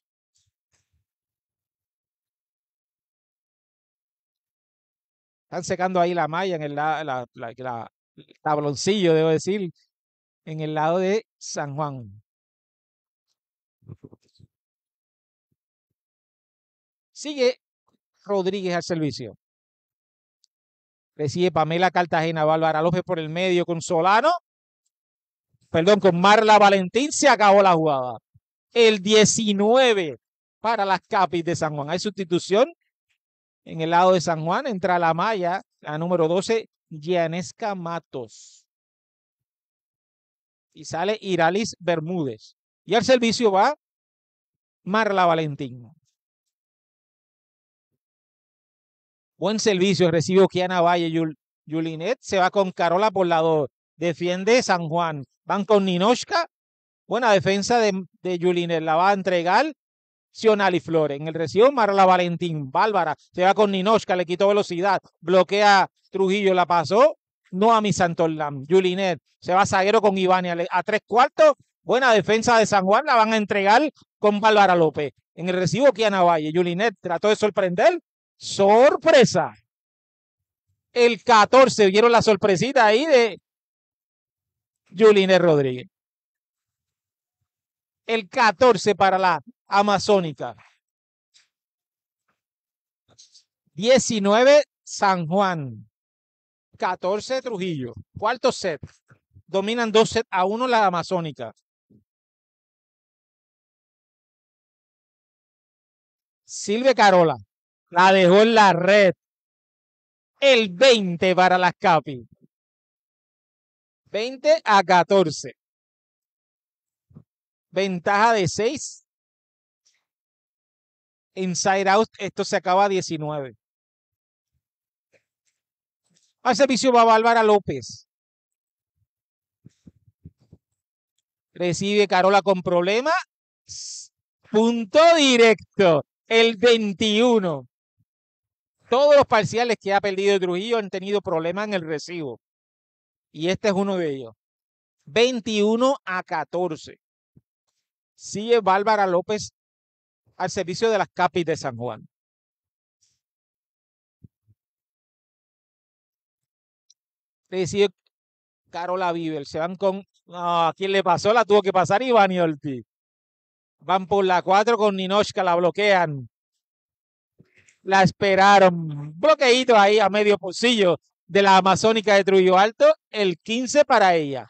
Están secando ahí la malla en el la, el tabloncillo, debo decir, en el lado de San Juan. Sigue Rodríguez al servicio. Recibe Pamela Cartagena, Bárbara López por el medio con Solano. Perdón, con Marla Valentín se acabó la jugada. El 19 para las Capis de San Juan. Hay sustitución en el lado de San Juan. Entra la malla, la número 12, Gianesca Matos. Y sale Iralis Bermúdez. Y al servicio va Marla Valentín. Buen servicio recibió Kiana Valle Yul, Yulinet. Se va con Carola por la Defiende San Juan. Van con Ninoshka. Buena defensa de, Julinet. La va a entregar Sionali Flores. En el recibo Marla Valentín. Bárbara se va con Ninoshka. Le quitó velocidad. Bloquea Trujillo. La pasó. No a mi Santorlam. Julinet se va a zaguero con Ivania. A tres cuartos Buena defensa de San Juan, la van a entregar con Bárbara López. En el recibo, Kiana Valle. Julinet trató de sorprender. ¡Sorpresa! El 14, vieron la sorpresita ahí de Julinet Rodríguez. El 14 para la Amazónica. 19 San Juan. 14 Trujillo. Cuarto set. Dominan dos set a uno la Amazónica. Silve Carola la dejó en la red. El 20 para las Capi. 20 a 14. Ventaja de 6. Inside out, esto se acaba a 19. Al servicio va Bárbara López. Recibe Carola con problema. Punto directo el 21. Todos los parciales que ha perdido Trujillo han tenido problemas en el recibo. Y este es uno de ellos. 21 a 14. Sigue Bárbara López al servicio de las Capis de San Juan. Le decía Carola Vivel. Se van con. ¿a quién le pasó? La tuvo que pasar Iván y Ortiz. Van por la 4 con Ninoshka, la bloquean. La esperaron. bloqueito ahí a medio pulsillo de la Amazónica de Trujillo Alto. El 15 para ella.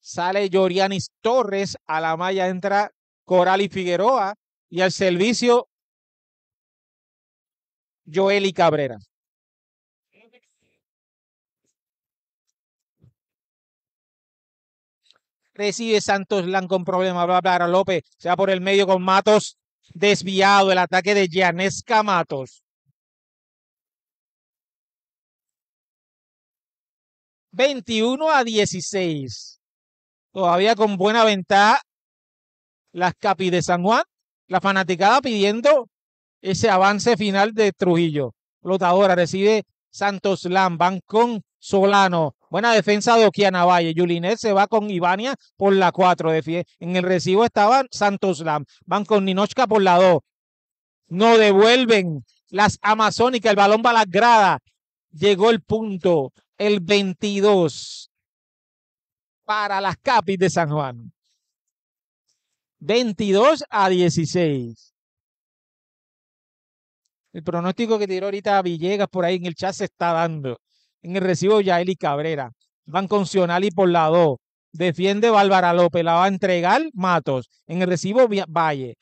Sale Yorianis Torres. A la malla entra Coral y Figueroa. Y al servicio, Joeli Cabrera. recibe Santos Lan con problema, bla, bla, bla, López se va por el medio con Matos desviado, el ataque de Janesca Matos. 21 a 16. Todavía con buena ventaja las Capi de San Juan, la fanaticada pidiendo ese avance final de Trujillo. Flotadora recibe Santos Lam Van con Solano. Buena defensa de Oquiana Valle. Yulinet se va con Ivania por la 4 de En el recibo estaban Santos Lam. Van con Ninochka por la 2. No devuelven las Amazónicas. El balón va a las gradas. Llegó el punto. El 22 para las Capis de San Juan. 22 a 16. El pronóstico que tiró ahorita Villegas por ahí en el chat se está dando. En el recibo Yaeli Cabrera. Van con Sionali por la 2. Defiende Bárbara López. La va a entregar Matos. En el recibo Valle.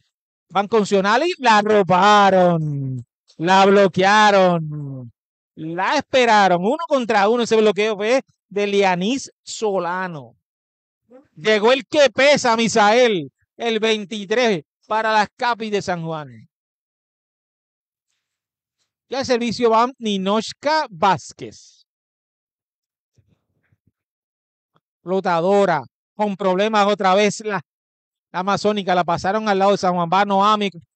Van con Sionali. La robaron. La bloquearon. La esperaron. Uno contra uno. Ese bloqueo fue de Lianis Solano. Llegó el que pesa, Misael. El 23 para las capis de San Juan. Ya al servicio va Ninochka Vázquez. Flotadora, con problemas otra vez la, Amazónica. La pasaron al lado de San Juan Bano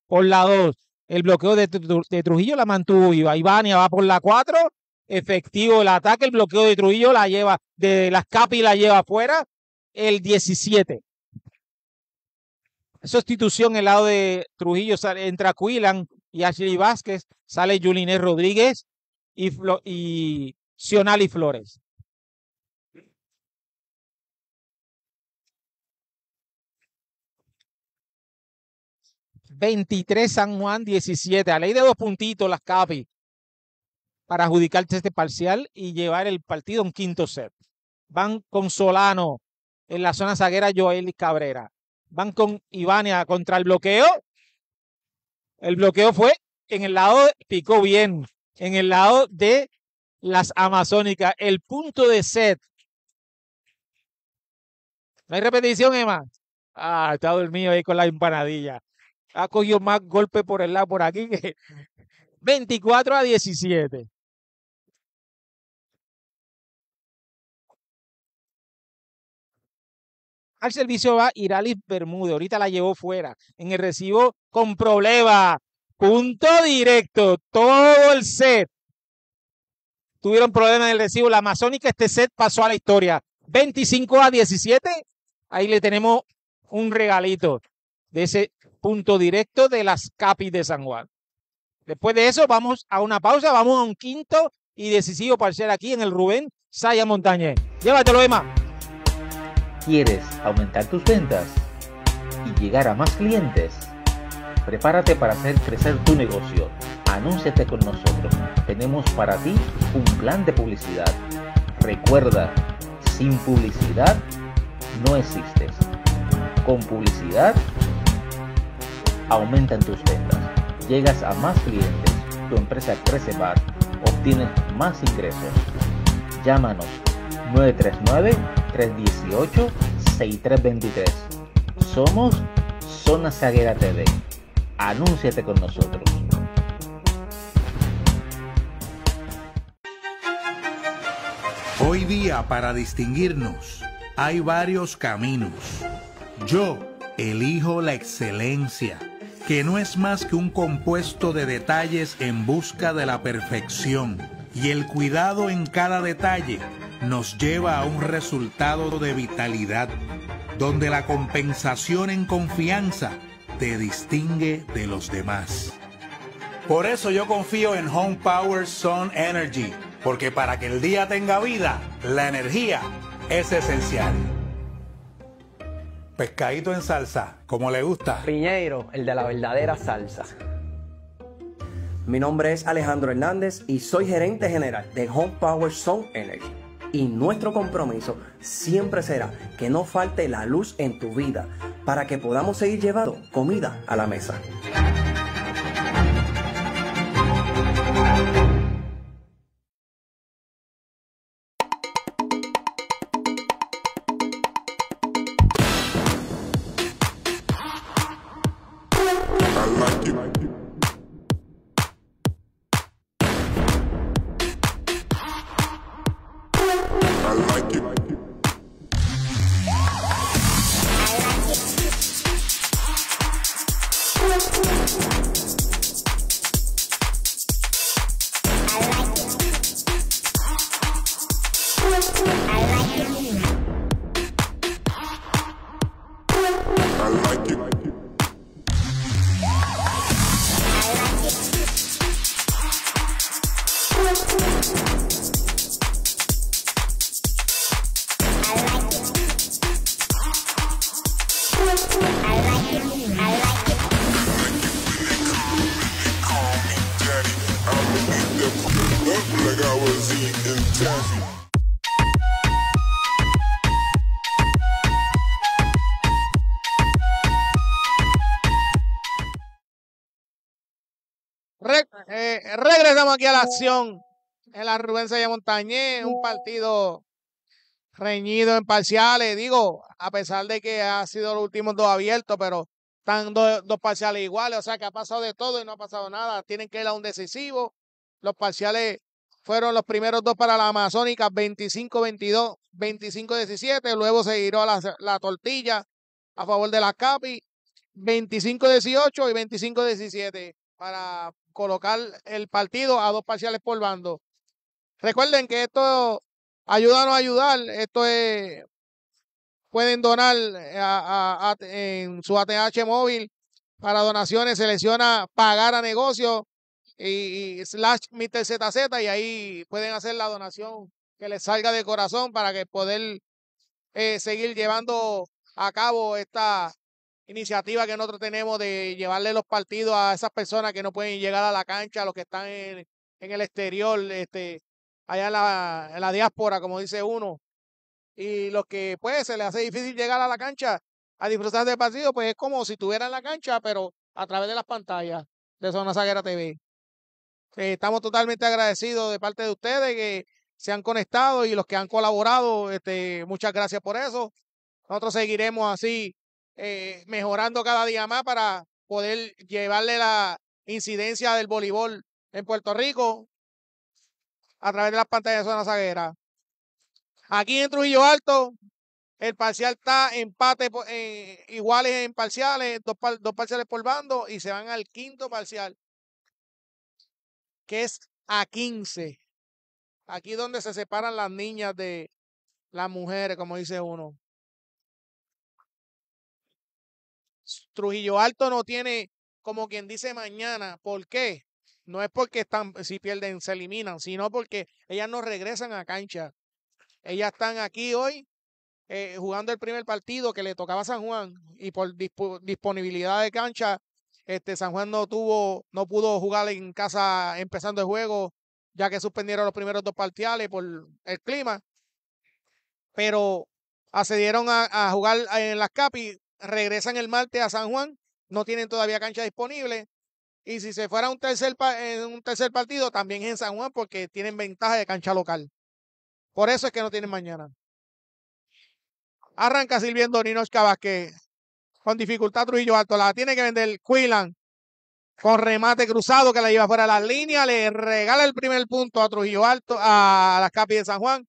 por la 2. El bloqueo de, de, Trujillo la mantuvo Iba. Ivania va por la 4. Efectivo el ataque. El bloqueo de Trujillo la lleva, de las capi la lleva afuera. El 17 sustitución el lado de Trujillo entra Cuilan y Ashley Vázquez, sale Juliné Rodríguez y, y Sionali Flores. ...23 San Juan, 17... ...a ley de dos puntitos las Capi... ...para adjudicarse este parcial... ...y llevar el partido a un quinto set... ...van con Solano... ...en la zona zaguera Joel Cabrera... Van con Ivania contra el bloqueo. El bloqueo fue en el lado, picó bien, en el lado de las amazónicas. El punto de set. No hay repetición, Emma. Ah, está dormido ahí con la empanadilla. Ha cogido más golpe por el lado por aquí que 24 a 17. Al servicio va Iralis Bermúdez. Ahorita la llevó fuera. En el recibo con problema. Punto directo. Todo el set. Tuvieron problemas en el recibo. La Amazónica, este set pasó a la historia. 25 a 17. Ahí le tenemos un regalito de ese punto directo de las Capis de San Juan. Después de eso, vamos a una pausa. Vamos a un quinto y decisivo parcial aquí en el Rubén Saya Montañez. Llévatelo, Emma. ¿Quieres aumentar tus ventas y llegar a más clientes? Prepárate para hacer crecer tu negocio. Anúnciate con nosotros. Tenemos para ti un plan de publicidad. Recuerda, sin publicidad no existes. Con publicidad aumentan tus ventas, llegas a más clientes, tu empresa crece más, obtienes más ingresos. Llámanos 939-318-6323. Somos Zona Zaguera TV. Anúnciate con nosotros. Hoy día para distinguirnos hay varios caminos. Yo elijo la excelencia, que no es más que un compuesto de detalles en busca de la perfección y el cuidado en cada detalle nos lleva a un resultado de vitalidad, donde la compensación en confianza te distingue de los demás. Por eso yo confío en Home Power Sun Energy, porque para que el día tenga vida, la energía es esencial. Pescadito en salsa, como le gusta. Riñeiro, el de la verdadera salsa. Mi nombre es Alejandro Hernández y soy gerente general de Home Power Sun Energy. Y nuestro compromiso siempre será que no falte la luz en tu vida para que podamos seguir llevando comida a la mesa. acción en la Rubén de Montañé, un partido reñido en parciales, digo, a pesar de que ha sido los últimos dos abiertos, pero están dos, parciales iguales, o sea que ha pasado de todo y no ha pasado nada, tienen que ir a un decisivo, los parciales fueron los primeros dos para la Amazónica, 25-22, 25-17. Luego se giró la, tortilla a favor de la CAPI, 25-18 y 25-17 para colocar el partido a dos parciales por bando. Recuerden que esto ayuda a ayudar, esto es, pueden donar eh, a, en su ATH móvil para donaciones, selecciona pagar a negocio y, slash Mr. ZZ y ahí pueden hacer la donación que les salga de corazón para que poder eh, seguir llevando a cabo esta, iniciativa que nosotros tenemos de llevarle los partidos a esas personas que no pueden llegar a la cancha, a los que están en, el exterior, este, allá en la, diáspora, como dice uno, y los que pues se les hace difícil llegar a la cancha a disfrutar del partido, pues es como si estuvieran en la cancha, pero a través de las pantallas de Zona Zaguera TV. Eh, estamos totalmente agradecidos de parte de ustedes que se han conectado y los que han colaborado, este, muchas gracias por eso. Nosotros seguiremos así eh, mejorando cada día más para poder llevarle la incidencia del voleibol en Puerto Rico a través de las pantallas de zona zaguera. Aquí en Trujillo Alto, el parcial está empate eh, iguales en parciales, dos, parciales por bando y se van al quinto parcial, que es a 15. Aquí donde se separan las niñas de las mujeres, como dice uno. Trujillo Alto no tiene, como quien dice, mañana. ¿Por qué? No es porque están, si pierden, se eliminan, sino porque ellas no regresan a cancha. Ellas están aquí hoy eh, jugando el primer partido que le tocaba a San Juan y por disponibilidad de cancha, este, San Juan no tuvo, no pudo jugar en casa empezando el juego, ya que suspendieron los primeros dos partiales por el clima. Pero accedieron a, a jugar en las CAPI regresan el martes a San Juan, no tienen todavía cancha disponible. Y si se fuera un tercer, eh, un tercer partido, también en San Juan porque tienen ventaja de cancha local. Por eso es que no tienen mañana. Arranca sirviendo Ninos Con dificultad Trujillo Alto. La tiene que vender Quilan. Con remate cruzado que la lleva fuera de la línea. Le regala el primer punto a Trujillo Alto, a las Capi de San Juan.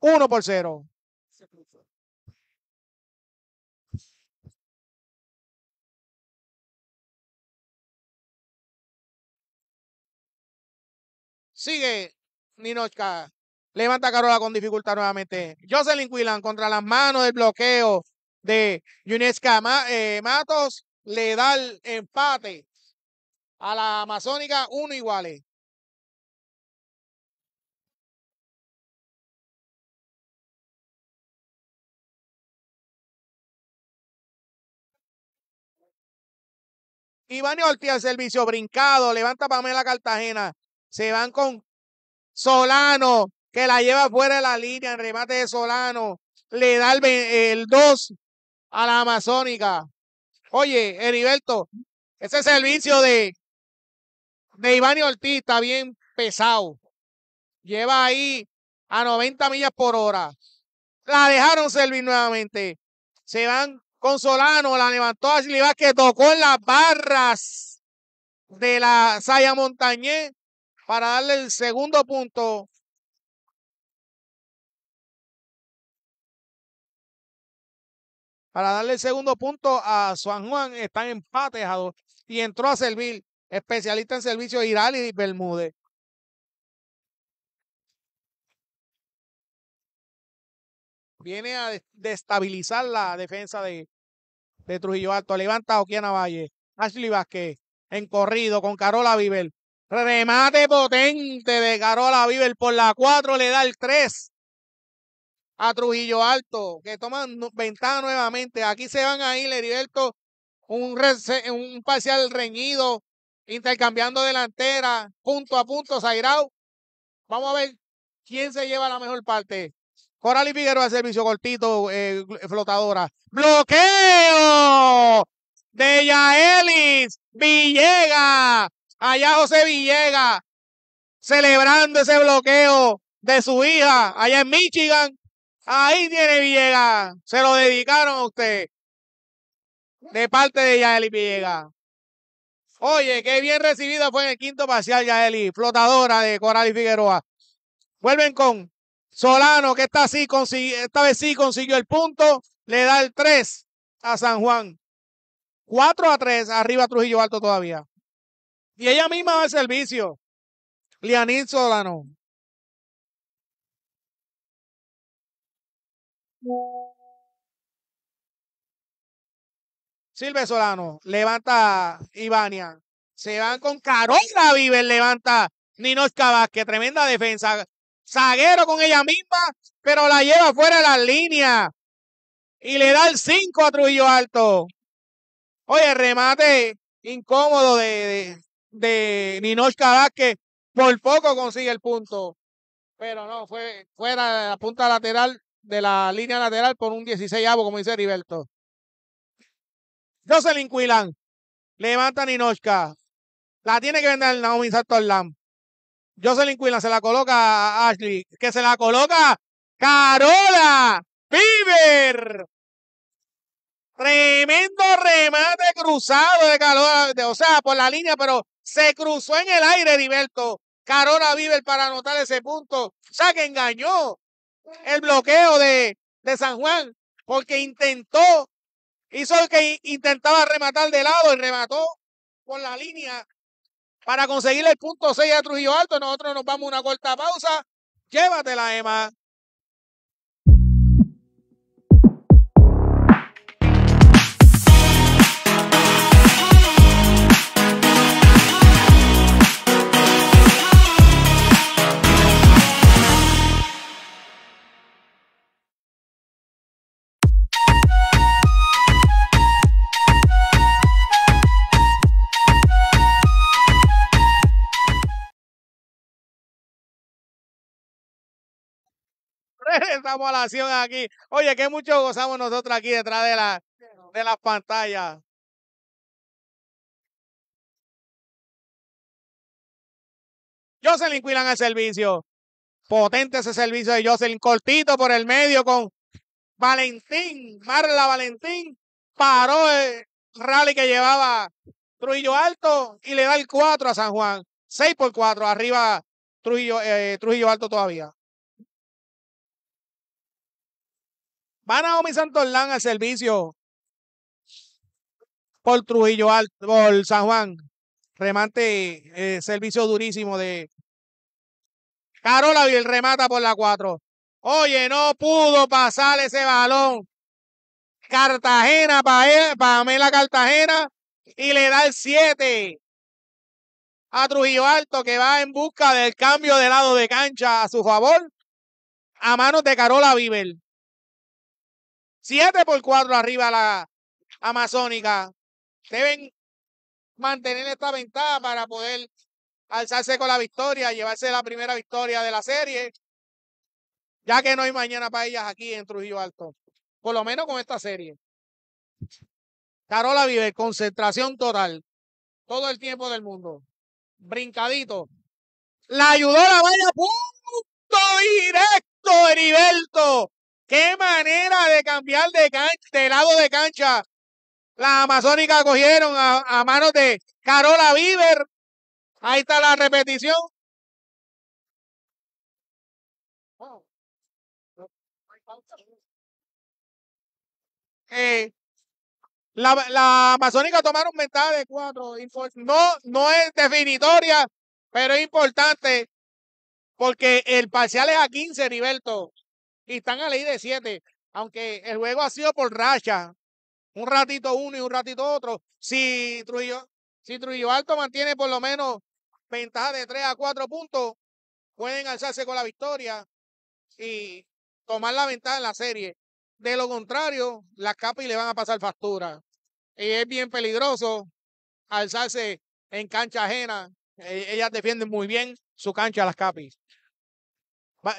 uno por cero. Sigue Ninochka. Levanta Carola con dificultad nuevamente. Jocelyn Quillan contra las manos del bloqueo de Yunesca eh, Matos. Le da el empate a la Amazónica. Uno iguales. Iván Ortiz al servicio, brincado, levanta Pamela Cartagena, se van con Solano, que la lleva fuera de la línea, en remate de Solano. Le da el, 2 a la Amazónica. Oye, Heriberto, ese servicio de, de Iván y Ortiz está bien pesado. Lleva ahí a 90 millas por hora. La dejaron servir nuevamente. Se van con Solano, la levantó Ashley que tocó en las barras de la Saya Montañé para darle el segundo punto para darle el segundo punto a San Juan. Están empatejados. Y entró a servir, especialista en servicio y Bermúdez. Viene a destabilizar la defensa de, de Trujillo Alto. Levanta a Oquiana Valle. Ashley Vázquez en corrido con Carola Viver. Remate potente de Carola Viver por la 4, le da el 3 a Trujillo Alto, que toman ventaja nuevamente. Aquí se van a ir, Heriberto, un, un parcial reñido, intercambiando delantera, punto a punto, Zairao. Vamos a ver quién se lleva la mejor parte. Coral y Figueroa, servicio cortito, eh, flotadora. ¡Bloqueo! De Yaelis Villega Allá José Villegas, celebrando ese bloqueo de su hija, allá en Michigan. Ahí tiene Villegas. Se lo dedicaron a usted. De parte de Yaeli Villegas. Oye, qué bien recibida fue en el quinto parcial Yaeli, flotadora de Coral y Figueroa. Vuelven con Solano, que está esta vez sí consiguió el punto. Le da el 3 a San Juan. 4 a 3, arriba Trujillo Alto todavía. Y ella misma va al servicio. Lianín Solano. Silve Solano levanta Ivania. Se van con Carola Viver, levanta Escabas. Que Tremenda defensa. Zaguero con ella misma, pero la lleva fuera de la línea. Y le da el 5 a Trujillo Alto. Oye, remate incómodo de, de Ninoshka que por poco consigue el punto, pero no, fue fuera de la punta lateral, de la línea lateral por un 16 como dice Heriberto. Jocelyn Quilán levanta a Ninochka, la tiene que vender Naomi Sartor-Lam Jocelyn Quilán se la coloca a Ashley, que se la coloca Carola Bieber Tremendo remate cruzado de Carola, o sea, por la línea, pero se cruzó en el aire, Diverto. Carona Viver para anotar ese punto. O sea que engañó el bloqueo de, de San Juan porque intentó, hizo el que intentaba rematar de lado y remató por la línea para conseguir el punto 6 a Trujillo Alto. Nosotros nos vamos a una corta pausa. Llévatela, Emma. Estamos a la acción aquí. Oye, que mucho gozamos nosotros aquí detrás de, la, de las pantallas. Jocelyn Quilan al servicio. Potente ese servicio de Jocelyn. Cortito por el medio con Valentín. Marla Valentín. Paró el rally que llevaba Trujillo Alto y le da el 4 a San Juan. 6 por 4. Arriba Trujillo, eh, Trujillo Alto todavía. Van a Omi Santorlán al servicio por Trujillo Alto, por San Juan. Remate, eh, servicio durísimo de Carola y remata por la 4. Oye, no pudo pasar ese balón. Cartagena, la Cartagena, y le da el 7 a Trujillo Alto, que va en busca del cambio de lado de cancha a su favor, a manos de Carola Viver. 7 por 4 arriba la Amazónica. Deben mantener esta ventaja para poder alzarse con la victoria, llevarse la primera victoria de la serie, ya que no hay mañana para ellas aquí en Trujillo Alto, por lo menos con esta serie. Carola vive concentración total, todo el tiempo del mundo, brincadito. La ayudó la punto directo, Heriberto. ¡Qué manera de cambiar de, lado de cancha! La Amazónica cogieron a, manos de Carola Bieber. Ahí está la repetición. Eh, la, Amazónica tomaron ventaja de cuatro. No, no es definitoria, pero es importante porque el parcial es a 15, Nivelto y están a ley de siete. Aunque el juego ha sido por racha, un ratito uno y un ratito otro. Si Trujillo, si Alto mantiene por lo menos ventaja de 3 a 4 puntos, pueden alzarse con la victoria y tomar la ventaja en la serie. De lo contrario, las Capis le van a pasar factura. Y es bien peligroso alzarse en cancha ajena. E, ellas defienden muy bien su cancha a las capis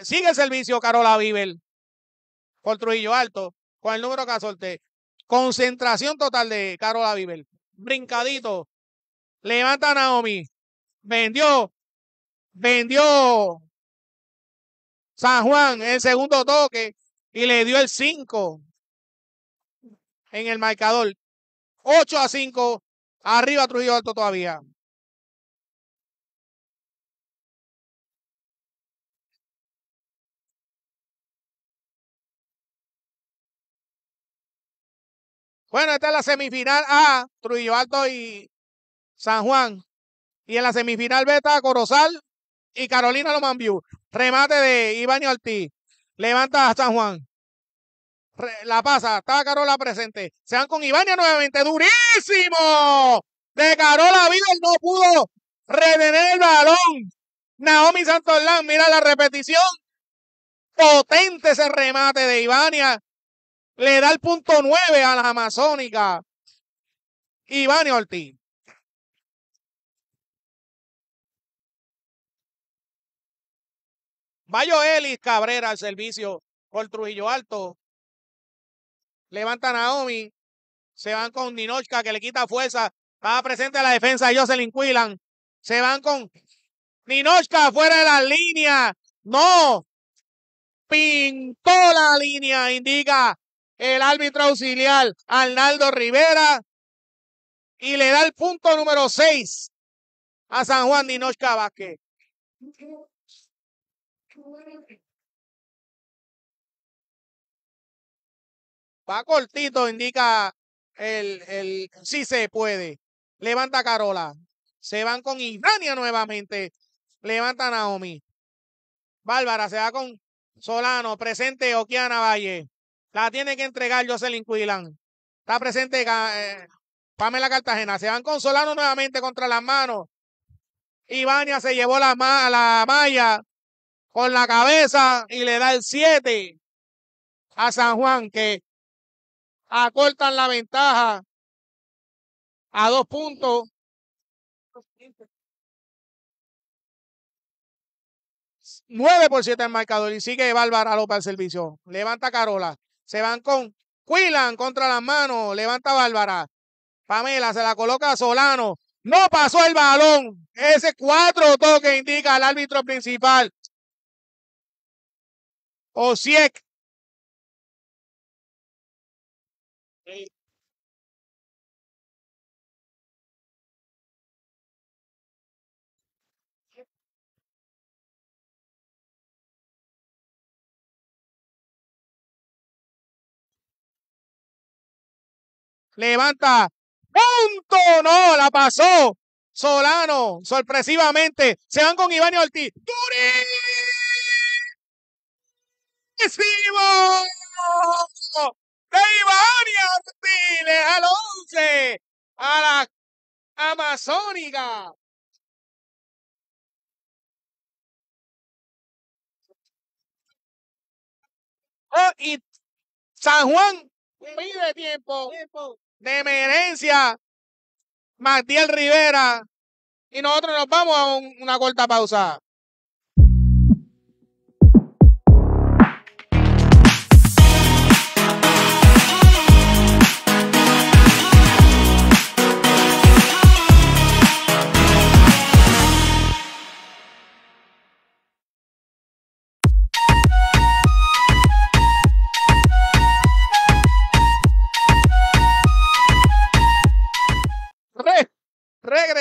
sigue el servicio, Carola Viver. Por Trujillo Alto, con el número que Concentración total de Carola Viver. Brincadito. Levanta Naomi. Vendió. Vendió. San Juan el segundo toque y le dio el 5 en el marcador. 8 a 5. Arriba Trujillo Alto todavía. Bueno, esta es la semifinal A, Trujillo Alto y San Juan. Y en la semifinal B Corozal y Carolina Lomambiú. Remate de Iván Ortiz. Levanta a San Juan. la pasa. Está Carola presente. Se van con Ivania nuevamente. ¡Durísimo! De Carola Vidal no pudo retener el balón. Naomi Santorlán, mira la repetición. Potente ese remate de Ivania le da el punto 9 a la Amazónica. Iván y Ortiz. Bayo Elis Cabrera al servicio por Trujillo Alto. Levanta Naomi. Se van con Ninochka que le quita fuerza. Estaba presente la defensa ellos Jocelyn Quillan. Se van con Ninochka fuera de la línea. No. Pintó la línea. Indica el árbitro auxiliar Arnaldo Rivera y le da el punto número 6 a San Juan Dinochka Vázquez. Va cortito, indica el, el sí se puede. Levanta Carola. Se van con Irania nuevamente. Levanta Naomi. Bárbara se va con Solano. Presente Okiana Valle. La tiene que entregar Jocelyn Cuilán. Está presente eh, Pamela Cartagena. Se van consolando nuevamente contra las manos. Ivania se llevó la, la malla con la cabeza y le da el 7 a San Juan, que acortan la ventaja a dos puntos. Nueve por siete el marcador y sigue Bárbara López al servicio. Levanta Carola. Se van con Quilan contra las manos. Levanta Bárbara. Pamela se la coloca a Solano. No pasó el balón. Ese cuatro toque indica al árbitro principal. Osiek. levanta, punto, no, la pasó. Solano, sorpresivamente, se van con Iván y Ortiz. ¡Durísimo! De Iván y Ortiz, al Once! a la Amazónica. Oh, y San Juan pide tiempo de emergencia Matiel Rivera. Y nosotros nos vamos a una corta pausa.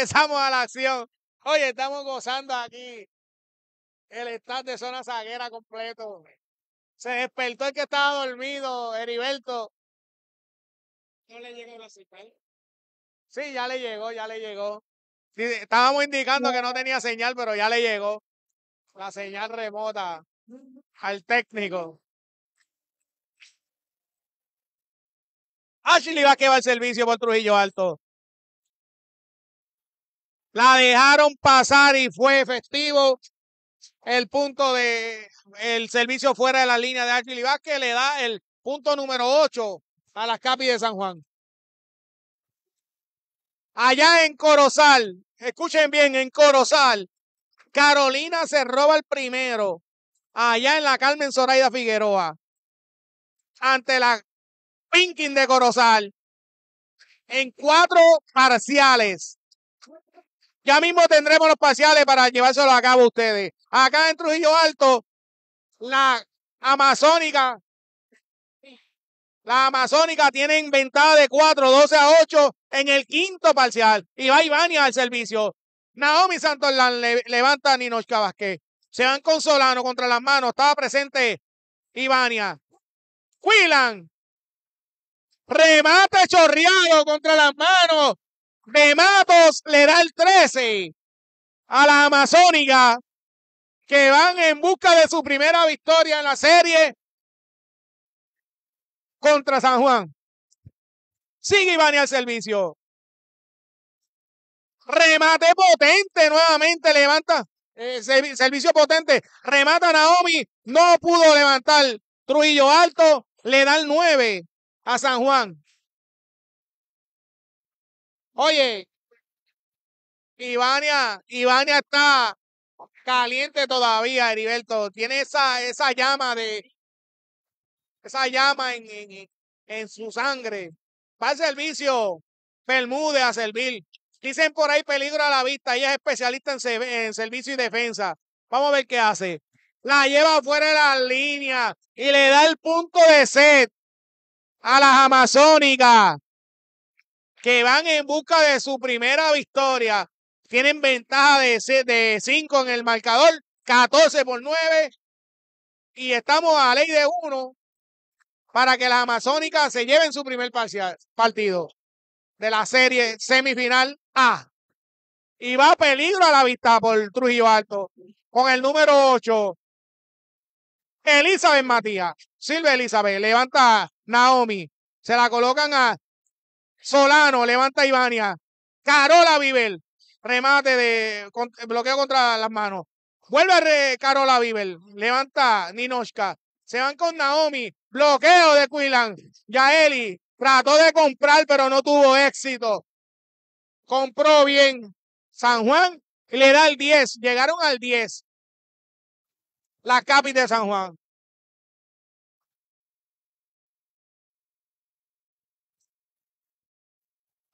empezamos a la acción. Oye, estamos gozando aquí el estado de zona zaguera completo. Se despertó el que estaba dormido, Heriberto. ¿No le llegó la señal? Sí, ya le llegó, ya le llegó. estábamos indicando que no tenía señal, pero ya le llegó la señal remota al técnico. Ashley va a quedar el servicio por Trujillo Alto. La dejaron pasar y fue efectivo El punto de el servicio fuera de la línea de Archie que le da el punto número 8 a las Capi de San Juan. Allá en Corozal, escuchen bien, en Corozal, Carolina se roba el primero. Allá en la Carmen Zoraida Figueroa. Ante la Pinkin de Corozal. En cuatro parciales. Ya mismo tendremos los parciales para llevárselo a cabo ustedes. Acá en Trujillo Alto, la Amazónica, la Amazónica tiene ventaja de 4, 12 a 8 en el quinto parcial. Y va Ivania al servicio. Naomi Santos levanta a Ninochka Se van con Solano contra las manos. Estaba presente Ivania. Quilan. Remate chorreado contra las manos Rematos le da el 13 a la Amazónica, que van en busca de su primera victoria en la serie contra San Juan. Sigue Iván al servicio. Remate potente nuevamente, levanta. el eh, servicio potente. Remata Naomi. No pudo levantar. Trujillo alto. Le da el 9 a San Juan. Oye, Ivania, Ivania está caliente todavía, Heriberto. Tiene esa, esa llama de. Esa llama en, en, su sangre. Va al servicio. permude a servir. Dicen por ahí peligro a la vista. Ella es especialista en, en servicio y defensa. Vamos a ver qué hace. La lleva fuera de la línea y le da el punto de set a las amazónicas que van en busca de su primera victoria. Tienen ventaja de 5 en el marcador, 14 por 9. Y estamos a ley de 1 para que las Amazónicas se lleven su primer partido de la serie semifinal A. Y va peligro a la vista por Trujillo Alto con el número 8. Elizabeth Matías. silva Elizabeth. Levanta Naomi. Se la colocan a Solano levanta Ivania. Carola Vivel. Remate de bloqueo contra las manos. Vuelve Carola Vivel. Levanta Ninoshka. Se van con Naomi. Bloqueo de Quilan. Yaeli trató de comprar, pero no tuvo éxito. Compró bien. San Juan le da el 10. Llegaron al 10. La capi de San Juan.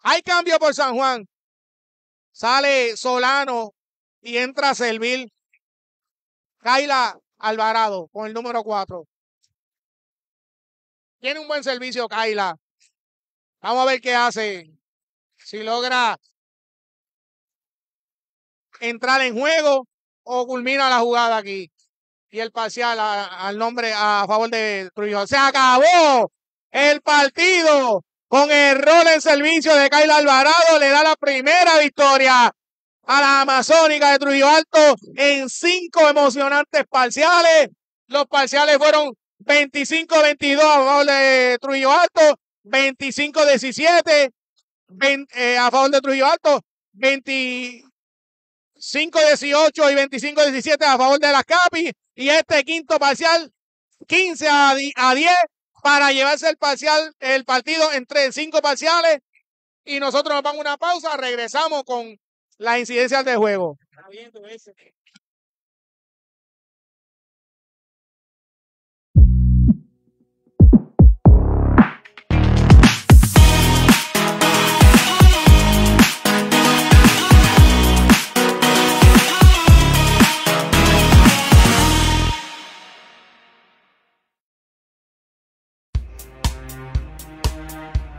Hay cambio por San Juan. Sale Solano y entra a servir Kaila Alvarado con el número 4. Tiene un buen servicio Kaila. Vamos a ver qué hace. Si logra entrar en juego o culmina la jugada aquí. Y el parcial al nombre a favor de Trujillo. Se acabó el partido con error en servicio de Kyle Alvarado, le da la primera victoria a la Amazónica de Trujillo Alto en cinco emocionantes parciales. Los parciales fueron 25-22 a favor de Trujillo Alto, 25-17 eh, a favor de Trujillo Alto, 25-18 y 25-17 a favor de las Capi. Y este quinto parcial, 15 a 10 para llevarse el parcial, el partido entre cinco parciales. Y nosotros nos vamos a una pausa, regresamos con las incidencias de juego. Pues,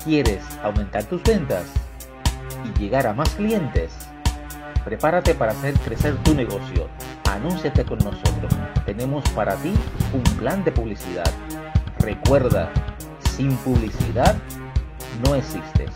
¿Quieres aumentar tus ventas y llegar a más clientes? Prepárate para hacer crecer tu negocio. Anúnciate con nosotros. Tenemos para ti un plan de publicidad. Recuerda, sin publicidad no existes.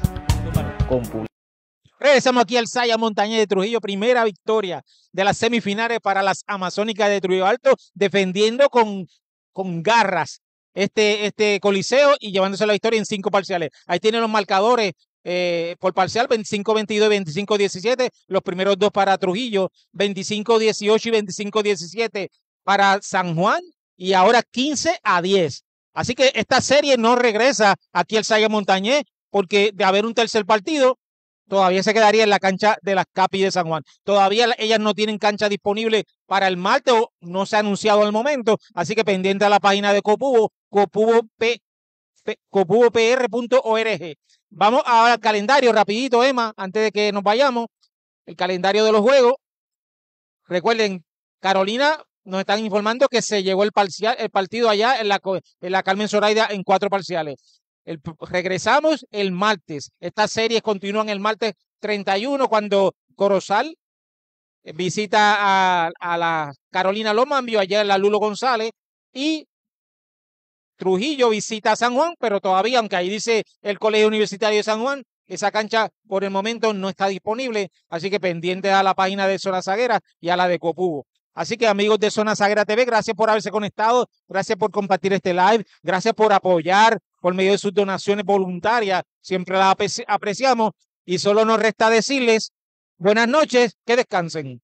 Regresamos aquí al Saya Montaña de Trujillo, primera victoria de las semifinales para las Amazónicas de Trujillo Alto, defendiendo con, con garras este, este coliseo y llevándose la victoria en cinco parciales. Ahí tienen los marcadores eh, por parcial 25-22 y 25-17, los primeros dos para Trujillo, 25-18 y 25-17 para San Juan y ahora 15 a 10. Así que esta serie no regresa aquí al Saga Montañé porque de haber un tercer partido todavía se quedaría en la cancha de las Capi de San Juan. Todavía ellas no tienen cancha disponible para el martes, no se ha anunciado el momento, así que pendiente a la página de Copubo, copubopr.org. Vamos ahora al calendario rapidito, Emma, antes de que nos vayamos. El calendario de los juegos. Recuerden, Carolina nos están informando que se llegó el, parcial, el partido allá en la, en la Carmen Zoraida en cuatro parciales. regresamos el martes. Estas series continúan el martes 31 cuando Corozal eh, visita a, la Carolina Lomambio, ayer la Lulo González, y Trujillo visita a San Juan, pero todavía, aunque ahí dice el Colegio Universitario de San Juan, esa cancha por el momento no está disponible, así que pendiente a la página de Zona Zaguera y a la de Copubo. Así que amigos de Zona Sagrera TV, gracias por haberse conectado, gracias por compartir este live, gracias por apoyar por medio de sus donaciones voluntarias, siempre las apreciamos y solo nos resta decirles Buenas noches, que descansen.